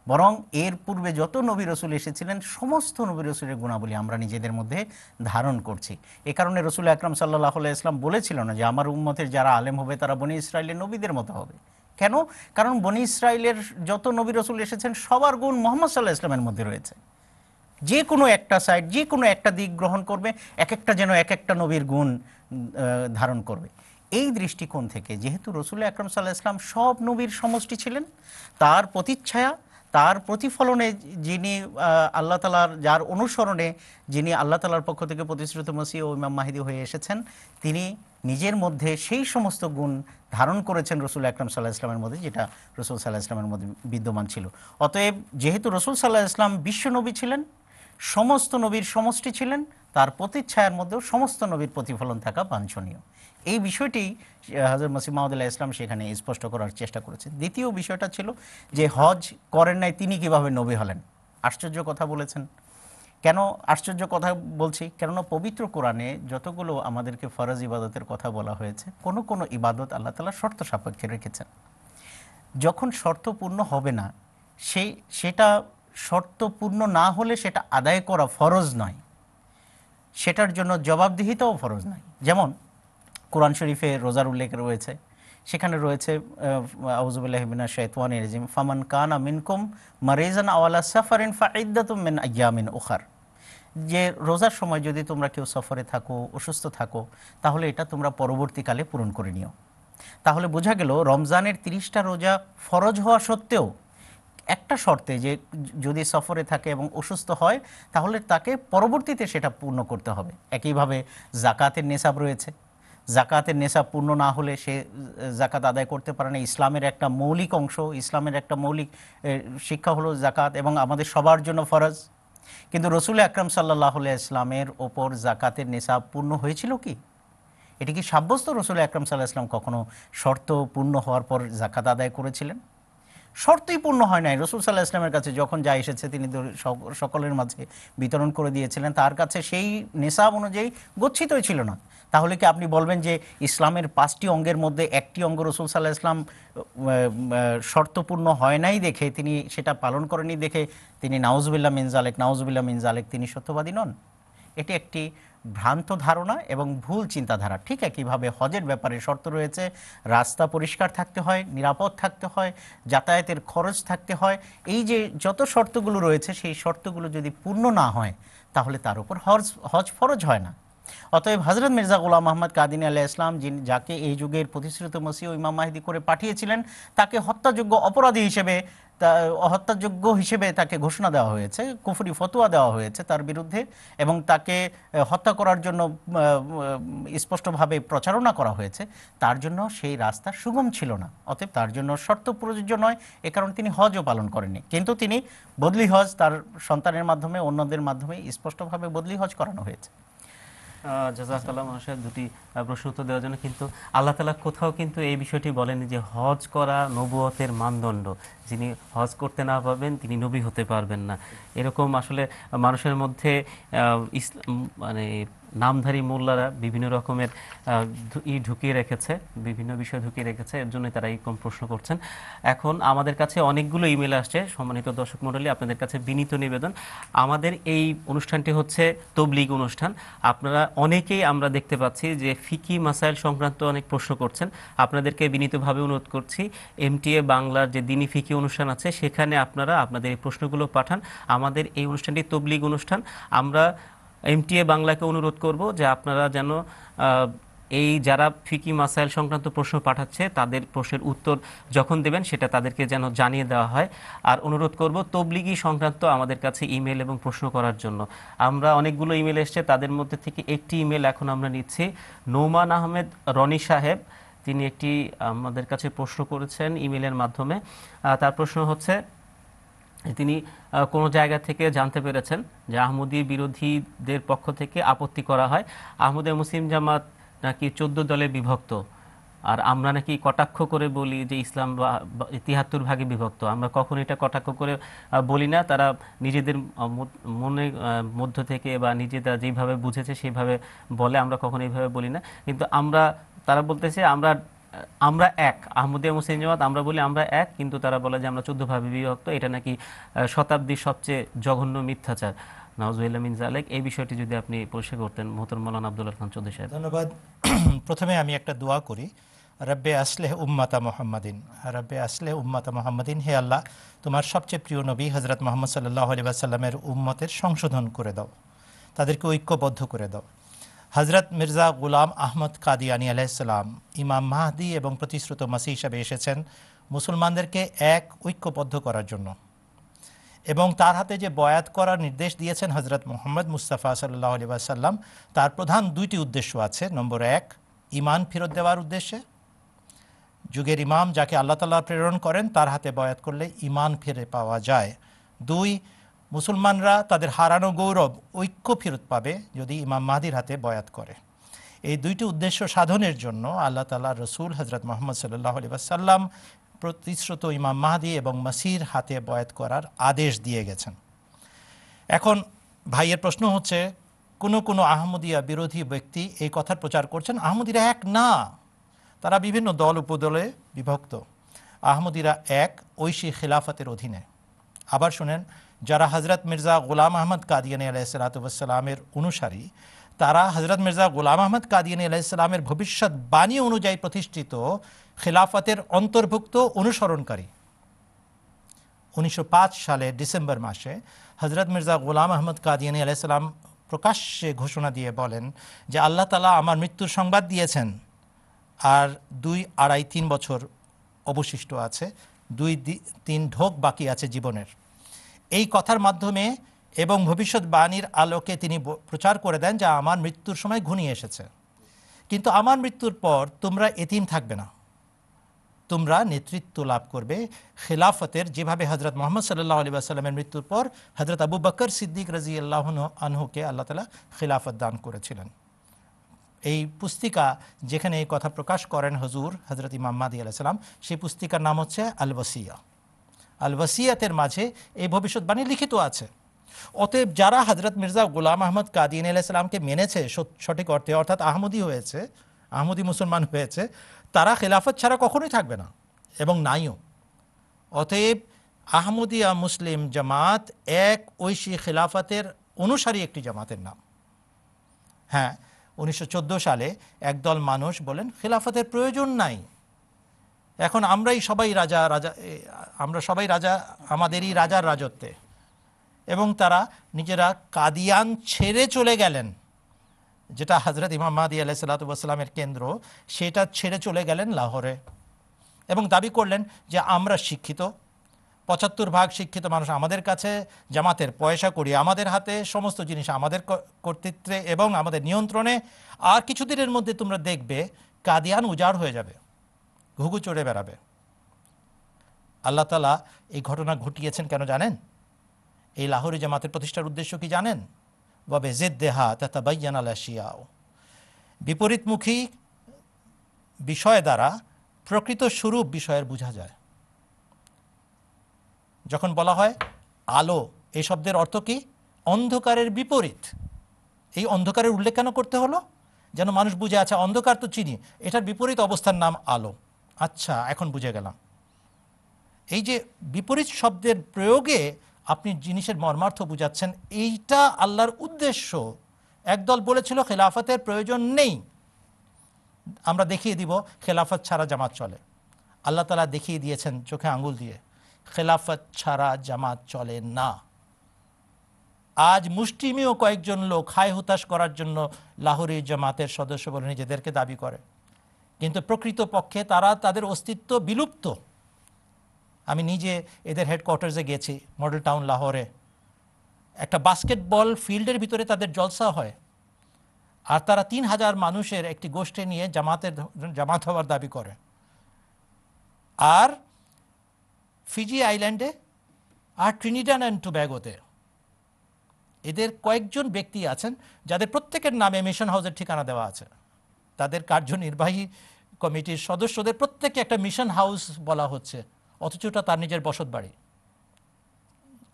বরং এর পূর্বে যত নবী রসুল এসেছিলেন সমস্ত নবী রসুলের গুণাবলী আমরা নিজেদের মধ্যে ধারণ করছি এ কারণে রসুল আকরম সাল্লাহ ইসলাম বলেছিল না যে আমার উম্মতের যারা আলেম হবে তারা বনি ইসরায়েলের নবীদের মতো হবে কেন কারণ বনি ইসরায়েলের যত নবী রসুল এসেছেন সবার গুণ মোহাম্মদ সাল্লাহ ইসলামের মধ্যে রয়েছে যে কোনো একটা সাইড যে কোনো একটা দিক গ্রহণ করবে এক একটা যেন এক একটা নবীর গুণ ধারণ করবে এই দৃষ্টিকোণ থেকে যেহেতু রসুল আকরম সাল্লাহ ইসলাম সব নবীর সমষ্টি ছিলেন তার প্রতিচ্ছায়া তার প্রতিফলনে যিনি আল্লাহ তালার যার অনুসরণে যিনি আল্লাহ তালার পক্ষ থেকে প্রতিশ্রুত মসি ও ইমাম মাহিদি হয়ে এসেছেন তিনি নিজের মধ্যে সেই সমস্ত গুণ ধারণ করেছেন রসুল আকরম সাল্লাহ ইসলামের মধ্যে যেটা রসুল সাল্লাহ ইসলামের মধ্যে বিদ্যমান ছিল অতএব যেহেতু রসুল সাল্লাহ ইসলাম বিশ্বনবী ছিলেন সমস্ত নবীর সমষ্টি ছিলেন তার প্রতিচ্ছায়ার মধ্যেও সমস্ত নবীর প্রতিফলন থাকা বাঞ্ছনীয় এই বিষয়টি হাজর মাসিম মাহমুদুল্লাহ ইসলাম সেখানে স্পষ্ট করার চেষ্টা করেছেন দ্বিতীয় বিষয়টা ছিল যে হজ করেন নাই তিনি কিভাবে নবী হলেন আশ্চর্য কথা বলেছেন কেন আশ্চর্য কথা বলছি কেননা পবিত্র কোরআনে যতগুলো আমাদেরকে ফরজ ইবাদতের কথা বলা হয়েছে কোনো কোনো ইবাদত আল্লাহ তালা শর্ত সাপেক্ষে রেখেছেন যখন শর্ত পূর্ণ হবে না সেই সেটা শর্ত পূর্ণ না হলে সেটা আদায় করা ফরজ নয় সেটার জন্য জবাবদিহিতাও ফরজ নয় যেমন কোরআন শরীফে রোজার উল্লেখ রয়েছে সেখানে রয়েছে আউজুবুল্লাহমিনা শেতওয়ান রেজিম ফামান কান আমিনকুম মারেজান আওয়ালা সাফার ইন ফাইদাতুমিন আয়ামিন ওখার যে রোজার সময় যদি তোমরা কেউ সফরে থাকো অসুস্থ থাকো তাহলে এটা তোমরা পরবর্তীকালে পূরণ করে নিও তাহলে বোঝা গেল রমজানের তিরিশটা রোজা ফরজ হওয়া সত্ত্বেও একটা শর্তে যে যদি সফরে থাকে এবং অসুস্থ হয় তাহলে তাকে পরবর্তীতে সেটা পূর্ণ করতে হবে একইভাবে জাকাতের নেশাব রয়েছে জাকাতের নেশা পূর্ণ না হলে সে জাকাত আদায় করতে পারে না ইসলামের একটা মৌলিক অংশ ইসলামের একটা মৌলিক শিক্ষা হলো জাকাত এবং আমাদের সবার জন্য ফরজ কিন্তু রসুল আকরম সাল্লাহ ইসলামের ওপর জাকাতের নেশাব পূর্ণ হয়েছিল কি এটি কি সাব্যস্ত রসুল আকরম সাল্লাহ ইসলাম কখনো শর্ত পূর্ণ হওয়ার পর জাকাত আদায় করেছিলেন শর্তই পূর্ণ হয় নাই রসুল সাল্লাহ ইসলামের কাছে যখন যা এসেছে তিনি সকলের মাঝে বিতরণ করে দিয়েছিলেন তার কাছে সেই নেশাব অনুযায়ী গচ্ছিতই ছিল না তাহলে কি আপনি বলবেন যে ইসলামের পাঁচটি অঙ্গের মধ্যে একটি অঙ্গ রসুল সাল্লাহ ইসলাম শর্তপূর্ণ হয় নাই দেখে তিনি সেটা পালন করেনি দেখে তিনি নাউজবিল্লা মিনজালেক নাউজবিল্লা মিনজালেক তিনি সত্যবাদী নন এটি একটি ভ্রান্ত ধারণা এবং ভুল চিন্তাধারা ঠিক একইভাবে হজের ব্যাপারে শর্ত রয়েছে রাস্তা পরিষ্কার থাকতে হয় নিরাপদ থাকতে হয় যাতায়াতের খরচ থাকতে হয় এই যে যত শর্তগুলো রয়েছে সেই শর্তগুলো যদি পূর্ণ না হয় তাহলে তার উপর হজ হজ ফরজ হয় না অতএব হজরত মির্জা গোলাম মোহাম্মদ কাদিন আলাহ ইসলাম যিনি যাকে এই যুগের প্রতিশ্রুত মসিহ ইমাম মাহিদি করে পাঠিয়েছিলেন তাকে হত্যাযোগ্য অপরাধী হিসেবে হত্যাযোগ্য হিসেবে তাকে ঘোষণা দেওয়া হয়েছে কুফুরি ফতোয়া দেওয়া হয়েছে তার বিরুদ্ধে এবং তাকে হত্যা করার জন্য স্পষ্টভাবে প্রচারণা করা হয়েছে তার জন্য সেই রাস্তা সুগম ছিল না অতএব তার জন্য শর্ত প্রযোজ্য নয় এ কারণে তিনি হজও পালন করেননি কিন্তু তিনি বদলি হজ তার সন্তানের মাধ্যমে অন্যদের মাধ্যমে স্পষ্টভাবে বদলি হজ করানো হয়েছে জাজাকাল্লাহ মানুষের দুটি প্রশ্ন উত্তর দেওয়ার জন্য কিন্তু আল্লাহ তালা কোথাও কিন্তু এই বিষয়টি বলেন যে হজ করা নবুয়তের মানদণ্ড যিনি হজ করতে না পারবেন তিনি নবী হতে পারবেন না এরকম আসলে মানুষের মধ্যে মানে নামধারী মোল্লারা বিভিন্ন রকমের ই ঢুকিয়ে রেখেছে বিভিন্ন বিষয় ঢুকিয়ে রেখেছে এর জন্য তারা এরকম প্রশ্ন করছেন এখন আমাদের কাছে অনেকগুলো ইমেল আসছে সম্মানিত দর্শক মণ্ডলী আপনাদের কাছে বিনীত নিবেদন আমাদের এই অনুষ্ঠানটি হচ্ছে তবলিগ অনুষ্ঠান আপনারা অনেকেই আমরা দেখতে পাচ্ছি যে ফিকি মাসাইল সংক্রান্ত অনেক প্রশ্ন করছেন আপনাদেরকে বিনীতভাবে অনুরোধ করছি এমটিএ বাংলার যে দিনী ফিকি অনুষ্ঠান আছে সেখানে আপনারা আপনাদের এই প্রশ্নগুলো পাঠান আমাদের এই অনুষ্ঠানটি তবলিগ অনুষ্ঠান আমরা এমটিএ বাংলাকে অনুরোধ করব যে আপনারা যেন এই যারা ফিকি মাসাইল সংক্রান্ত প্রশ্ন পাঠাচ্ছে তাদের প্রশ্নের উত্তর যখন দেবেন সেটা তাদেরকে যেন জানিয়ে দেওয়া হয় আর অনুরোধ করব তবলিগি সংক্রান্ত আমাদের কাছে ইমেল এবং প্রশ্ন করার জন্য আমরা অনেকগুলো ইমেল এসছে তাদের মধ্যে থেকে একটি ইমেল এখন আমরা নিচ্ছি নোমান আহমেদ রনি সাহেব তিনি একটি আমাদের কাছে প্রশ্ন করেছেন ইমেলের মাধ্যমে তার প্রশ্ন হচ্ছে তিনি কোনো জায়গা থেকে জানতে পেরেছেন যে আহমদী বিরোধীদের পক্ষ থেকে আপত্তি করা হয় আহমদে মুসলিম জামাত নাকি চোদ্দ দলে বিভক্ত আর আমরা নাকি কটাক্ষ করে বলি যে ইসলাম তিহাত্তর ভাগে বিভক্ত আমরা কখনো এটা কটাক্ষ করে বলি না তারা নিজেদের মনে মধ্য থেকে বা নিজেরা যেভাবে বুঝেছে সেইভাবে বলে আমরা কখনো এইভাবে বলি না কিন্তু আমরা তারা বলতেছে আমরা আমরা এক আহমদের মুসলিম জামাত আমরা বলি আমরা এক কিন্তু তারা বলে যে আমরা চোদ্দভাবে বিভক্ত এটা নাকি শতাব্দীর সবচেয়ে জঘন্য মিথ্যাচার নওয়াজুল্লাহ মিন জালেক এই বিষয়টি যদি আপনি পরিষ্কার করতেন মোহতর মৌলানা আবদুল্লাহ খান চৌধুরী সাহেব ধন্যবাদ প্রথমে আমি একটা দোয়া করি রব্বে আসলেহ উম্মাতা মোহাম্মদিন রব্বে আসলেহ উম্মাতা মোহাম্মদিন হে আল্লাহ তোমার সবচেয়ে প্রিয় নবী হজরত মোহাম্মদ সাল্লাহ আলী সাল্লামের উম্মতের সংশোধন করে দাও তাদেরকে ঐক্যবদ্ধ করে দাও হজরত মির্জা গুলাম আহমদ কাদিয়ানি আলাইসালাম ইমাম মাহাদি এবং প্রতিশ্রুত মাসি হিসাবে এসেছেন মুসলমানদেরকে এক ঐক্যবদ্ধ করার জন্য এবং তার হাতে যে বয়াত করার নির্দেশ দিয়েছেন হজরত মোহাম্মদ মুস্তাফা সাল্লাহ আলিবাসাল্লাম তার প্রধান দুইটি উদ্দেশ্য আছে নম্বর এক ইমান ফেরত দেওয়ার উদ্দেশ্যে যুগের ইমাম যাকে আল্লাহ তাল্লাহ প্রেরণ করেন তার হাতে বয়াত করলে ইমান ফিরে পাওয়া যায় দুই মুসলমানরা তাদের হারানো গৌরব ঐক্য ফেরত পাবে যদি ইমাম মাহাদির হাতে বয়াত করে এই দুইটি উদ্দেশ্য সাধনের জন্য আল্লাহ তালা রসুল হজরত মোহাম্মদ সাল্লাহ আলিবাসাল্লাম প্রতিশ্রুত ইমাম মাহাদি এবং মাসির হাতে বয়াত করার আদেশ দিয়ে গেছেন এখন ভাইয়ের প্রশ্ন হচ্ছে কোনো কোনো আহমদিয়া বিরোধী ব্যক্তি এই কথার প্রচার করছেন আহমদিরা এক না তারা বিভিন্ন দল উপদলে বিভক্ত আহমদিরা এক ঐশী খিলাফতের অধীনে আবার শুনেন যারা হজরত মির্জা গোলাম আহমদ কাদিয়ানি আলাইসালাতামের অনুসারী তারা হজরত মির্জা গোলাম আহমদ কাদিয়ানি আলাইসালামের ভবিষ্যৎ বাণী অনুযায়ী প্রতিষ্ঠিত খেলাফতের অন্তর্ভুক্ত অনুসরণকারী উনিশশো সালে ডিসেম্বর মাসে হজরত মির্জা গোলাম আহমদ কাদিয়ানি আলাইসালাম প্রকাশ্যে ঘোষণা দিয়ে বলেন যে আল্লাহ তালা আমার মৃত্যুর সংবাদ দিয়েছেন আর দুই আড়াই তিন বছর অবশিষ্ট আছে দুই তিন ঢোক বাকি আছে জীবনের এই কথার মাধ্যমে এবং ভবিষ্যৎ বাণীর আলোকে তিনি প্রচার করে দেন যা আমার মৃত্যুর সময় ঘনিয়ে এসেছে কিন্তু আমার মৃত্যুর পর তোমরা এতিম থাকবে না তোমরা নেতৃত্ব লাভ করবে খেলাফতের যেভাবে হজরত মোহাম্মদ সাল্লাহ আলী আসাল্লামের মৃত্যুর পর হজরত আবু বকর সিদ্দিক রাজি আল্লাহ আনহুকে আল্লাহ তালা খিলাফত দান করেছিলেন এই পুস্তিকা যেখানে এই কথা প্রকাশ করেন হজুর হজরত ইমাম্মাদি আলাহিসাল্লাম সেই পুস্তিকার নাম হচ্ছে আলবসিয়া আল ওয়াসিয়াতের মাঝে এই ভবিষ্যৎবাণী লিখিত আছে অতএব যারা হজরত মির্জা গোলাম আহমদ কাদিন আলাইসালামকে মেনেছে সঠিক অর্থে অর্থাৎ আহমদি হয়েছে আহমদি মুসলমান হয়েছে তারা খেলাফত ছাড়া কখনোই থাকবে না এবং নাইও অতএব আহমদিয়া মুসলিম জামাত এক ঐশী খেলাফতের অনুসারী একটি জামাতের নাম হ্যাঁ উনিশশো সালে একদল মানুষ বলেন খেলাফতের প্রয়োজন নাই এখন আমরাই সবাই রাজা রাজা আমরা সবাই রাজা আমাদেরই রাজার রাজত্বে এবং তারা নিজেরা কাদিয়ান ছেড়ে চলে গেলেন যেটা হজরত ইমাম মাদি আলাহ সাল্লাতামের কেন্দ্র সেটা ছেড়ে চলে গেলেন লাহোরে এবং দাবি করলেন যে আমরা শিক্ষিত পঁচাত্তর ভাগ শিক্ষিত মানুষ আমাদের কাছে জামাতের পয়সা করি আমাদের হাতে সমস্ত জিনিস আমাদের কর্তৃত্বে এবং আমাদের নিয়ন্ত্রণে আর কিছুদিনের মধ্যে তোমরা দেখবে কাদিয়ান উজাড় হয়ে যাবে ঘুঘু চড়ে বেড়াবে আল্লাহ তালা এই ঘটনা ঘটিয়েছেন কেন জানেন এই লাহোরি জামাতের প্রতিষ্ঠার উদ্দেশ্য কি জানেন বাবে জেদ দেহা তথা বাইয়ান আলাসিয়াও বিপরীতমুখী বিষয় দ্বারা প্রকৃত স্বরূপ বিষয়ের বোঝা যায় যখন বলা হয় আলো এই শব্দের অর্থ কি অন্ধকারের বিপরীত এই অন্ধকারের উল্লেখ কেন করতে হলো যেন মানুষ বুঝে আছে আচ্ছা, অন্ধকার তো চিনি এটার বিপরীত অবস্থার নাম আলো আচ্ছা এখন বুঝে গেলাম এই যে বিপরীত শব্দের প্রয়োগে আপনি জিনিসের মর্মার্থ বুঝাচ্ছেন এইটা আল্লাহর উদ্দেশ্য একদল বলেছিল খেলাফতের প্রয়োজন নেই আমরা দেখিয়ে দিব খেলাফত ছাড়া জামাত চলে আল্লাহ তালা দেখিয়ে দিয়েছেন চোখে আঙুল দিয়ে খেলাফত ছাড়া জামাত চলে না আজ মুষ্টিমেয় কয়েকজন লোক হায় হতাশ করার জন্য লাহোরি জামাতের সদস্য বলে নিজেদেরকে দাবি করে কিন্তু প্রকৃত পক্ষে তারা তাদের অস্তিত্ব বিলুপ্ত আমি নিজে এদের হেডকোয়ার্টার্সে গেছি মডেল টাউন লাহোরে একটা বাস্কেটবল ফিল্ডের ভিতরে তাদের জলসা হয় আর তারা তিন হাজার মানুষের একটি গোষ্ঠী নিয়ে জামাতের জামাত হওয়ার দাবি করে আর ফিজি আইল্যান্ডে আর ট্রিনিডান অ্যান্ড ব্যাগোতে এদের কয়েকজন ব্যক্তি আছেন যাদের প্রত্যেকের নামে মিশন হাউসের ঠিকানা দেওয়া আছে তাদের কার্যনির্বাহী কমিটির সদস্যদের প্রত্যেকে একটা মিশন হাউস বলা হচ্ছে অথচ ওটা তার নিজের বসত বাড়ি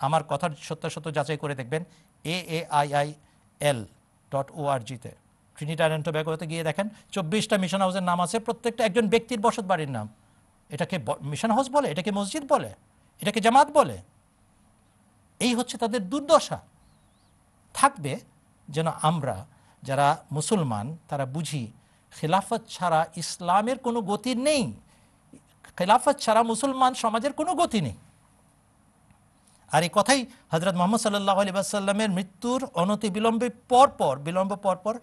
আমার কথার সত্যাসত্য যাচাই করে দেখবেন A A I I L dot O R জিতে ট্রিনিটার অ্যান্ড টোব্যাগোতে গিয়ে দেখেন চব্বিশটা মিশন হাউসের নাম আছে প্রত্যেকটা একজন ব্যক্তির বসত বাড়ির নাম এটাকে মিশন হাউস বলে এটাকে মসজিদ বলে এটাকে জামাত বলে এই হচ্ছে তাদের দুর্দশা থাকবে যেন আমরা যারা মুসলমান তারা বুঝি খেলাফত ছাড়া ইসলামের কোনো গতি নেই খেলাফত ছাড়া মুসলমান সমাজের কোনো গতি নেই আর এই কথাই হজরত মোহাম্মদ সাল্লাহ আলিবাসাল্লামের মৃত্যুর অনতি বিলম্বে পরপর বিলম্ব পরপর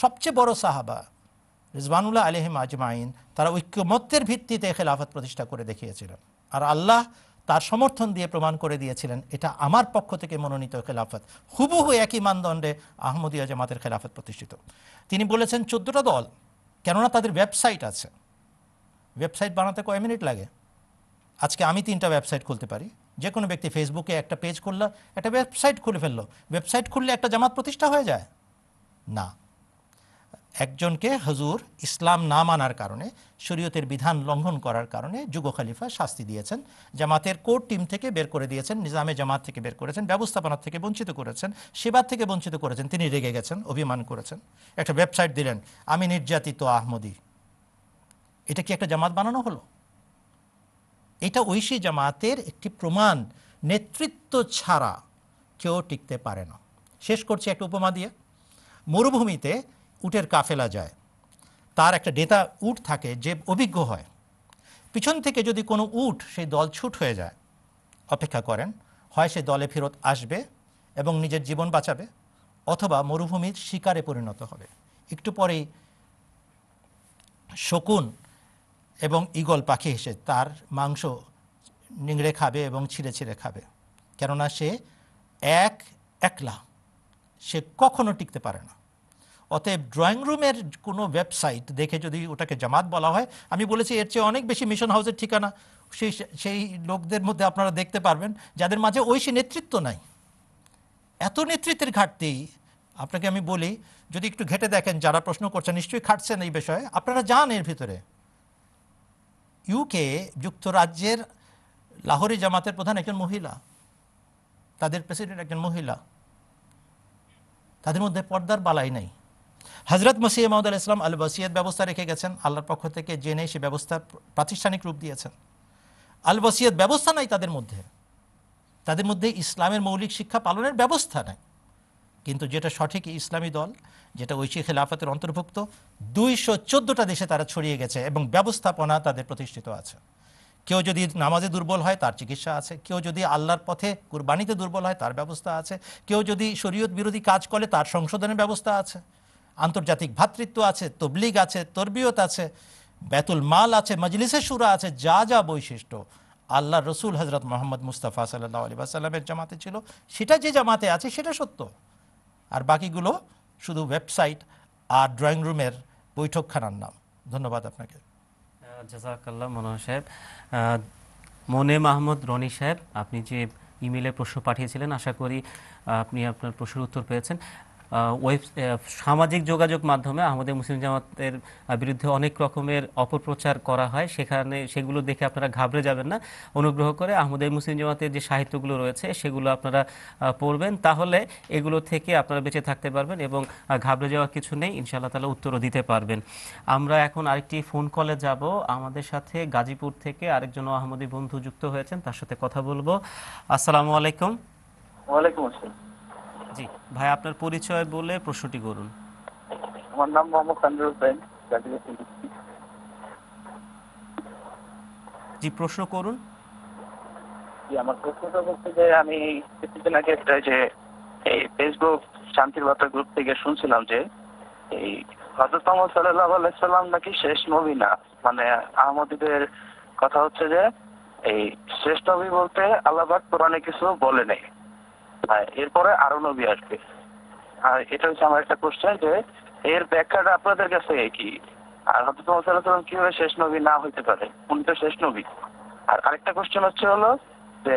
সবচেয়ে বড় সাহাবা রিজবানুল্লাহ আলহিম আজমাইন তারা ঐক্যমত্যের ভিত্তিতে খেলাফত প্রতিষ্ঠা করে দেখিয়েছিলেন আর আল্লাহ তার সমর্থন দিয়ে প্রমাণ করে দিয়েছিলেন এটা আমার পক্ষ থেকে মনোনীত খেলাফত হুবহু একই মানদণ্ডে আহমদিয়া জামাতের খেলাফত প্রতিষ্ঠিত তিনি বলেছেন চোদ্দটা দল কেননা তাদের ওয়েবসাইট আছে ওয়েবসাইট বানাতে কয় মিনিট লাগে আজকে আমি তিনটা ওয়েবসাইট খুলতে পারি যে কোনো ব্যক্তি ফেসবুকে একটা পেজ খুললো একটা ওয়েবসাইট খুলে ফেললো ওয়েবসাইট খুললে একটা জামাত প্রতিষ্ঠা হয়ে যায় না একজনকে হজুর ইসলাম না মানার কারণে শরীয়তের বিধান লঙ্ঘন করার কারণে যুগ খালিফা শাস্তি দিয়েছেন জামাতের কোর টিম থেকে বের করে দিয়েছেন নিজামে জামাত থেকে বের করেছেন ব্যবস্থাপনা থেকে বঞ্চিত করেছেন সেবার থেকে বঞ্চিত করেছেন তিনি রেগে গেছেন অভিমান করেছেন একটা ওয়েবসাইট দিলেন আমি নির্যাতিত আহমদি এটা কি একটা জামাত বানানো হলো এটা ঐশী জামাতের একটি প্রমাণ নেতৃত্ব ছাড়া কেউ টিকতে পারে না শেষ করছি একটা উপমা দিয়ে মরুভূমিতে উটের কাফেলা যায় তার একটা ডেতা উট থাকে যে অভিজ্ঞ হয় পিছন থেকে যদি কোনো উট সেই দল ছুট হয়ে যায় অপেক্ষা করেন হয় সে দলে ফেরত আসবে এবং নিজের জীবন বাঁচাবে অথবা মরুভূমির শিকারে পরিণত হবে একটু পরেই শকুন এবং ইগল পাখি এসে তার মাংস নিংড়ে খাবে এবং ছিঁড়ে ছিঁড়ে খাবে কেননা সে এক একলা সে কখনো টিকতে পারে না অতএব ড্রয়িং রুমের কোনো ওয়েবসাইট দেখে যদি ওটাকে জামাত বলা হয় আমি বলেছি এর চেয়ে অনেক বেশি মিশন হাউসের ঠিকানা সেই সেই লোকদের মধ্যে আপনারা দেখতে পারবেন যাদের মাঝে ঐশী নেতৃত্ব নাই এত নেতৃত্বের ঘাটতি আপনাকে আমি বলি যদি একটু ঘেটে দেখেন যারা প্রশ্ন করছেন নিশ্চয়ই খাটছেন এই বিষয়ে আপনারা যান এর ভিতরে ইউকে যুক্তরাজ্যের লাহোরি জামাতের প্রধান একজন মহিলা তাদের প্রেসিডেন্ট একজন মহিলা তাদের মধ্যে পর্দার বালাই নাই হজরত মসিহ মাহমুদ আল ইসলাম আল বসিয়ত ব্যবস্থা রেখে গেছেন আল্লাহর পক্ষ থেকে জেনে সে ব্যবস্থা প্রাতিষ্ঠানিক রূপ দিয়েছেন আল বসিয়ত ব্যবস্থা নাই তাদের মধ্যে তাদের মধ্যে ইসলামের মৌলিক শিক্ষা পালনের ব্যবস্থা নাই কিন্তু যেটা সঠিক ইসলামী দল যেটা ঐশী খেলাফতের অন্তর্ভুক্ত দুইশো দেশে তারা ছড়িয়ে গেছে এবং ব্যবস্থাপনা তাদের প্রতিষ্ঠিত আছে কেউ যদি নামাজে দুর্বল হয় তার চিকিৎসা আছে কেউ যদি আল্লাহর পথে কুরবানিতে দুর্বল হয় তার ব্যবস্থা আছে কেউ যদি শরীয়ত বিরোধী কাজ করে তার সংশোধনের ব্যবস্থা আছে আন্তর্জাতিক ভ্রাতৃত্ব আছে তবলিগ আছে তরবিয়ত আছে বেতুল মাল আছে মজলিসে সুরা আছে যা যা বৈশিষ্ট্য আল্লাহ রসুল হজরত মোহাম্মদ মুস্তাফা সাল্লাহ আলী আসাল্লামের জামাতে ছিল সেটা যে জামাতে আছে সেটা সত্য আর বাকিগুলো শুধু ওয়েবসাইট আর ড্রয়িং রুমের বৈঠকখানার নাম ধন্যবাদ আপনাকে জাজাকাল্লাহ মনোহর সাহেব মনে মাহমুদ রনি সাহেব আপনি যে ইমেলে প্রশ্ন পাঠিয়েছিলেন আশা করি আপনি আপনার প্রশ্নের উত্তর পেয়েছেন ওয়েব সামাজিক যোগাযোগ মাধ্যমে আমাদের মুসলিম জামাতের বিরুদ্ধে অনেক রকমের অপপ্রচার করা হয় সেখানে সেগুলো দেখে আপনারা ঘাবড়ে যাবেন না অনুগ্রহ করে আমাদের মুসলিম জামাতের যে সাহিত্যগুলো রয়েছে সেগুলো আপনারা পড়বেন তাহলে এগুলো থেকে আপনারা বেঁচে থাকতে পারবেন এবং ঘাবড়ে যাওয়ার কিছু নেই ইনশাআল্লাহ তালা উত্তরও দিতে পারবেন আমরা এখন আরেকটি ফোন কলে যাব আমাদের সাথে গাজীপুর থেকে আরেকজন আহমদী বন্ধু যুক্ত হয়েছেন তার সাথে কথা বলবো আসসালামু আলাইকুম ওয়ালাইকুম আসসালাম জি ভাই আপনার পরিচয় বলে প্রশ্নটি করুন আমার নাম মোহাম্মদ সানজুর হোসেন জি প্রশ্ন করুন জি আমার প্রশ্নটা হচ্ছে যে আমি কিছুদিন আগে একটা যে এই ফেসবুক শান্তির বার্তা গ্রুপ থেকে শুনছিলাম যে এই হজরত মোহাম্মদ সাল্লাহ আলাইসাল্লাম নাকি শেষ নবী না মানে আহমদীদের কথা হচ্ছে যে এই শ্রেষ্ঠ নবী বলতে আল্লাহবাক কোরআনে কিছু বলে নেই হ্যাঁ, এরপরে আরো নবী আসবে আর এটা হচ্ছে আমার একটা কোশ্চেন যে এর ব্যাখ্যাটা আপনাদের কাছে কি আর হজরত মোহাম্মদ কিভাবে শেষ নবী না হইতে পারে উনি তো শেষ নবী আর আরেকটা কোশ্চেন হচ্ছে হলো যে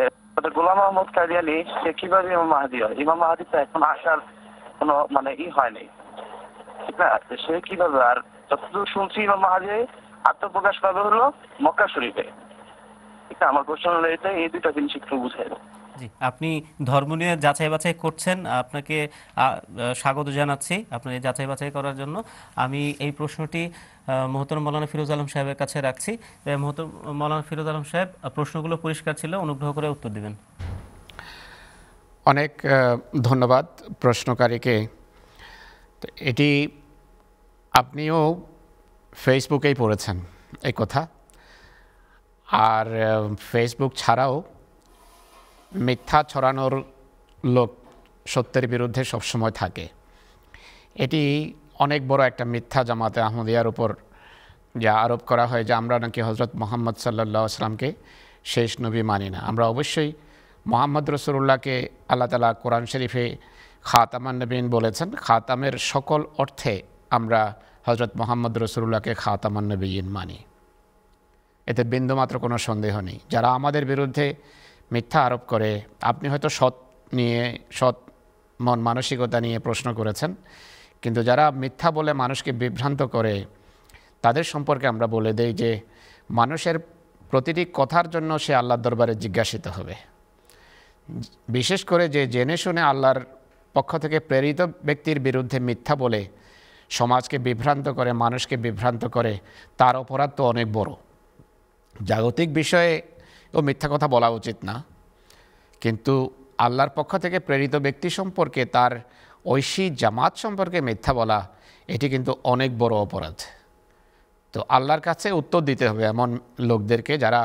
গোলাম মোহাম্মদ কাদিয়ানি সে কিভাবে ইমাম মাহাদি হয় ইমাম মাহাদি তো এখন আসার কোনো মানে ই হয়নি ঠিক না সে কিভাবে আর যতদূর শুনছি ইমাম মাহাদি আত্মপ্রকাশ পাবে হলো মক্কা শরীফে ঠিক না আমার কোশ্চেন হলো এটাই এই দুটা জিনিস একটু বুঝাই জি আপনি ধর্ম নিয়ে যাচাই বাছাই করছেন আপনাকে স্বাগত জানাচ্ছি আপনার এই যাচাই বাছাই করার জন্য আমি এই প্রশ্নটি মোহতর মৌলানা ফিরোজ আলম সাহেবের কাছে রাখছি মোহতর মৌলানা ফিরোজ আলম সাহেব প্রশ্নগুলো পরিষ্কার ছিল অনুগ্রহ করে উত্তর দিবেন অনেক ধন্যবাদ প্রশ্নকারীকে এটি আপনিও ফেসবুকেই পড়েছেন এই কথা আর ফেসবুক ছাড়াও মিথ্যা ছড়ানোর লোক সত্যের বিরুদ্ধে সবসময় থাকে এটি অনেক বড় একটা মিথ্যা জামাতে আহমদিয়ার উপর যা আরোপ করা হয় যে আমরা নাকি হজরত মোহাম্মদ সাল্লা আসলামকে শেষ নবী মানি না আমরা অবশ্যই মোহাম্মদ রসুল্লাহকে আল্লাহ তালা কোরআন শরীফে খাতামান নবীন বলেছেন খাতামের সকল অর্থে আমরা হজরত মোহাম্মদ রসুল্লাহকে খাতামান নবীন মানি এতে বিন্দুমাত্র কোনো সন্দেহ নেই যারা আমাদের বিরুদ্ধে মিথ্যা আরোপ করে আপনি হয়তো সৎ নিয়ে সৎ মন মানসিকতা নিয়ে প্রশ্ন করেছেন কিন্তু যারা মিথ্যা বলে মানুষকে বিভ্রান্ত করে তাদের সম্পর্কে আমরা বলে দেই যে মানুষের প্রতিটি কথার জন্য সে আল্লাহর দরবারে জিজ্ঞাসিত হবে বিশেষ করে যে জেনে শুনে আল্লাহর পক্ষ থেকে প্রেরিত ব্যক্তির বিরুদ্ধে মিথ্যা বলে সমাজকে বিভ্রান্ত করে মানুষকে বিভ্রান্ত করে তার অপরাধ তো অনেক বড় জাগতিক বিষয়ে তো মিথ্যা কথা বলা উচিত না কিন্তু আল্লাহর পক্ষ থেকে প্রেরিত ব্যক্তি সম্পর্কে তার ঐশী জামাত সম্পর্কে মিথ্যা বলা এটি কিন্তু অনেক বড় অপরাধ তো আল্লাহর কাছে উত্তর দিতে হবে এমন লোকদেরকে যারা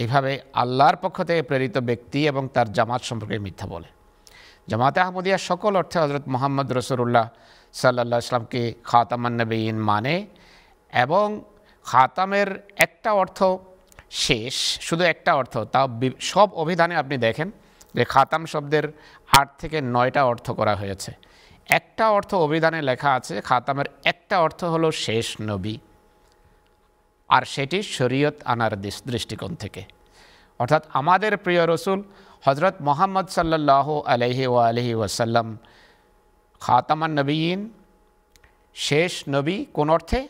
এইভাবে আল্লাহর পক্ষ থেকে প্রেরিত ব্যক্তি এবং তার জামাত সম্পর্কে মিথ্যা বলে জামাতে আহমদিয়া সকল অর্থে হজরত মোহাম্মদ রসুল্লাহ সাল্লা ইসলামকে খাতামান্নবীন মানে এবং খাতামের একটা অর্থ শেষ শুধু একটা অর্থ তাও সব অভিধানে আপনি দেখেন যে খাতাম শব্দের আট থেকে নয়টা অর্থ করা হয়েছে একটা অর্থ অভিধানে লেখা আছে খাতামের একটা অর্থ হলো শেষ নবী আর সেটি শরীয়ত আনার দৃষ্টিকোণ থেকে অর্থাৎ আমাদের প্রিয় রসুল হজরত মোহাম্মদ সাল্লাহ আলহি ও আলহি ওয়াসাল্লাম খাতামান নবীন শেষ নবী কোন অর্থে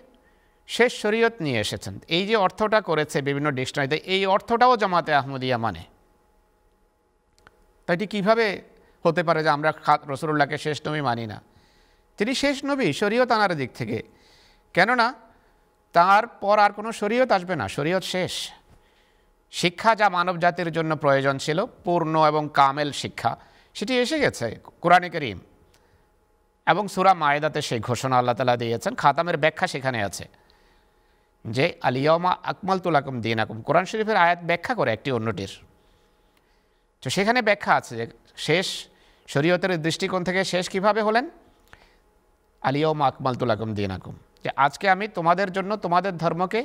শেষ শরীয়ত নিয়ে এসেছেন এই যে অর্থটা করেছে বিভিন্ন ডিকশনারিতে এই অর্থটাও জামাতে আহমদিয়া মানে তাই এটি কীভাবে হতে পারে যে আমরা খাত রসুল্লাহকে শেষ নবী মানি না তিনি শেষ নবী শরীয়ত আনার দিক থেকে কেননা তার পর আর কোনো শরীয়ত আসবে না শরীয়ত শেষ শিক্ষা যা মানব জাতির জন্য প্রয়োজন ছিল পূর্ণ এবং কামেল শিক্ষা সেটি এসে গেছে কোরআনে করিম এবং সুরা মায়েদাতে সেই ঘোষণা আল্লাহ তালা দিয়েছেন খাতামের ব্যাখ্যা সেখানে আছে যে আলিয়মা আকমাল তুলাকুম দিন আকুম কোরআন শরীফের আয়াত ব্যাখ্যা করে একটি অন্যটির তো সেখানে ব্যাখ্যা আছে যে শেষ শরীয়তের দৃষ্টিকোণ থেকে শেষ কিভাবে হলেন আলিয়মা আকমাল তুলাকুম দিন আকুম যে আজকে আমি তোমাদের জন্য তোমাদের ধর্মকে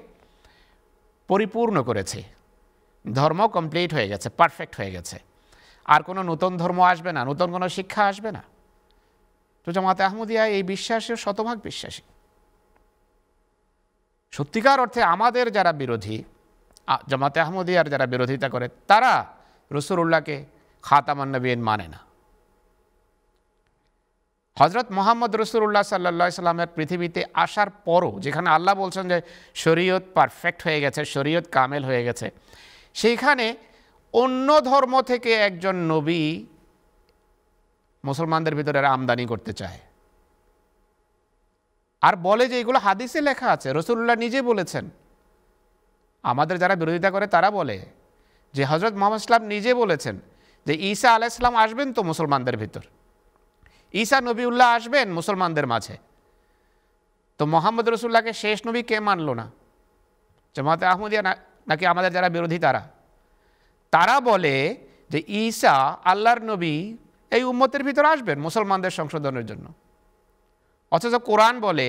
পরিপূর্ণ করেছি ধর্ম কমপ্লিট হয়ে গেছে পারফেক্ট হয়ে গেছে আর কোনো নতুন ধর্ম আসবে না নতুন কোনো শিক্ষা আসবে না তো জামাতে আহমদিয়া এই বিশ্বাসের শতভাগ বিশ্বাসী সত্যিকার অর্থে আমাদের যারা বিরোধী জামাতে আহমদিয়ার যারা বিরোধিতা করে তারা রসুল্লাহকে খাতামান্নবীন মানে না হজরত মোহাম্মদ রসুল্লাহ সাল্লা সাল্লামের পৃথিবীতে আসার পরও যেখানে আল্লাহ বলছেন যে শরীয়ত পারফেক্ট হয়ে গেছে শরীয়ত কামেল হয়ে গেছে সেইখানে অন্য ধর্ম থেকে একজন নবী মুসলমানদের ভিতরে আমদানি করতে চায় আর বলে যে এগুলো হাদিসে লেখা আছে রসুল্লাহ নিজে বলেছেন আমাদের যারা বিরোধিতা করে তারা বলে যে হজরত মোহাম্মদ ইসলাম নিজে বলেছেন যে ঈসা আলাহ ইসলাম আসবেন তো মুসলমানদের ভিতর ঈসা নবীউল্লাহ আসবেন মুসলমানদের মাঝে তো মোহাম্মদ রসুল্লাহকে শেষ নবী কে মানল না জামাতে আহমদিয়া নাকি আমাদের যারা বিরোধী তারা তারা বলে যে ঈসা আল্লাহর নবী এই উম্মতের ভিতর আসবেন মুসলমানদের সংশোধনের জন্য অথচ কোরআন বলে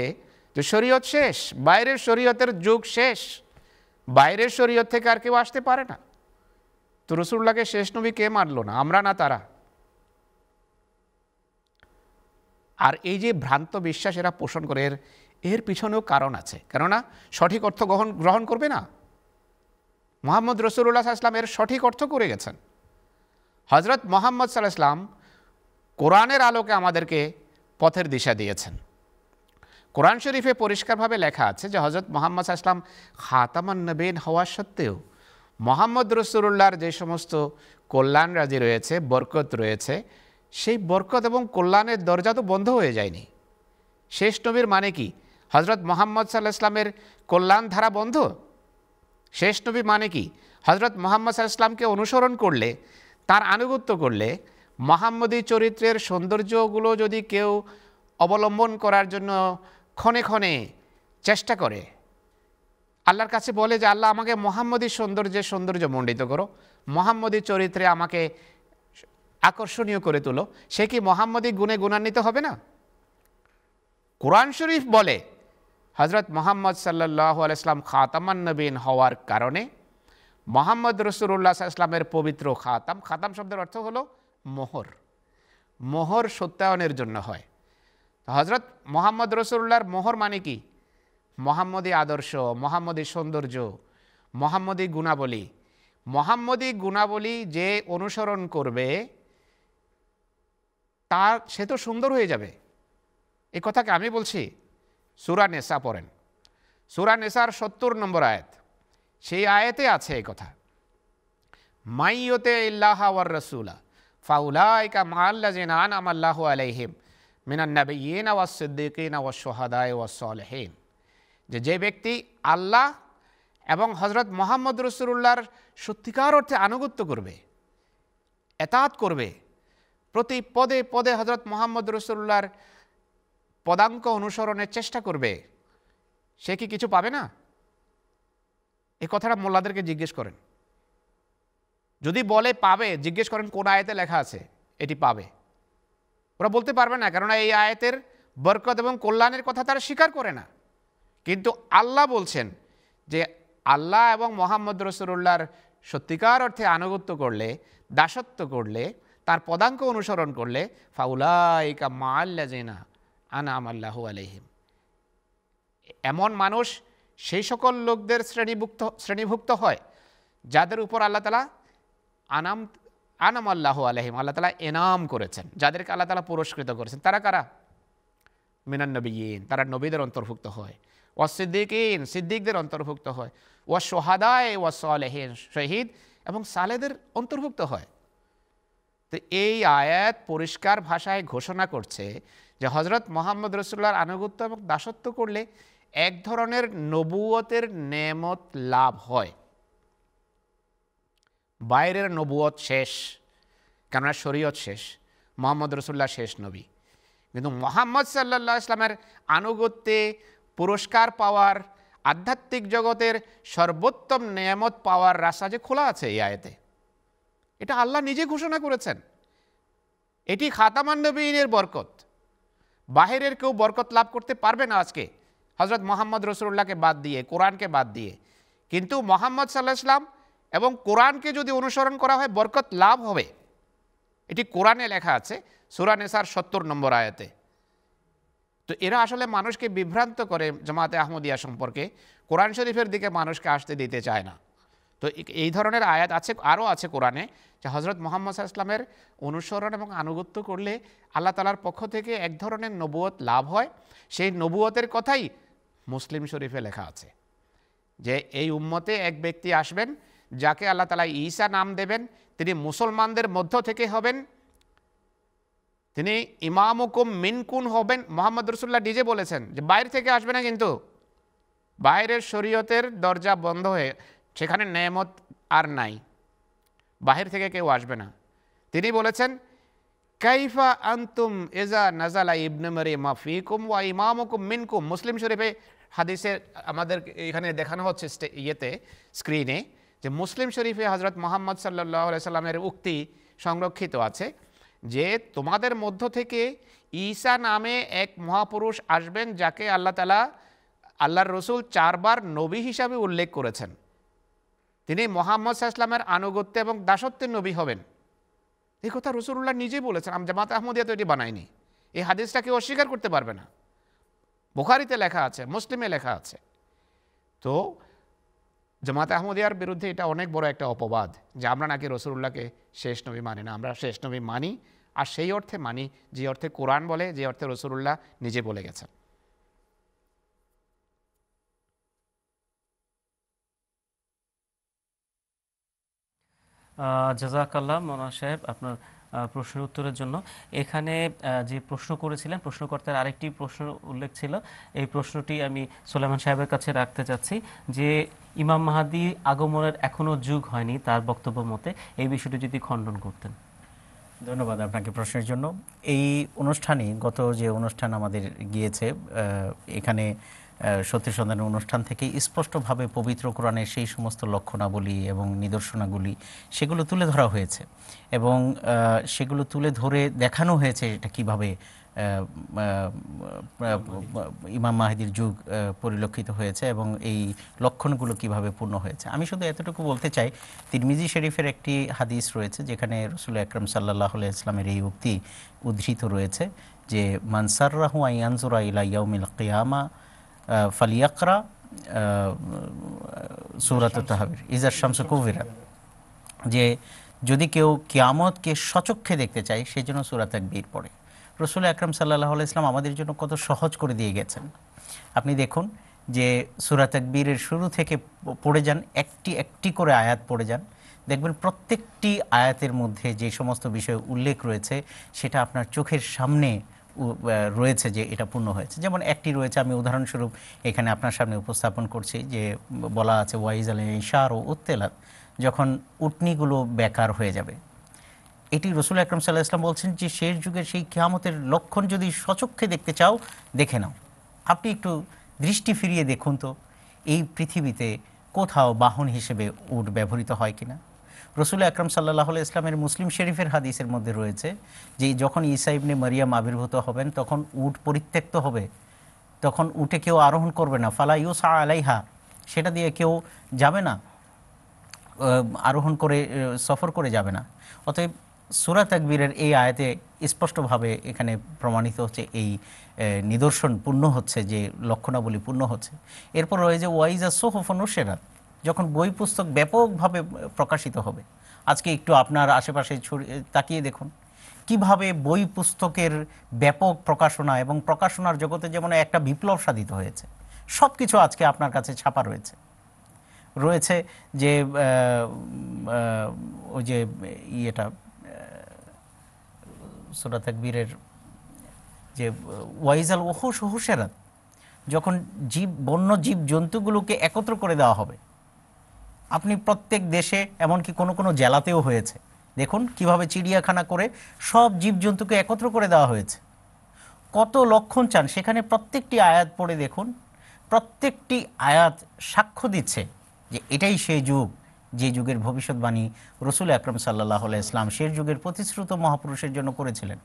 যে শরীয়ত শেষ বাইরের শরীয়তের যুগ শেষ বাইরের শরীয়ত থেকে আর কেউ আসতে পারে না তো রসুল্লাহকে শেষ নবী কে মারল না আমরা না তারা আর এই যে ভ্রান্ত বিশ্বাস এরা পোষণ করে এর এর পিছনেও কারণ আছে কেননা সঠিক অর্থ গ্রহণ গ্রহণ করবে না মোহাম্মদ রসুল্লাহ ইসলাম এর সঠিক অর্থ করে গেছেন হজরত মোহাম্মদ সাল্লাহ ইসলাম কোরআনের আলোকে আমাদেরকে পথের দিশা দিয়েছেন কোরআন শরীফে পরিষ্কারভাবে লেখা আছে যে হজরত মোহাম্মদ আসলাম খাতামান নবীন হওয়া সত্ত্বেও মোহাম্মদ রসুল্লাহর যে সমস্ত কল্যাণরাজি রয়েছে বরকত রয়েছে সেই বরকত এবং কল্যাণের দরজা তো বন্ধ হয়ে যায়নি শেষ নবীর মানে কি হজরত মোহাম্মদ সাল্লাহ ইসলামের কল্যাণ ধারা বন্ধ শেষ নবী মানে কি হজরত মোহাম্মদ সাল ইসলামকে অনুসরণ করলে তার আনুগত্য করলে মোহাম্মদী চরিত্রের সৌন্দর্যগুলো যদি কেউ অবলম্বন করার জন্য ক্ষণে ক্ষণে চেষ্টা করে আল্লাহর কাছে বলে যে আল্লাহ আমাকে মোহাম্মদীর সৌন্দর্যে সৌন্দর্য মণ্ডিত করো মোহাম্মদী চরিত্রে আমাকে আকর্ষণীয় করে তুলো সে কি মোহাম্মদী গুণে গুণান্বিত হবে না কোরআন শরীফ বলে হজরত মোহাম্মদ সাল্লাহ আলাইসলাম খাতামান নবীন হওয়ার কারণে মোহাম্মদ রসুল্লাহ ইসলামের পবিত্র খাতাম খাতাম শব্দের অর্থ হলো মোহর মোহর সত্যায়নের জন্য হয় হজরত মোহাম্মদ রসুল্লার মোহর মানে কি মোহাম্মদী আদর্শ মোহাম্মদী সৌন্দর্য মোহাম্মদী গুণাবলী মোহাম্মদী গুণাবলী যে অনুসরণ করবে তার সে তো সুন্দর হয়ে যাবে এ কথাকে আমি বলছি সুরা নেশা পড়েন সুরা নেশার সত্তর নম্বর আয়াত সেই আয়াতে আছে এই কথা মাইয়তে ইল্লাহ ওয়ার রসুলা ফাউলাইকা মাল্লা জেনান আমাল্লাহ আলাইহিম মিনান্নাবিয়ীন ওয়া সিদ্দিকীন ওয়া শুহাদায়ে ওয়া সালেহীন যে যে ব্যক্তি আল্লাহ এবং হজরত মোহাম্মদ রসুল্লাহর সত্যিকার অর্থে আনুগত্য করবে এতাত করবে প্রতি পদে পদে হজরত মোহাম্মদ রাসূলুল্লাহর পদাঙ্ক অনুসরণের চেষ্টা করবে সে কি কিছু পাবে না এই কথাটা মোল্লাদেরকে জিজ্ঞেস করেন যদি বলে পাবে জিজ্ঞেস করেন কোন আয়তে লেখা আছে এটি পাবে ওরা বলতে পারবে না কেননা এই আয়াতের বরকত এবং কল্যাণের কথা তারা স্বীকার করে না কিন্তু আল্লাহ বলছেন যে আল্লাহ এবং মোহাম্মদ রসুল্লাহর সত্যিকার অর্থে আনুগত্য করলে দাসত্ব করলে তার পদাঙ্ক অনুসরণ করলে ফাউলাইকা মা আল্লা জেনা আনাম আল্লাহ আলহিম এমন মানুষ সেই সকল লোকদের শ্রেণীভুক্ত শ্রেণীভুক্ত হয় যাদের উপর আল্লাহ তালা আনাম আনাম আল্লাহ আলহিম আল্লাহ তালা এনাম করেছেন যাদেরকে আল্লাহ তালা পুরস্কৃত করেছেন তারা কারা মিনান নবীন তারা নবীদের অন্তর্ভুক্ত হয় ও সিদ্দিকিন সিদ্দিকদের অন্তর্ভুক্ত হয় ও সোহাদায় ও সালেহীন শহীদ এবং সালেদের অন্তর্ভুক্ত হয় তো এই আয়াত পরিষ্কার ভাষায় ঘোষণা করছে যে হজরত মোহাম্মদ রসুল্লাহর আনুগত্য এবং দাসত্ব করলে এক ধরনের নবুয়তের নেমত লাভ হয় বাইরের নবুয়ত শেষ কেননা শরীয়ত শেষ মোহাম্মদ রসুল্লাহ শেষ নবী কিন্তু মোহাম্মদ সাল্লা ইসলামের আনুগত্যে পুরস্কার পাওয়ার আধ্যাত্মিক জগতের সর্বোত্তম নিয়ামত পাওয়ার রাস্তা যে খোলা আছে এই আয়তে এটা আল্লাহ নিজে ঘোষণা করেছেন এটি খাতামান্নবীনের বরকত বাহিরের কেউ বরকত লাভ করতে পারবে না আজকে হজরত মোহাম্মদ রসুল্লাহকে বাদ দিয়ে কোরআনকে বাদ দিয়ে কিন্তু মোহাম্মদ সাল্লাহ ইসলাম এবং কোরআনকে যদি অনুসরণ করা হয় বরকত লাভ হবে এটি কোরআনে লেখা আছে সুরানেসার সত্তর নম্বর আয়াতে তো এরা আসলে মানুষকে বিভ্রান্ত করে জামাতে আহমদিয়া সম্পর্কে কোরআন শরীফের দিকে মানুষকে আসতে দিতে চায় না তো এই ধরনের আয়াত আছে আরও আছে কোরআনে যে হজরত মোহাম্মদ ইসলামের অনুসরণ এবং আনুগত্য করলে আল্লাহ তালার পক্ষ থেকে এক ধরনের নবুয়ত লাভ হয় সেই নবুয়তের কথাই মুসলিম শরীফে লেখা আছে যে এই উম্মতে এক ব্যক্তি আসবেন যাকে আল্লাহ তালা ঈসা নাম দেবেন তিনি মুসলমানদের মধ্য থেকে হবেন তিনি ইমামুকুম মিনকুন হবেন মোহাম্মদ রসুল্লাহ ডিজে বলেছেন যে বাইরে থেকে আসবে না কিন্তু বাইরের শরীয়তের দরজা বন্ধ হয়ে সেখানে নেয়ামত আর নাই বাহির থেকে কেউ আসবে না তিনি বলেছেন কাইফা আন্তুম এজা নাজালা ইবনে মারিয়া মাফিকুম ওয়া ইমামুকুম মিনকুম মুসলিম শরীফে হাদিসের আমাদের এখানে দেখানো হচ্ছে ইয়েতে স্ক্রিনে যে মুসলিম শরীফে হজরত মোহাম্মদ সাল্লাহ সাল্লামের উক্তি সংরক্ষিত আছে যে তোমাদের মধ্য থেকে ঈসা নামে এক মহাপুরুষ আসবেন যাকে আল্লাহ তালা আল্লাহর রসুল চারবার নবী হিসাবে উল্লেখ করেছেন তিনি মোহাম্মদ সাহা আনুগত্য এবং দাসত্বের নবী হবেন এই কথা রসুল্লাহ নিজেই বলেছেন আম জামাত আহমদিয়া তো এটি বানায়নি এই হাদিসটা কেউ অস্বীকার করতে পারবে না বুখারিতে লেখা আছে মুসলিমে লেখা আছে তো জামাত আহমদিয়ার বিরুদ্ধে এটা অনেক বড় একটা অপবাদ যে আমরা নাকি রসুল্লাহকে শেষ নবী মানি না আমরা শেষ নবী মানি আর সেই অর্থে মানি যে অর্থে কোরআন বলে যে অর্থে রসুল্লাহ নিজে বলে গেছেন জাজাকাল্লাহ মোনা সাহেব আপনার প্রশ্নের উত্তরের জন্য এখানে যে প্রশ্ন করেছিলেন প্রশ্নকর্তার আরেকটি প্রশ্ন উল্লেখ ছিল এই প্রশ্নটি আমি সোলেমান সাহেবের কাছে রাখতে চাচ্ছি যে ইমাম মাহাদি আগমনের এখনও যুগ হয়নি তার বক্তব্য মতে এই বিষয়টি যদি খণ্ডন করতেন ধন্যবাদ আপনাকে প্রশ্নের জন্য এই অনুষ্ঠানে গত যে অনুষ্ঠান আমাদের গিয়েছে এখানে সত্যি সন্ধানের অনুষ্ঠান থেকে স্পষ্টভাবে পবিত্র কোরআনে সেই সমস্ত লক্ষণাবলী এবং নিদর্শনাগুলি সেগুলো তুলে ধরা হয়েছে এবং সেগুলো তুলে ধরে দেখানো হয়েছে এটা কিভাবে ইমাম মাহিদির যুগ পরিলক্ষিত হয়েছে এবং এই লক্ষণগুলো কিভাবে পূর্ণ হয়েছে আমি শুধু এতটুকু বলতে চাই তিরমিজি শরীফের একটি হাদিস রয়েছে যেখানে রসুল আকরম সাল্লাহ ইসলামের এই উক্তি উদ্ধৃত রয়েছে যে মানসার রাহু আইয়ানজুরা ইলা ইয়াউমিল কিয়ামা ফালিয়াকরা সুরাত তাহাবির ইজার শামসু যে যদি কেউ কিয়ামতকে সচক্ষে দেখতে চায় সেই জন্য সুরাত বীর পড়ে রসুল আকরম সাল্লাহ ইসলাম আমাদের জন্য কত সহজ করে দিয়ে গেছেন আপনি দেখুন যে সুরাত একবীরের শুরু থেকে পড়ে যান একটি একটি করে আয়াত পড়ে যান দেখবেন প্রত্যেকটি আয়াতের মধ্যে যে সমস্ত বিষয়ে উল্লেখ রয়েছে সেটা আপনার চোখের সামনে রয়েছে যে এটা পূর্ণ হয়েছে যেমন একটি রয়েছে আমি উদাহরণস্বরূপ এখানে আপনার সামনে উপস্থাপন করছি যে বলা আছে ওয়াইজ আল ইশার ও উত্তেলাত যখন উটনিগুলো বেকার হয়ে যাবে এটি রসুল আকরম সাল্লাহ ইসলাম বলছেন যে শেষ যুগের সেই খেয়ামতের লক্ষণ যদি সচক্ষে দেখতে চাও দেখে নাও আপনি একটু দৃষ্টি ফিরিয়ে দেখুন তো এই পৃথিবীতে কোথাও বাহন হিসেবে উট ব্যবহৃত হয় কিনা রসুল আকরম সাল্লাহ ইসলামের মুসলিম শরীফের হাদিসের মধ্যে রয়েছে যে যখন ঈসা ইবনে মারিয়াম আবির্ভূত হবেন তখন উট পরিত্যক্ত হবে তখন উঠে কেউ আরোহণ করবে না ফালা ইউসা আলাইহা সেটা দিয়ে কেউ যাবে না আরোহণ করে সফর করে যাবে না অতএব সুরা তাকবীরের এই আয়াতে স্পষ্টভাবে এখানে প্রমাণিত হচ্ছে এই নিদর্শন পূর্ণ হচ্ছে যে লক্ষণাবলী পূর্ণ হচ্ছে এরপর রয়েছে ওয়াইজা সোহফ নসেরাত যখন বই পুস্তক ব্যাপকভাবে প্রকাশিত হবে আজকে একটু আপনার আশেপাশে তাকিয়ে দেখুন কিভাবে বই পুস্তকের ব্যাপক প্রকাশনা এবং প্রকাশনার জগতে যেমন একটা বিপ্লব সাধিত হয়েছে সব কিছু আজকে আপনার কাছে ছাপা রয়েছে রয়েছে যে ওই যে ইয়েটা সুরা তাকবীরের যে ওয়াইজাল ওহস ওহসেরাত যখন জীব বন্য জীব জন্তুগুলোকে একত্র করে দেওয়া হবে আপনি প্রত্যেক দেশে এমনকি কোনো কোনো জেলাতেও হয়েছে দেখুন কিভাবে চিড়িয়াখানা করে সব জীবজন্তুকে একত্র করে দেওয়া হয়েছে কত লক্ষণ চান সেখানে প্রত্যেকটি আয়াত পড়ে দেখুন প্রত্যেকটি আয়াত সাক্ষ্য দিচ্ছে যে এটাই সেই যুগ যে যুগের ভবিষ্যৎবাণী রসুল আকরম সাল্লাহ ইসলাম সে যুগের প্রতিশ্রুত মহাপুরুষের জন্য করেছিলেন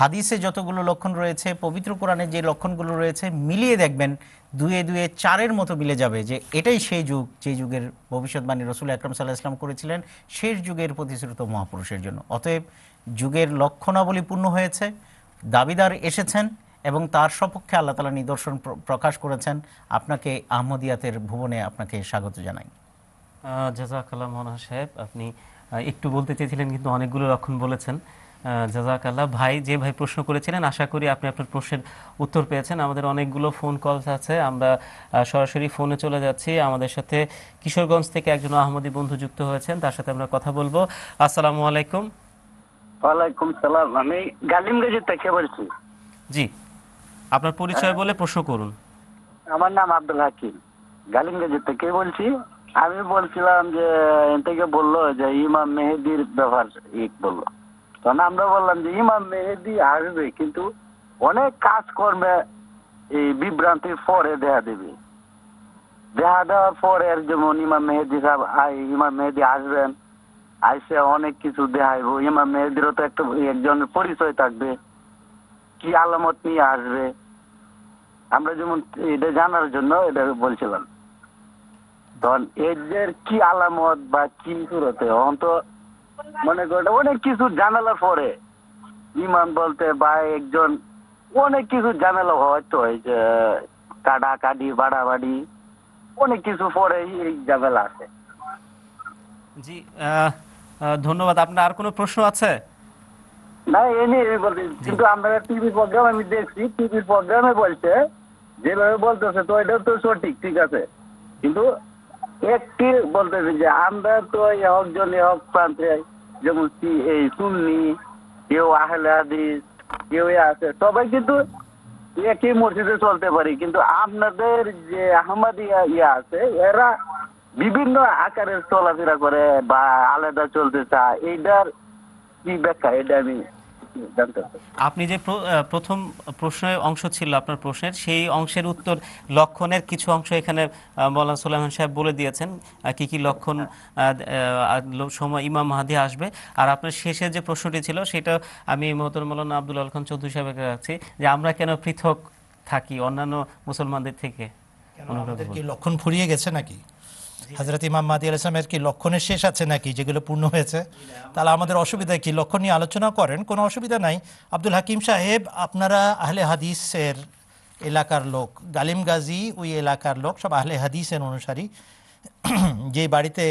হাদিসে যতগুলো লক্ষণ রয়েছে পবিত্র কোরআনে যে লক্ষণগুলো রয়েছে মিলিয়ে দেখবেন দুয়ে দুয়ে চারের মতো মিলে যাবে যে এটাই সেই যুগ যে যুগের ভবিষ্যৎবাণী রসুল আকরম সাল্লাহ ইসলাম করেছিলেন শেষ যুগের প্রতিশ্রুত মহাপুরুষের জন্য অতএব যুগের লক্ষণাবলী পূর্ণ হয়েছে দাবিদার এসেছেন এবং তার সপক্ষে আল্লাহ তালা নিদর্শন প্রকাশ করেছেন আপনাকে আহমদিয়াতের ভুবনে আপনাকে স্বাগত জানাই জাজাকাল্লাহ মোহনা সাহেব আপনি একটু বলতে চেয়েছিলেন কিন্তু অনেকগুলো লক্ষণ বলেছেন আল্লাহ ভাই যে ভাই প্রশ্ন করেছিলেন আশা করি আপনি আপনার প্রশ্নের উত্তর পেয়েছেন আমাদের অনেকগুলো ফোন কলস আছে আমরা সরাসরি ফোনে চলে যাচ্ছি আমাদের সাথে কিশোরগঞ্জ থেকে একজন আহমদী বন্ধু যুক্ত হয়েছেন তার সাথে আমরা কথা বলবো আসসালামু আলাইকুম ওয়ালাইকুম সালাম আমি গালিম গাজী থেকে বলছি জি আপনার পরিচয় বলে প্রশ্ন করুন আমার নাম আব্দুল হাকিম গালিম গাজী থেকে বলছি আমি বলছিলাম যে থেকে বললো যে ইমাম মেহেদির ব্যবহার ই বললো তখন আমরা বললাম যে ইমাম মেহেদি আসবে কিন্তু অনেক কাজকর্মে এই বিভ্রান্তির পরে দেখা দেবে দেখা দেওয়ার পরে যেমন ইমাম মেহেদি সাহেব ইমাম মেহেদি আসবেন আইসে অনেক কিছু দেখাইব ইমাম মেহেদিরও তো একটা একজনের পরিচয় থাকবে কি আলামত নিয়ে আসবে আমরা যেমন এটা জানার জন্য এটা বলছিলাম তখন এদের কি আলামত বা কি সুরতে অন্ত মনে করে অনেক কিছু জানালার পরে ইমান বলতে বা একজন অনেক কিছু জানালা হয়তো এই যে কাটা কাটি বাড়াবাড়ি অনেক কিছু পরে এই জানালা আছে জি ধন্যবাদ আপনার আর কোনো প্রশ্ন আছে না এ নিয়ে কিন্তু আমরা টিভি প্রোগ্রাম আমি দেখছি টিভি প্রোগ্রামে বলছে যেভাবে বলতেছে তো এটা তো সঠিক ঠিক আছে কিন্তু একটি বলতেছি যে আমরা তো এক জন এক প্রান্তে যেমন এই সুন্নি কেউ আহলে হাদিস কেউ আছে সবাই কিন্তু একই মসজিদে চলতে পারি কিন্তু আপনাদের যে আহমদিয়া ইয়ে আছে এরা বিভিন্ন আকারের চলাফেরা করে বা আলাদা চলতে চায় এইটার কি ব্যাখ্যা এটা আমি আপনি যে প্রথম প্রশ্নের অংশ ছিল আপনার প্রশ্নের সেই অংশের উত্তর লক্ষণের কিছু অংশ এখানে মৌলানা সুলাইমান সাহেব বলে দিয়েছেন কি কি লক্ষণ সময় ইমাম মাহাদি আসবে আর আপনার শেষে যে প্রশ্নটি ছিল সেটা আমি মহতর মৌলানা আব্দুল আলখান চৌধুরী সাহেবকে রাখছি যে আমরা কেন পৃথক থাকি অন্যান্য মুসলমানদের থেকে লক্ষণ ফুরিয়ে গেছে নাকি হাজরত ইমাম মাদি ইসলামের কি লক্ষণের শেষ আছে নাকি যেগুলো পূর্ণ হয়েছে তাহলে আমাদের অসুবিধা কি লক্ষণ নিয়ে আলোচনা করেন কোনো অসুবিধা নাই আব্দুল হাকিম সাহেব আপনারা আহলে হাদিসের এলাকার লোক গালিম গাজী ওই এলাকার লোক সব আহলে হাদিসের অনুসারী যে বাড়িতে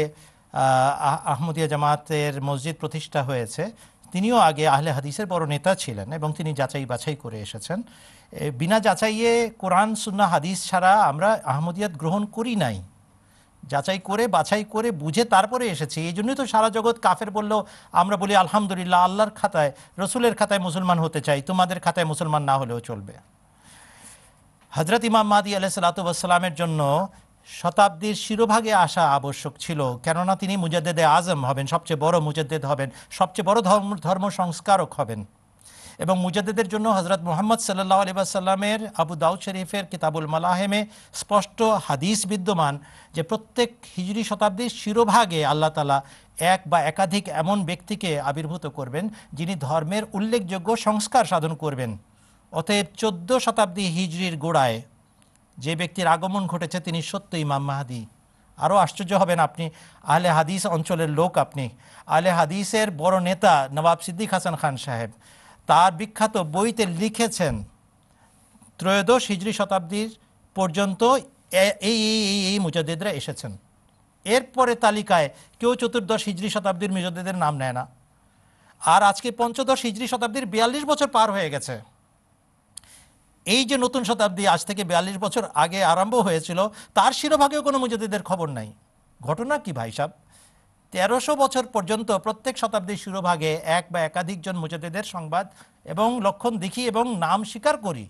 আহমদিয়া জামাতের মসজিদ প্রতিষ্ঠা হয়েছে তিনিও আগে আহলে হাদিসের বড় নেতা ছিলেন এবং তিনি যাচাই বাছাই করে এসেছেন বিনা যাচাইয়ে কোরআন সুন্না হাদিস ছাড়া আমরা আহমদিয়াত গ্রহণ করি নাই যাচাই করে বাছাই করে বুঝে তারপরে এসেছে এই জন্যই তো সারা জগৎ কাফের বলল আমরা বলি আলহামদুলিল্লাহ আল্লাহর খাতায় রসুলের খাতায় মুসলমান হতে চাই তোমাদের খাতায় মুসলমান না হলেও চলবে হজরত ইমাম মাদি আলাহ সালাতামের জন্য শতাব্দীর শিরোভাগে আসা আবশ্যক ছিল কেননা তিনি মুজাদ্দেদে আজম হবেন সবচেয়ে বড় মুজাদ্দেদ হবেন সবচেয়ে বড় ধর্ম ধর্ম সংস্কারক হবেন এবং মুজাদ্দেদের জন্য হজরত মোহাম্মদ সাল্লাহ আলী সাল্লামের আবু দাউদ শরীফের কিতাবুল মালাহেমে স্পষ্ট হাদিস বিদ্যমান যে প্রত্যেক হিজড়ি শতাব্দীর শিরোভাগে আল্লাহ তালা এক বা একাধিক এমন ব্যক্তিকে আবির্ভূত করবেন যিনি ধর্মের উল্লেখযোগ্য সংস্কার সাধন করবেন অতএব চোদ্দ শতাব্দী হিজড়ির গোড়ায় যে ব্যক্তির আগমন ঘটেছে তিনি সত্য ইমাম মাহাদি আরও আশ্চর্য হবেন আপনি আলে হাদিস অঞ্চলের লোক আপনি আলে হাদিসের বড় নেতা নবাব সিদ্দিক হাসান খান সাহেব তার বিখ্যাত বইতে লিখেছেন ত্রয়োদশ হিজড়ি শতাব্দীর পর্যন্ত এই এই এই মুজাদ্দিদরা এসেছেন এরপরে তালিকায় কেউ চতুর্দশ হিজড়ি শতাব্দীর মুজাদ্দিদের নাম নেয় না আর আজকে পঞ্চদশ হিজড়ি শতাব্দীর বিয়াল্লিশ বছর পার হয়ে গেছে এই যে নতুন শতাব্দী আজ থেকে বিয়াল্লিশ বছর আগে আরম্ভ হয়েছিল তার শিরোভাগেও কোনো মুজাদ্দিদের খবর নাই ঘটনা কি ভাই সাহেব তেরোশো বছর পর্যন্ত প্রত্যেক শতাব্দীর শিরোভাগে এক বা একাধিকজন মুজাদেদের সংবাদ এবং লক্ষণ দেখি এবং নাম স্বীকার করি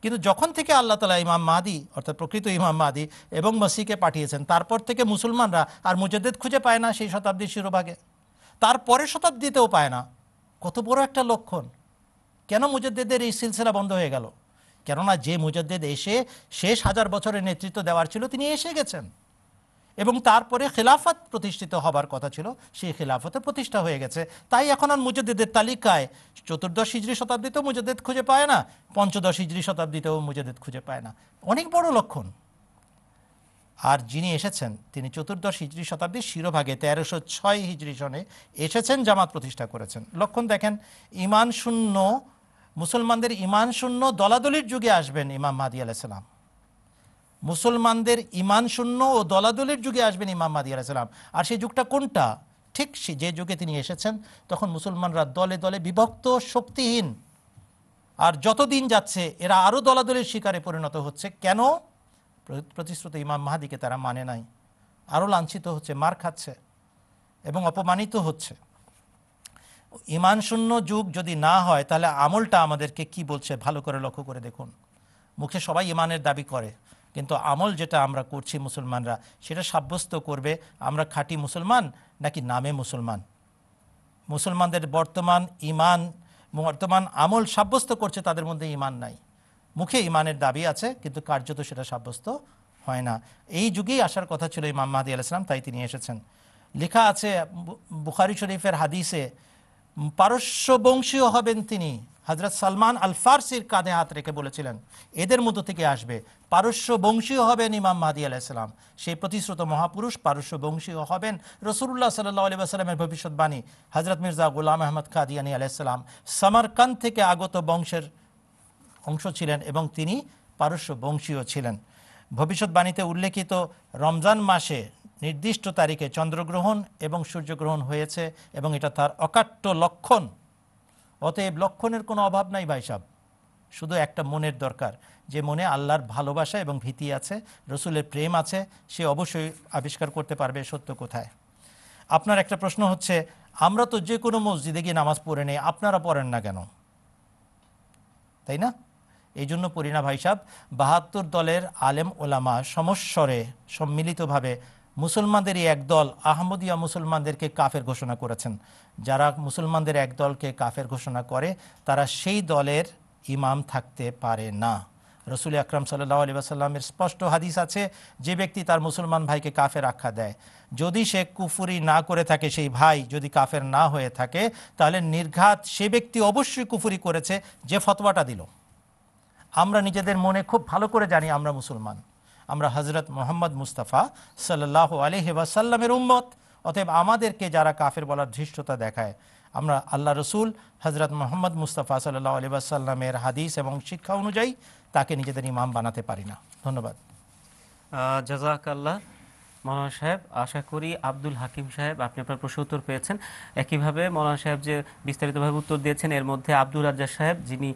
কিন্তু যখন থেকে আল্লাহ তালা ইমাম মাদি অর্থাৎ প্রকৃত ইমাম মাদি এবং মসিকে পাঠিয়েছেন তারপর থেকে মুসলমানরা আর মুজাদেদ খুঁজে পায় না সেই শতাব্দীর শিরোভাগে তারপরের শতাব্দীতেও পায় না কত বড় একটা লক্ষণ কেন মুজাদ্দেদের এই সিলসিলা বন্ধ হয়ে গেল কেননা যে মুজাদ্দেদ এসে শেষ হাজার বছরের নেতৃত্ব দেওয়ার ছিল তিনি এসে গেছেন এবং তারপরে খেলাফত প্রতিষ্ঠিত হবার কথা ছিল সেই খেলাফতে প্রতিষ্ঠা হয়ে গেছে তাই এখন আর মুজাদ্দিদের তালিকায় চতুর্দশ হিজড়ি শতাব্দীতেও মুজাদ্দিদ খুঁজে পায় না পঞ্চদশ হিজড়ি শতাব্দীতেও মুজাদ্দিদ খুঁজে পায় না অনেক বড় লক্ষণ আর যিনি এসেছেন তিনি চতুর্দশ হিজড়ি শতাব্দীর শিরোভাগে তেরোশো ছয় হিজড়ি সনে এসেছেন জামাত প্রতিষ্ঠা করেছেন লক্ষণ দেখেন ইমান শূন্য মুসলমানদের ইমান শূন্য দলাদলির যুগে আসবেন ইমাম মাহাদি আলাইসালাম মুসলমানদের ইমান শূন্য ও দলাদলের যুগে আসবেন ইমাম মাদি আলাইসাল্লাম আর সেই যুগটা কোনটা ঠিক সে যে যুগে তিনি এসেছেন তখন মুসলমানরা দলে দলে বিভক্ত শক্তিহীন আর যতদিন যাচ্ছে এরা আরও দলাদলের শিকারে পরিণত হচ্ছে কেন প্রতিশ্রুত ইমাম মাহাদিকে তারা মানে নাই আরও লাঞ্ছিত হচ্ছে মার খাচ্ছে এবং অপমানিত হচ্ছে ইমান শূন্য যুগ যদি না হয় তাহলে আমলটা আমাদেরকে কি বলছে ভালো করে লক্ষ্য করে দেখুন মুখে সবাই ইমানের দাবি করে কিন্তু আমল যেটা আমরা করছি মুসলমানরা সেটা সাব্যস্ত করবে আমরা খাঁটি মুসলমান নাকি নামে মুসলমান মুসলমানদের বর্তমান ইমান বর্তমান আমল সাব্যস্ত করছে তাদের মধ্যে ইমান নাই মুখে ইমানের দাবি আছে কিন্তু কার্যত সেটা সাব্যস্ত হয় না এই যুগেই আসার কথা ছিল ইমাম মাহাদি আলাইসলাম তাই তিনি এসেছেন লেখা আছে বুখারি শরীফের হাদিসে পারস্য বংশীয় হবেন তিনি হজরত সালমান আল ফার্সির কাঁধে হাত রেখে বলেছিলেন এদের মধ্য থেকে আসবে পারস্য বংশীয় হবেন ইমাম মাহাদি আলাইসালাম সেই প্রতিশ্রুত মহাপুরুষ পারস্য বংশীয় হবেন রসুল্লাহ সাল্লাহ আলি আসালামের ভবিষ্যৎবাণী হজরত মির্জা গুলাম আহমদ খাদিয়ানি আলাইসালাম সামারকান থেকে আগত বংশের অংশ ছিলেন এবং তিনি পারস্য বংশীয় ছিলেন ভবিষ্যৎবাণীতে উল্লেখিত রমজান মাসে নির্দিষ্ট তারিখে চন্দ্রগ্রহণ এবং সূর্যগ্রহণ হয়েছে এবং এটা তার অকাট্য লক্ষণ অতএব লক্ষণের কোনো অভাব নাই ভাই সাহেব শুধু একটা মনের দরকার যে মনে আল্লাহর ভালোবাসা এবং ভীতি আছে রসুলের প্রেম আছে সে অবশ্যই আবিষ্কার করতে পারবে সত্য কোথায় আপনার একটা প্রশ্ন হচ্ছে আমরা তো যে কোনো মসজিদে গিয়ে নামাজ পড়ে নেই আপনারা পড়েন না কেন তাই না এই জন্য পরিণা ভাই সাহেব বাহাত্তর দলের আলেম ওলামা সমস্বরে সম্মিলিতভাবে মুসলমানদেরই একদল আহমদিয়া মুসলমানদেরকে কাফের ঘোষণা করেছেন যারা মুসলমানদের একদলকে কাফের ঘোষণা করে তারা সেই দলের ইমাম থাকতে পারে না রসুল আকরাম সাল্লাহ আলী আসাল্লামের স্পষ্ট হাদিস আছে যে ব্যক্তি তার মুসলমান ভাইকে কাফের আখ্যা দেয় যদি সে কুফুরি না করে থাকে সেই ভাই যদি কাফের না হয়ে থাকে তাহলে নির্ঘাত সে ব্যক্তি অবশ্যই কুফুরি করেছে যে ফতোয়াটা দিল আমরা নিজেদের মনে খুব ভালো করে জানি আমরা মুসলমান আমরা হজরত মোহাম্মদ মুস্তাফা সাল্লাহ আলহি সাল্লামের উম্মত অতএব আমাদেরকে যারা কাফের বলার ধৃষ্টতা দেখায় আমরা আল্লাহ রসুল হজরত মোহাম্মদ মুস্তাফা সাল্লাহ আলী হাদিস এবং শিক্ষা অনুযায়ী তাকে নিজেদের ইমাম বানাতে পারি না ধন্যবাদ জাজাক আল্লাহ মৌলানা সাহেব আশা করি আব্দুল হাকিম সাহেব আপনি আপনার প্রশ্ন উত্তর পেয়েছেন একইভাবে মৌলানা সাহেব যে বিস্তারিতভাবে উত্তর দিয়েছেন এর মধ্যে আব্দুল রাজ্জা সাহেব যিনি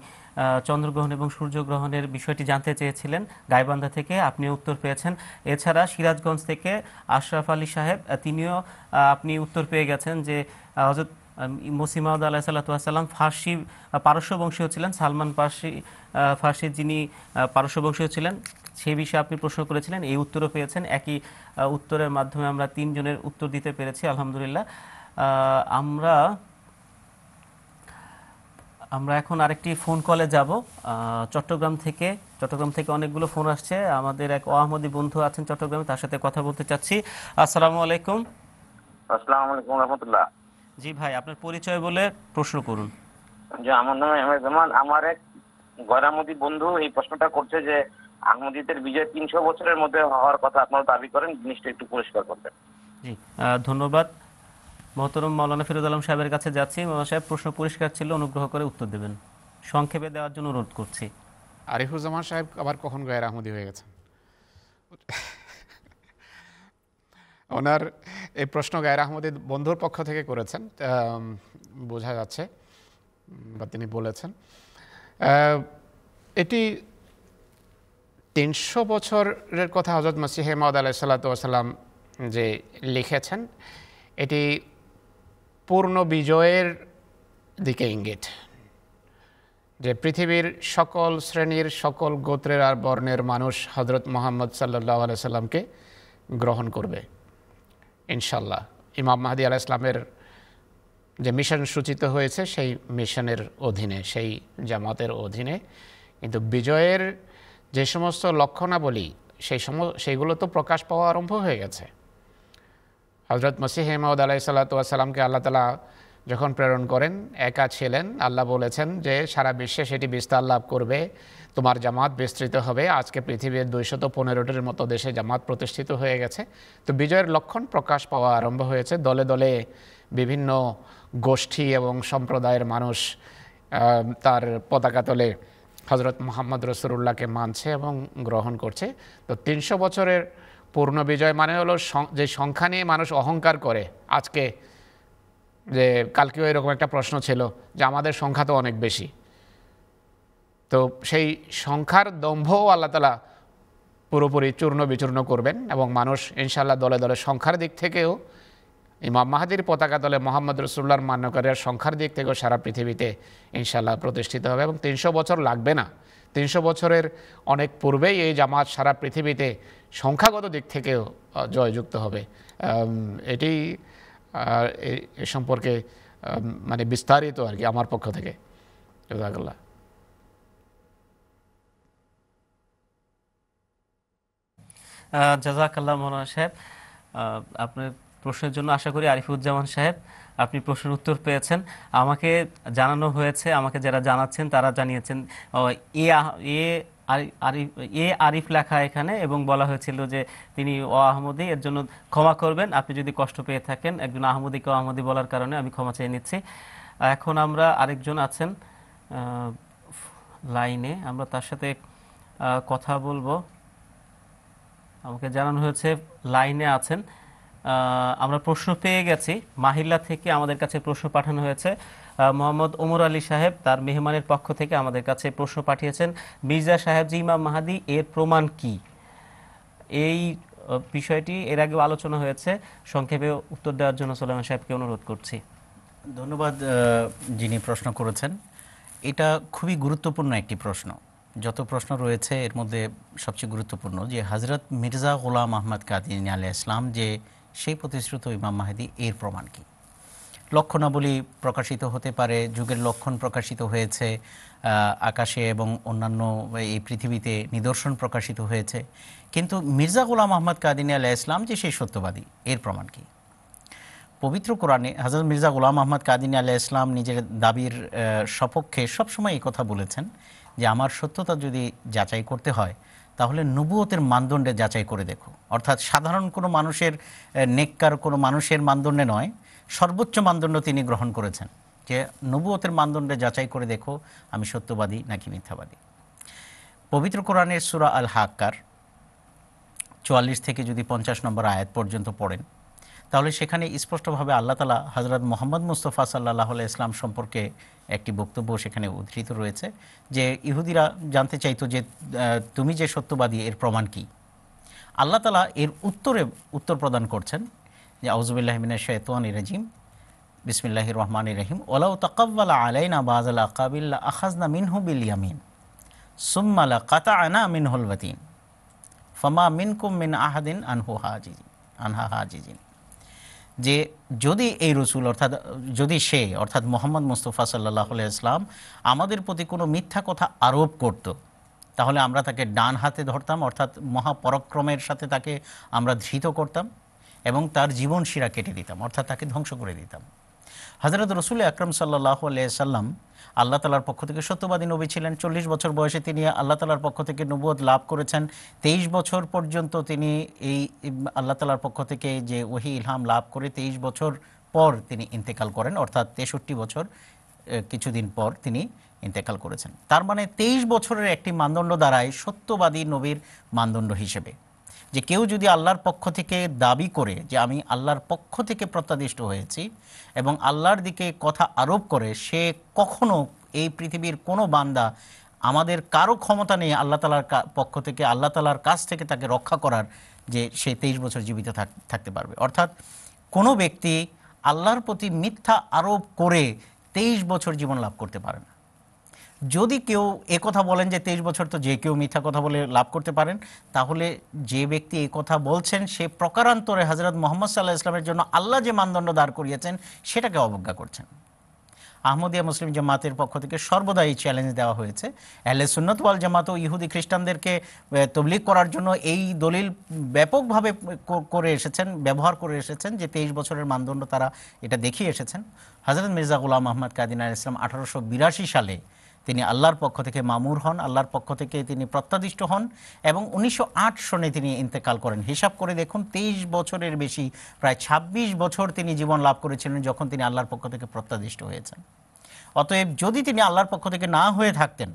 চন্দ্রগ্রহণ এবং সূর্যগ্রহণের বিষয়টি জানতে চেয়েছিলেন গাইবান্ধা থেকে আপনি উত্তর পেয়েছেন এছাড়া সিরাজগঞ্জ থেকে আশরাফ আলী সাহেব তিনিও আপনি উত্তর পেয়ে গেছেন যে হজরত মসিমাউদ আলাহ সাল্লাতাম ফার্সি পারস্যবংশীয় ছিলেন সালমান ফার্সি ফার্সি যিনি পারস্যবংশীয় ছিলেন সেই বিষয়ে আপনি প্রশ্ন করেছিলেন এই উত্তরও পেয়েছেন একই উত্তরের মাধ্যমে আমরা তিনজনের উত্তর দিতে পেরেছি আলহামদুলিল্লাহ আমরা আমরা এখন আরেকটি ফোন কলে যাব চট্টগ্রাম থেকে চট্টগ্রাম থেকে অনেকগুলো ফোন আসছে আমাদের এক অহমদী বন্ধু আছেন চট্টগ্রামে তার সাথে কথা বলতে চাচ্ছি আসসালামু আলাইকুম আসসালামু আলাইকুম রহমতুল্লাহ জি ভাই আপনার পরিচয় বলে প্রশ্ন করুন যে আমার নাম আহমেদ জামান আমার এক গরামদি বন্ধু এই প্রশ্নটা করছে যে আহমদীদের বিজয় তিনশো বছরের মধ্যে হওয়ার কথা আপনারা দাবি করেন জিনিসটা একটু পরিষ্কার করবেন জি ধন্যবাদ মহতরম মৌলানা ফিরোজ আলম সাহেবের কাছে যাচ্ছি মাওলানা সাহেব প্রশ্ন পরিষ্কার ছিল অনুগ্রহ করে উত্তর দেবেন সংক্ষেপে দেওয়ার জন্য অনুরোধ করছি আরিফুজ্জামান সাহেব আবার কখন গায়ের আহমদি হয়ে গেছেন ওনার এই প্রশ্ন গায়ের আহমদি বন্ধুর পক্ষ থেকে করেছেন বোঝা যাচ্ছে বা তিনি বলেছেন এটি তিনশো বছরের কথা হজরত মাসিহে মাদ আলাহ সাল্লা সাল্লাম যে লিখেছেন এটি পূর্ণ বিজয়ের দিকে ইঙ্গিত যে পৃথিবীর সকল শ্রেণীর সকল গোত্রের আর বর্ণের মানুষ হজরত মোহাম্মদ সাল্লাহ সাল্লামকে গ্রহণ করবে ইনশাল্লাহ ইমাম মাহাদি আলাহ ইসলামের যে মিশন সূচিত হয়েছে সেই মিশনের অধীনে সেই জামাতের অধীনে কিন্তু বিজয়ের যে সমস্ত লক্ষণাবলী সেই সম সেইগুলো তো প্রকাশ পাওয়া আরম্ভ হয়ে গেছে হজরত মসি হেমদ আলাই সাল্লাতামকে আল্লাহ তালা যখন প্রেরণ করেন একা ছিলেন আল্লাহ বলেছেন যে সারা বিশ্বে সেটি বিস্তার লাভ করবে তোমার জামাত বিস্তৃত হবে আজকে পৃথিবীর দুইশত পনেরোটির মতো দেশে জামাত প্রতিষ্ঠিত হয়ে গেছে তো বিজয়ের লক্ষণ প্রকাশ পাওয়া আরম্ভ হয়েছে দলে দলে বিভিন্ন গোষ্ঠী এবং সম্প্রদায়ের মানুষ তার পতাকা তলে হজরত মোহাম্মদ রসুরুল্লাহকে মানছে এবং গ্রহণ করছে তো তিনশো বছরের পূর্ণ বিজয় মানে হলো যে সংখ্যা নিয়ে মানুষ অহংকার করে আজকে যে কালকেও এরকম একটা প্রশ্ন ছিল যে আমাদের সংখ্যা তো অনেক বেশি তো সেই সংখ্যার দম্ভও আল্লাহ তালা পুরোপুরি চূর্ণ বিচূর্ণ করবেন এবং মানুষ ইনশাল্লাহ দলে দলে সংখ্যার দিক থেকেও ইমাম মাহাদির পতাকা দলে মোহাম্মদ রসুল্লাহর মান্যকারীর সংখ্যার দিক থেকেও সারা পৃথিবীতে ইনশাল্লাহ প্রতিষ্ঠিত হবে এবং তিনশো বছর লাগবে না তিনশো বছরের অনেক পূর্বেই এই জামাত সারা পৃথিবীতে সংখ্যাগত দিক থেকেও জয়যুক্ত হবে এটি এ সম্পর্কে মানে বিস্তারিত আর কি আমার পক্ষ থেকে জাকাল্লাহ জাজাকাল্লাহ মৌলানা সাহেব আপনার প্রশ্নের জন্য আশা করি আরিফুজ্জামান সাহেব আপনি প্রশ্নের উত্তর পেয়েছেন আমাকে জানানো হয়েছে আমাকে যারা জানাচ্ছেন তারা জানিয়েছেন এ আরিফ এ আরিফ লেখা এখানে এবং বলা হয়েছিল যে তিনি ও আহমদি এর জন্য ক্ষমা করবেন আপনি যদি কষ্ট পেয়ে থাকেন একজন আহমদিকে আহমদি বলার কারণে আমি ক্ষমা চেয়ে নিচ্ছি এখন আমরা আরেকজন আছেন লাইনে আমরা তার সাথে কথা বলবো আমাকে জানানো হয়েছে লাইনে আছেন আমরা প্রশ্ন পেয়ে গেছি মাহিল্লা থেকে আমাদের কাছে প্রশ্ন পাঠানো হয়েছে মোহাম্মদ ওমর আলী সাহেব তার মেহমানের পক্ষ থেকে আমাদের কাছে প্রশ্ন পাঠিয়েছেন মির্জা সাহেব জি ইমাম মাহাদি এর প্রমাণ কি এই বিষয়টি এর আগেও আলোচনা হয়েছে সংক্ষেপে উত্তর দেওয়ার জন্য সোলেমান সাহেবকে অনুরোধ করছি ধন্যবাদ যিনি প্রশ্ন করেছেন এটা খুবই গুরুত্বপূর্ণ একটি প্রশ্ন যত প্রশ্ন রয়েছে এর মধ্যে সবচেয়ে গুরুত্বপূর্ণ যে হজরত মির্জা গোলাম আহমদ কাদিন আলিয়া ইসলাম যে সেই প্রতিশ্রুত ইমাম মাহাদি এর প্রমাণ কী লক্ষণাবলী প্রকাশিত হতে পারে যুগের লক্ষণ প্রকাশিত হয়েছে আকাশে এবং অন্যান্য এই পৃথিবীতে নিদর্শন প্রকাশিত হয়েছে কিন্তু মির্জা গোলাম আহমদ কাদিনী আলাহ ইসলাম যে সেই সত্যবাদী এর প্রমাণ কি পবিত্র কোরআনে হাজরত মির্জা গোলাম আহমদ কাদিনী আলাহ ইসলাম নিজের দাবির সপক্ষে সবসময় এই কথা বলেছেন যে আমার সত্যতা যদি যাচাই করতে হয় তাহলে নবুয়তের মানদণ্ডে যাচাই করে দেখো অর্থাৎ সাধারণ কোনো মানুষের নেককার কোনো মানুষের মানদণ্ডে নয় সর্বোচ্চ মানদণ্ড তিনি গ্রহণ করেছেন যে নবুয়তের মানদণ্ডে যাচাই করে দেখো আমি সত্যবাদী নাকি মিথ্যাবাদী পবিত্র কোরআনের সুরা আল হাক্কার চুয়াল্লিশ থেকে যদি পঞ্চাশ নম্বর আয়াত পর্যন্ত পড়েন তাহলে সেখানে স্পষ্টভাবে আল্লাহ তালা হজরত মোহাম্মদ মুস্তফা সাল্লাহ ইসলাম সম্পর্কে একটি বক্তব্য সেখানে উদ্ধৃত রয়েছে যে ইহুদিরা জানতে চাইতো যে তুমি যে সত্যবাদী এর প্রমাণ কী আল্লাহ তালা এর উত্তরে উত্তর প্রদান করছেন যে আউজুবিল্লাহমিনা শেতওয়ান রাজিম বিসমিল্লাহ রহমান রহিম ওলাউ তকব্বালা আলাইনা বাজাল কাবিল্লা আখাজনা মিনহু বিল ইয়ামিন সুম্মালা কাতা আনা মিনহুল হলবতিন ফমা কুম মিন আহাদিন আনহু হাজিজিন আনহা হাজিজিন যে যদি এই রসুল অর্থাৎ যদি সে অর্থাৎ মোহাম্মদ মুস্তফা সাল্লাহ ইসলাম আমাদের প্রতি কোনো মিথ্যা কথা আরোপ করত তাহলে আমরা তাকে ডান হাতে ধরতাম অর্থাৎ মহাপরক্রমের সাথে তাকে আমরা ধৃত করতাম এবং তার জীবন শিরা কেটে দিতাম অর্থাৎ তাকে ধ্বংস করে দিতাম হজরত রসুল আকরম সাল্লাহ সাল্লাম আল্লাহ তালার পক্ষ থেকে সত্যবাদী নবী ছিলেন চল্লিশ বছর বয়সে তিনি আল্লাহ তালার পক্ষ থেকে নবুয় লাভ করেছেন তেইশ বছর পর্যন্ত তিনি এই আল্লাহ তালার পক্ষ থেকে যে ওহি ইলহাম লাভ করে তেইশ বছর পর তিনি ইন্তেকাল করেন অর্থাৎ তেষট্টি বছর কিছুদিন পর তিনি ইন্তেকাল করেছেন তার মানে তেইশ বছরের একটি মানদণ্ড দ্বারাই সত্যবাদী নবীর মানদণ্ড হিসেবে যে কেউ যদি আল্লাহর পক্ষ থেকে দাবি করে যে আমি আল্লাহর পক্ষ থেকে প্রত্যাদিষ্ট হয়েছি এবং আল্লাহর দিকে কথা আরোপ করে সে কখনো এই পৃথিবীর কোনো বান্দা আমাদের কারো ক্ষমতা নেই আল্লাহ তালার পক্ষ থেকে আল্লাহ তালার কাছ থেকে তাকে রক্ষা করার যে সে তেইশ বছর জীবিত থাকতে পারবে অর্থাৎ কোনো ব্যক্তি আল্লাহর প্রতি মিথ্যা আরোপ করে তেইশ বছর জীবন লাভ করতে পারে না যদি কেউ কথা বলেন যে তেইশ বছর তো যে কেউ মিথ্যা কথা বলে লাভ করতে পারেন তাহলে যে ব্যক্তি এই কথা বলছেন সে প্রকারান্তরে হজরত মোহাম্মদ সাল্লাহ ইসলামের জন্য আল্লাহ যে মানদণ্ড দাঁড় করিয়েছেন সেটাকে অবজ্ঞা করছেন আহমদিয়া মুসলিম জামাতের পক্ষ থেকে সর্বদা এই চ্যালেঞ্জ দেওয়া হয়েছে আহলে সুন্নত ওয়াল জামাত ও ইহুদি খ্রিস্টানদেরকে তবলিগ করার জন্য এই দলিল ব্যাপকভাবে করে এসেছেন ব্যবহার করে এসেছেন যে তেইশ বছরের মানদণ্ড তারা এটা দেখিয়ে এসেছেন হজরত মির্জা গুলাম আহমদ আল ইসলাম আঠারোশো সালে তিনি আল্লাহর পক্ষ থেকে মামুর হন আল্লাহর পক্ষ থেকে তিনি প্রত্যাদিষ্ট হন এবং উনিশশো সনে তিনি ইন্তেকাল করেন হিসাব করে দেখুন তেইশ বছরের বেশি প্রায় ২৬ বছর তিনি জীবন লাভ করেছিলেন যখন তিনি আল্লাহর পক্ষ থেকে প্রত্যাদিষ্ট হয়েছেন অতএব যদি তিনি আল্লাহর পক্ষ থেকে না হয়ে থাকতেন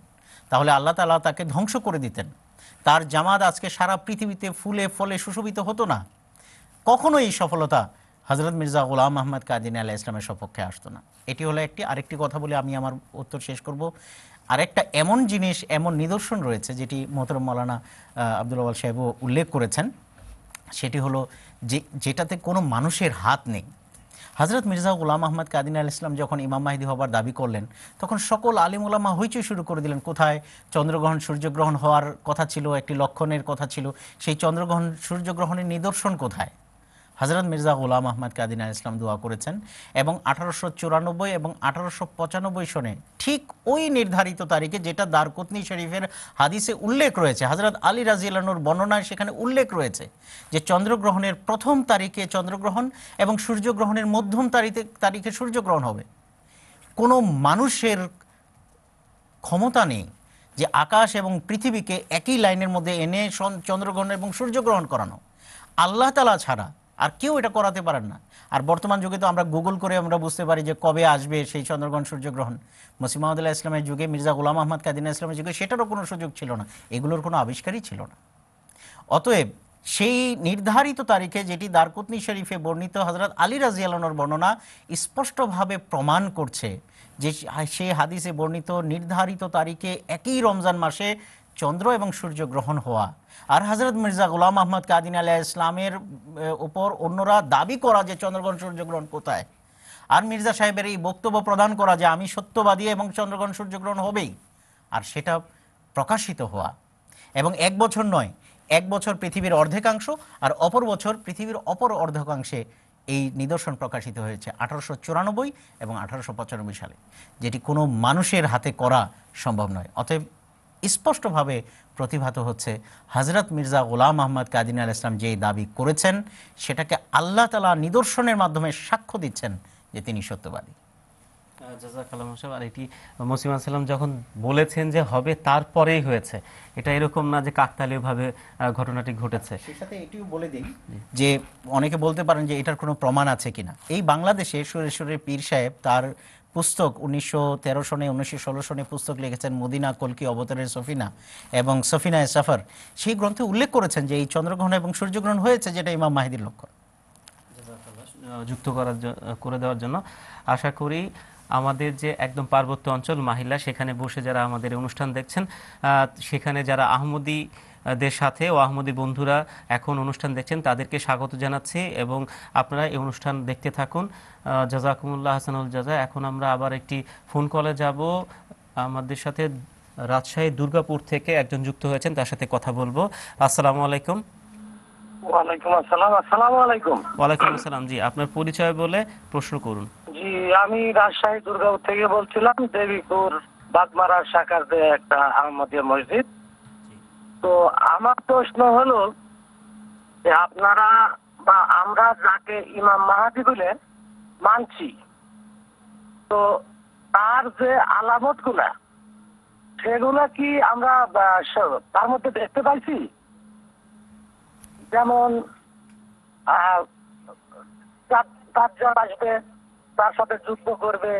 তাহলে আল্লাহ তালা তাকে ধ্বংস করে দিতেন তার জামাত আজকে সারা পৃথিবীতে ফুলে ফলে সুশোভিত হতো না কখনো এই সফলতা হজরত মির্জা গুলাম আহমদ কাদিনী আল্লাহ ইসলামের সপক্ষে আসতো না এটি হলো একটি আরেকটি কথা বলে আমি আমার উত্তর শেষ করব আরেকটা এমন জিনিস এমন নিদর্শন রয়েছে যেটি মোহতরম মৌলানা আব্দুল সাহেবও উল্লেখ করেছেন সেটি হলো যে যেটাতে কোনো মানুষের হাত নেই হজরত মির্জা গুলাম আহমদ কাদিন আল ইসলাম যখন ইমাম মাহিদি হবার দাবি করলেন তখন সকল আলিম উলামা হইচই শুরু করে দিলেন কোথায় চন্দ্রগ্রহণ সূর্যগ্রহণ হওয়ার কথা ছিল একটি লক্ষণের কথা ছিল সেই চন্দ্রগ্রহণ সূর্যগ্রহণের নিদর্শন কোথায় হজরত মির্জা গোলাম আহমদ আল ইসলাম দোয়া করেছেন এবং আঠারোশো চুরানব্বই এবং আঠারোশো পঁচানব্বই সনে ঠিক ওই নির্ধারিত তারিখে যেটা দারকুতনি শরীফের হাদিসে উল্লেখ রয়েছে হজরত আলী রাজিয়ালানুর বর্ণনায় সেখানে উল্লেখ রয়েছে যে চন্দ্রগ্রহণের প্রথম তারিখে চন্দ্রগ্রহণ এবং সূর্যগ্রহণের মধ্যম তারিখে তারিখে সূর্যগ্রহণ হবে কোনো মানুষের ক্ষমতা নেই যে আকাশ এবং পৃথিবীকে একই লাইনের মধ্যে এনে চন্দ্রগ্রহণ এবং সূর্যগ্রহণ করানো আল্লাহ তালা ছাড়া আর কেউ এটা করাতে পারেন না আর বর্তমান যুগে তো আমরা গুগল করে আমরা বুঝতে পারি যে কবে আসবে সেই চন্দ্রগ্রহণ সূর্যগ্রহণ মসিমাহদুল্লাহ ইসলামের যুগে মির্জা গুলাম আহমদ কাদিনা ইসলামের যুগে সেটারও কোনো সুযোগ ছিল না এগুলোর কোনো আবিষ্কারই ছিল না অতএব সেই নির্ধারিত তারিখে যেটি দারকুতনি শরীফে বর্ণিত হজরত আলী রাজিয়ালনোর বর্ণনা স্পষ্টভাবে প্রমাণ করছে যে সেই হাদিসে বর্ণিত নির্ধারিত তারিখে একই রমজান মাসে চন্দ্র এবং সূর্য গ্রহণ হওয়া আর হজরত মির্জা গোলাম আহমদ কাদিন আলিয়া ইসলামের উপর অন্যরা দাবি করা যে চন্দ্রগ্রহণ সূর্যগ্রহণ কোথায় আর মির্জা সাহেবের এই বক্তব্য প্রদান করা যে আমি সত্যবাদী এবং চন্দ্রগ্রহণ সূর্যগ্রহণ হবেই আর সেটা প্রকাশিত হওয়া এবং এক বছর নয় এক বছর পৃথিবীর অর্ধেকাংশ আর অপর বছর পৃথিবীর অপর অর্ধেকাংশে এই নিদর্শন প্রকাশিত হয়েছে আঠারোশো চুরানব্বই এবং আঠারোশো পঁচানব্বই সালে যেটি কোনো মানুষের হাতে করা সম্ভব নয় অতএব স্পষ্টভাবে প্রতিভাত হচ্ছে হজরত মির্জা গোলাম আহমদ কাদিন আল ইসলাম যেই দাবি করেছেন সেটাকে আল্লাহ তালা নিদর্শনের মাধ্যমে সাক্ষ্য দিচ্ছেন যে তিনি সত্যবাদী জাজাকাল্লাম সাহেব আর এটি মসিমা সাল্লাম যখন বলেছেন যে হবে তারপরেই হয়েছে এটা এরকম না যে কাকতালীয়ভাবে ঘটনাটি ঘটেছে সাথে এটিও বলে দিই যে অনেকে বলতে পারেন যে এটার কোনো প্রমাণ আছে কিনা এই বাংলাদেশে সুরেশ্বরের পীর সাহেব তার পুস্তক উনিশশো তেরো সনে উনিশশো ষোলো সনে পুস্তক লিখেছেন মদিনা কলকি অবতারের সফিনা এবং সফিনায় সাফার সেই গ্রন্থে উল্লেখ করেছেন যে এই চন্দ্রগ্রহণ এবং সূর্যগ্রহণ হয়েছে যেটা ইমাম মাহিদির লক্ষ্য যুক্ত করার করে দেওয়ার জন্য আশা করি আমাদের যে একদম পার্বত্য অঞ্চল মাহিলা সেখানে বসে যারা আমাদের অনুষ্ঠান দেখছেন সেখানে যারা আহমদী দের সাথে ও আহমদী বন্ধুরা এখন অনুষ্ঠান দেখছেন তাদেরকে স্বাগত জানাচ্ছি এবং আপনারা এই অনুষ্ঠান দেখতে থাকুন জাজাকুমুল্লাহ হাসানুল জাজা এখন আমরা আবার একটি ফোন কলে যাব আমাদের সাথে রাজশাহী দুর্গাপুর থেকে একজন যুক্ত হয়েছেন তার সাথে কথা বলবো আসসালামু আলাইকুম ওয়ালাইকুম আসসালাম আসসালামু আলাইকুম ওয়ালাইকুম আসসালাম জি আপনার পরিচয় বলে প্রশ্ন করুন জি আমি রাজশাহী দুর্গাপুর থেকে বলছিলাম দেবীপুর বাগমারা শাখার একটা আহমদিয়া মসজিদ তো আমার প্রশ্ন হলো যে আপনারা বা আমরা যাকে ইমাম মাহাদি বলে মানছি তো তার যে আলামত গুলা সেগুলা কি আমরা তার মধ্যে দেখতে পাইছি যেমন আসবে তার সাথে যুদ্ধ করবে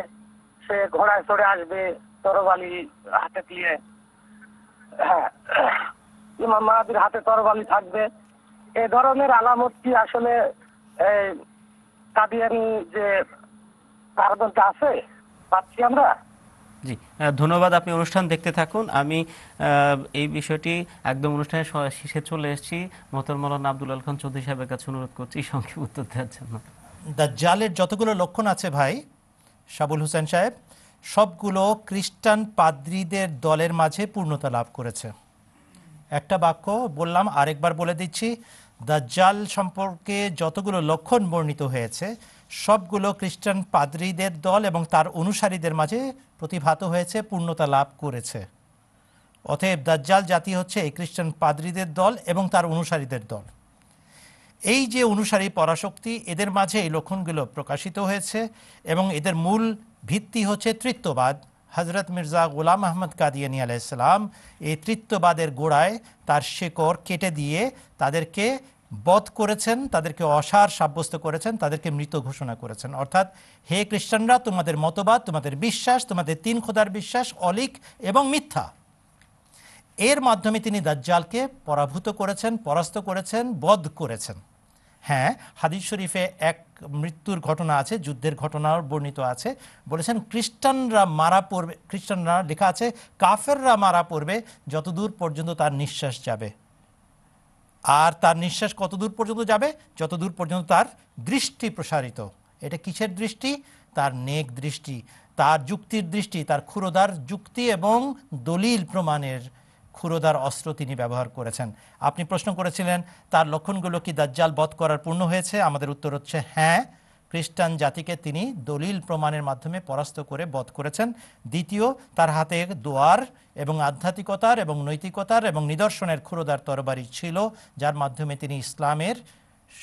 সে ঘোড়ায় চড়ে আসবে তরবালি হাতে দিয়ে হ্যাঁ ইমাম মাহাদির হাতে তরবালি থাকবে এ ধরনের আলামত কি আসলে কাদিয়ানি যে কারণটা আছে পাচ্ছি আমরা জি ধন্যবাদ আপনি অনুষ্ঠান দেখতে থাকুন আমি এই বিষয়টি একদম অনুষ্ঠানের শেষে চলে এসেছি মোহতর মৌলানা আব্দুল আল খান চৌধুরী সাহেবের কাছে অনুরোধ করছি সংক্ষেপ উত্তর দেওয়ার জন্য জালের যতগুলো লক্ষণ আছে ভাই সাবুল হোসেন সাহেব সবগুলো খ্রিস্টান পাদ্রীদের দলের মাঝে পূর্ণতা লাভ করেছে একটা বাক্য বললাম আরেকবার বলে দিচ্ছি দাজ্জাল সম্পর্কে যতগুলো লক্ষণ বর্ণিত হয়েছে সবগুলো খ্রিস্টান পাদ্রীদের দল এবং তার অনুসারীদের মাঝে প্রতিভাত হয়েছে পূর্ণতা লাভ করেছে অতএব দাজ্জাল জাতি হচ্ছে এই খ্রিস্টান পাদ্রীদের দল এবং তার অনুসারীদের দল এই যে অনুসারী পরাশক্তি এদের মাঝে এই লক্ষণগুলো প্রকাশিত হয়েছে এবং এদের মূল ভিত্তি হচ্ছে তৃত্ববাদ হজরত মির্জা গুলাম আহমদ কাদিয়ানি আলাইসালাম এই তৃত্ববাদের গোড়ায় তার শেকড় কেটে দিয়ে তাদেরকে বধ করেছেন তাদেরকে অসার সাব্যস্ত করেছেন তাদেরকে মৃত ঘোষণা করেছেন অর্থাৎ হে খ্রিস্টানরা তোমাদের মতবাদ তোমাদের বিশ্বাস তোমাদের তিন খোদার বিশ্বাস অলিক এবং মিথ্যা এর মাধ্যমে তিনি দাজ্জালকে পরাভূত করেছেন পরাস্ত করেছেন বধ করেছেন হ্যাঁ হাদিস শরীফে এক মৃত্যুর ঘটনা আছে যুদ্ধের ঘটনাও বর্ণিত আছে বলেছেন খ্রিস্টানরা মারা পড়বে খ্রিস্টানরা লেখা আছে কাফেররা মারা পড়বে যতদূর পর্যন্ত তার নিঃশ্বাস যাবে আর তার নিঃশ্বাস কতদূর পর্যন্ত যাবে যতদূর পর্যন্ত তার দৃষ্টি প্রসারিত এটা কিসের দৃষ্টি তার নেক দৃষ্টি তার যুক্তির দৃষ্টি তার ক্ষুরদার যুক্তি এবং দলিল প্রমাণের ক্ষুরোদার অস্ত্র তিনি ব্যবহার করেছেন আপনি প্রশ্ন করেছিলেন তার লক্ষণগুলো কি দাজ্জাল বধ করার পূর্ণ হয়েছে আমাদের উত্তর হচ্ছে হ্যাঁ খ্রিস্টান জাতিকে তিনি দলিল প্রমাণের মাধ্যমে পরাস্ত করে বধ করেছেন দ্বিতীয় তার হাতে দোয়ার এবং আধ্যাত্মিকতার এবং নৈতিকতার এবং নিদর্শনের ক্ষুরোদার তরবারি ছিল যার মাধ্যমে তিনি ইসলামের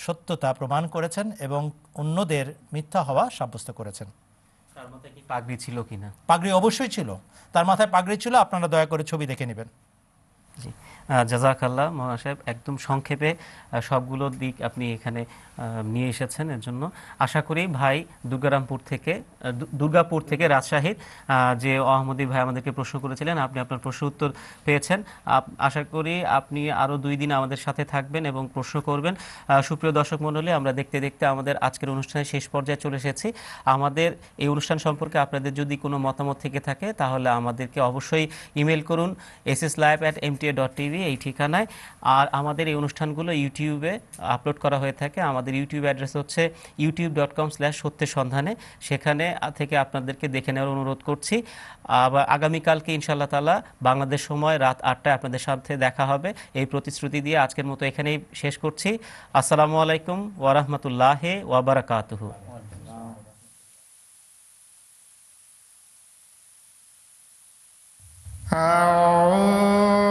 সত্যতা প্রমাণ করেছেন এবং অন্যদের মিথ্যা হওয়া সাব্যস্ত করেছেন কি পাগড়ি ছিল কিনা পাগড়ি অবশ্যই ছিল তার মাথায় পাগড়ি ছিল আপনারা দয়া করে ছবি দেখে নেবেন Sí. জাজাকাল্লাহ মহান সাহেব একদম সংক্ষেপে সবগুলো দিক আপনি এখানে নিয়ে এসেছেন এর জন্য আশা করি ভাই দুর্গারামপুর থেকে দুর্গাপুর থেকে রাজশাহীর যে আহমদী ভাই আমাদেরকে প্রশ্ন করেছিলেন আপনি আপনার প্রশ্ন উত্তর পেয়েছেন আশা করি আপনি আরও দুই দিন আমাদের সাথে থাকবেন এবং প্রশ্ন করবেন সুপ্রিয় দর্শক মণ্ডলী আমরা দেখতে দেখতে আমাদের আজকের অনুষ্ঠানের শেষ পর্যায়ে চলে এসেছি আমাদের এই অনুষ্ঠান সম্পর্কে আপনাদের যদি কোনো মতামত থেকে থাকে তাহলে আমাদেরকে অবশ্যই ইমেল করুন S S live at M dot TV এই ঠিকানায় আর আমাদের এই অনুষ্ঠানগুলো ইউটিউবে আপলোড করা হয়ে থাকে আমাদের ইউটিউব অ্যাড্রেস হচ্ছে ইউটিউব ডট কম স্ল্যাশ সত্যের সন্ধানে সেখানে থেকে আপনাদেরকে দেখে নেওয়ার অনুরোধ করছি আবার আগামীকালকে ইনশাল্লাহ তালা বাংলাদেশ সময় রাত আটটায় আপনাদের সাথে দেখা হবে এই প্রতিশ্রুতি দিয়ে আজকের মতো এখানেই শেষ করছি আসসালামু আলাইকুম ওয়ারহমতুল্লাহ ওয়াবারাকাতহু أعوذ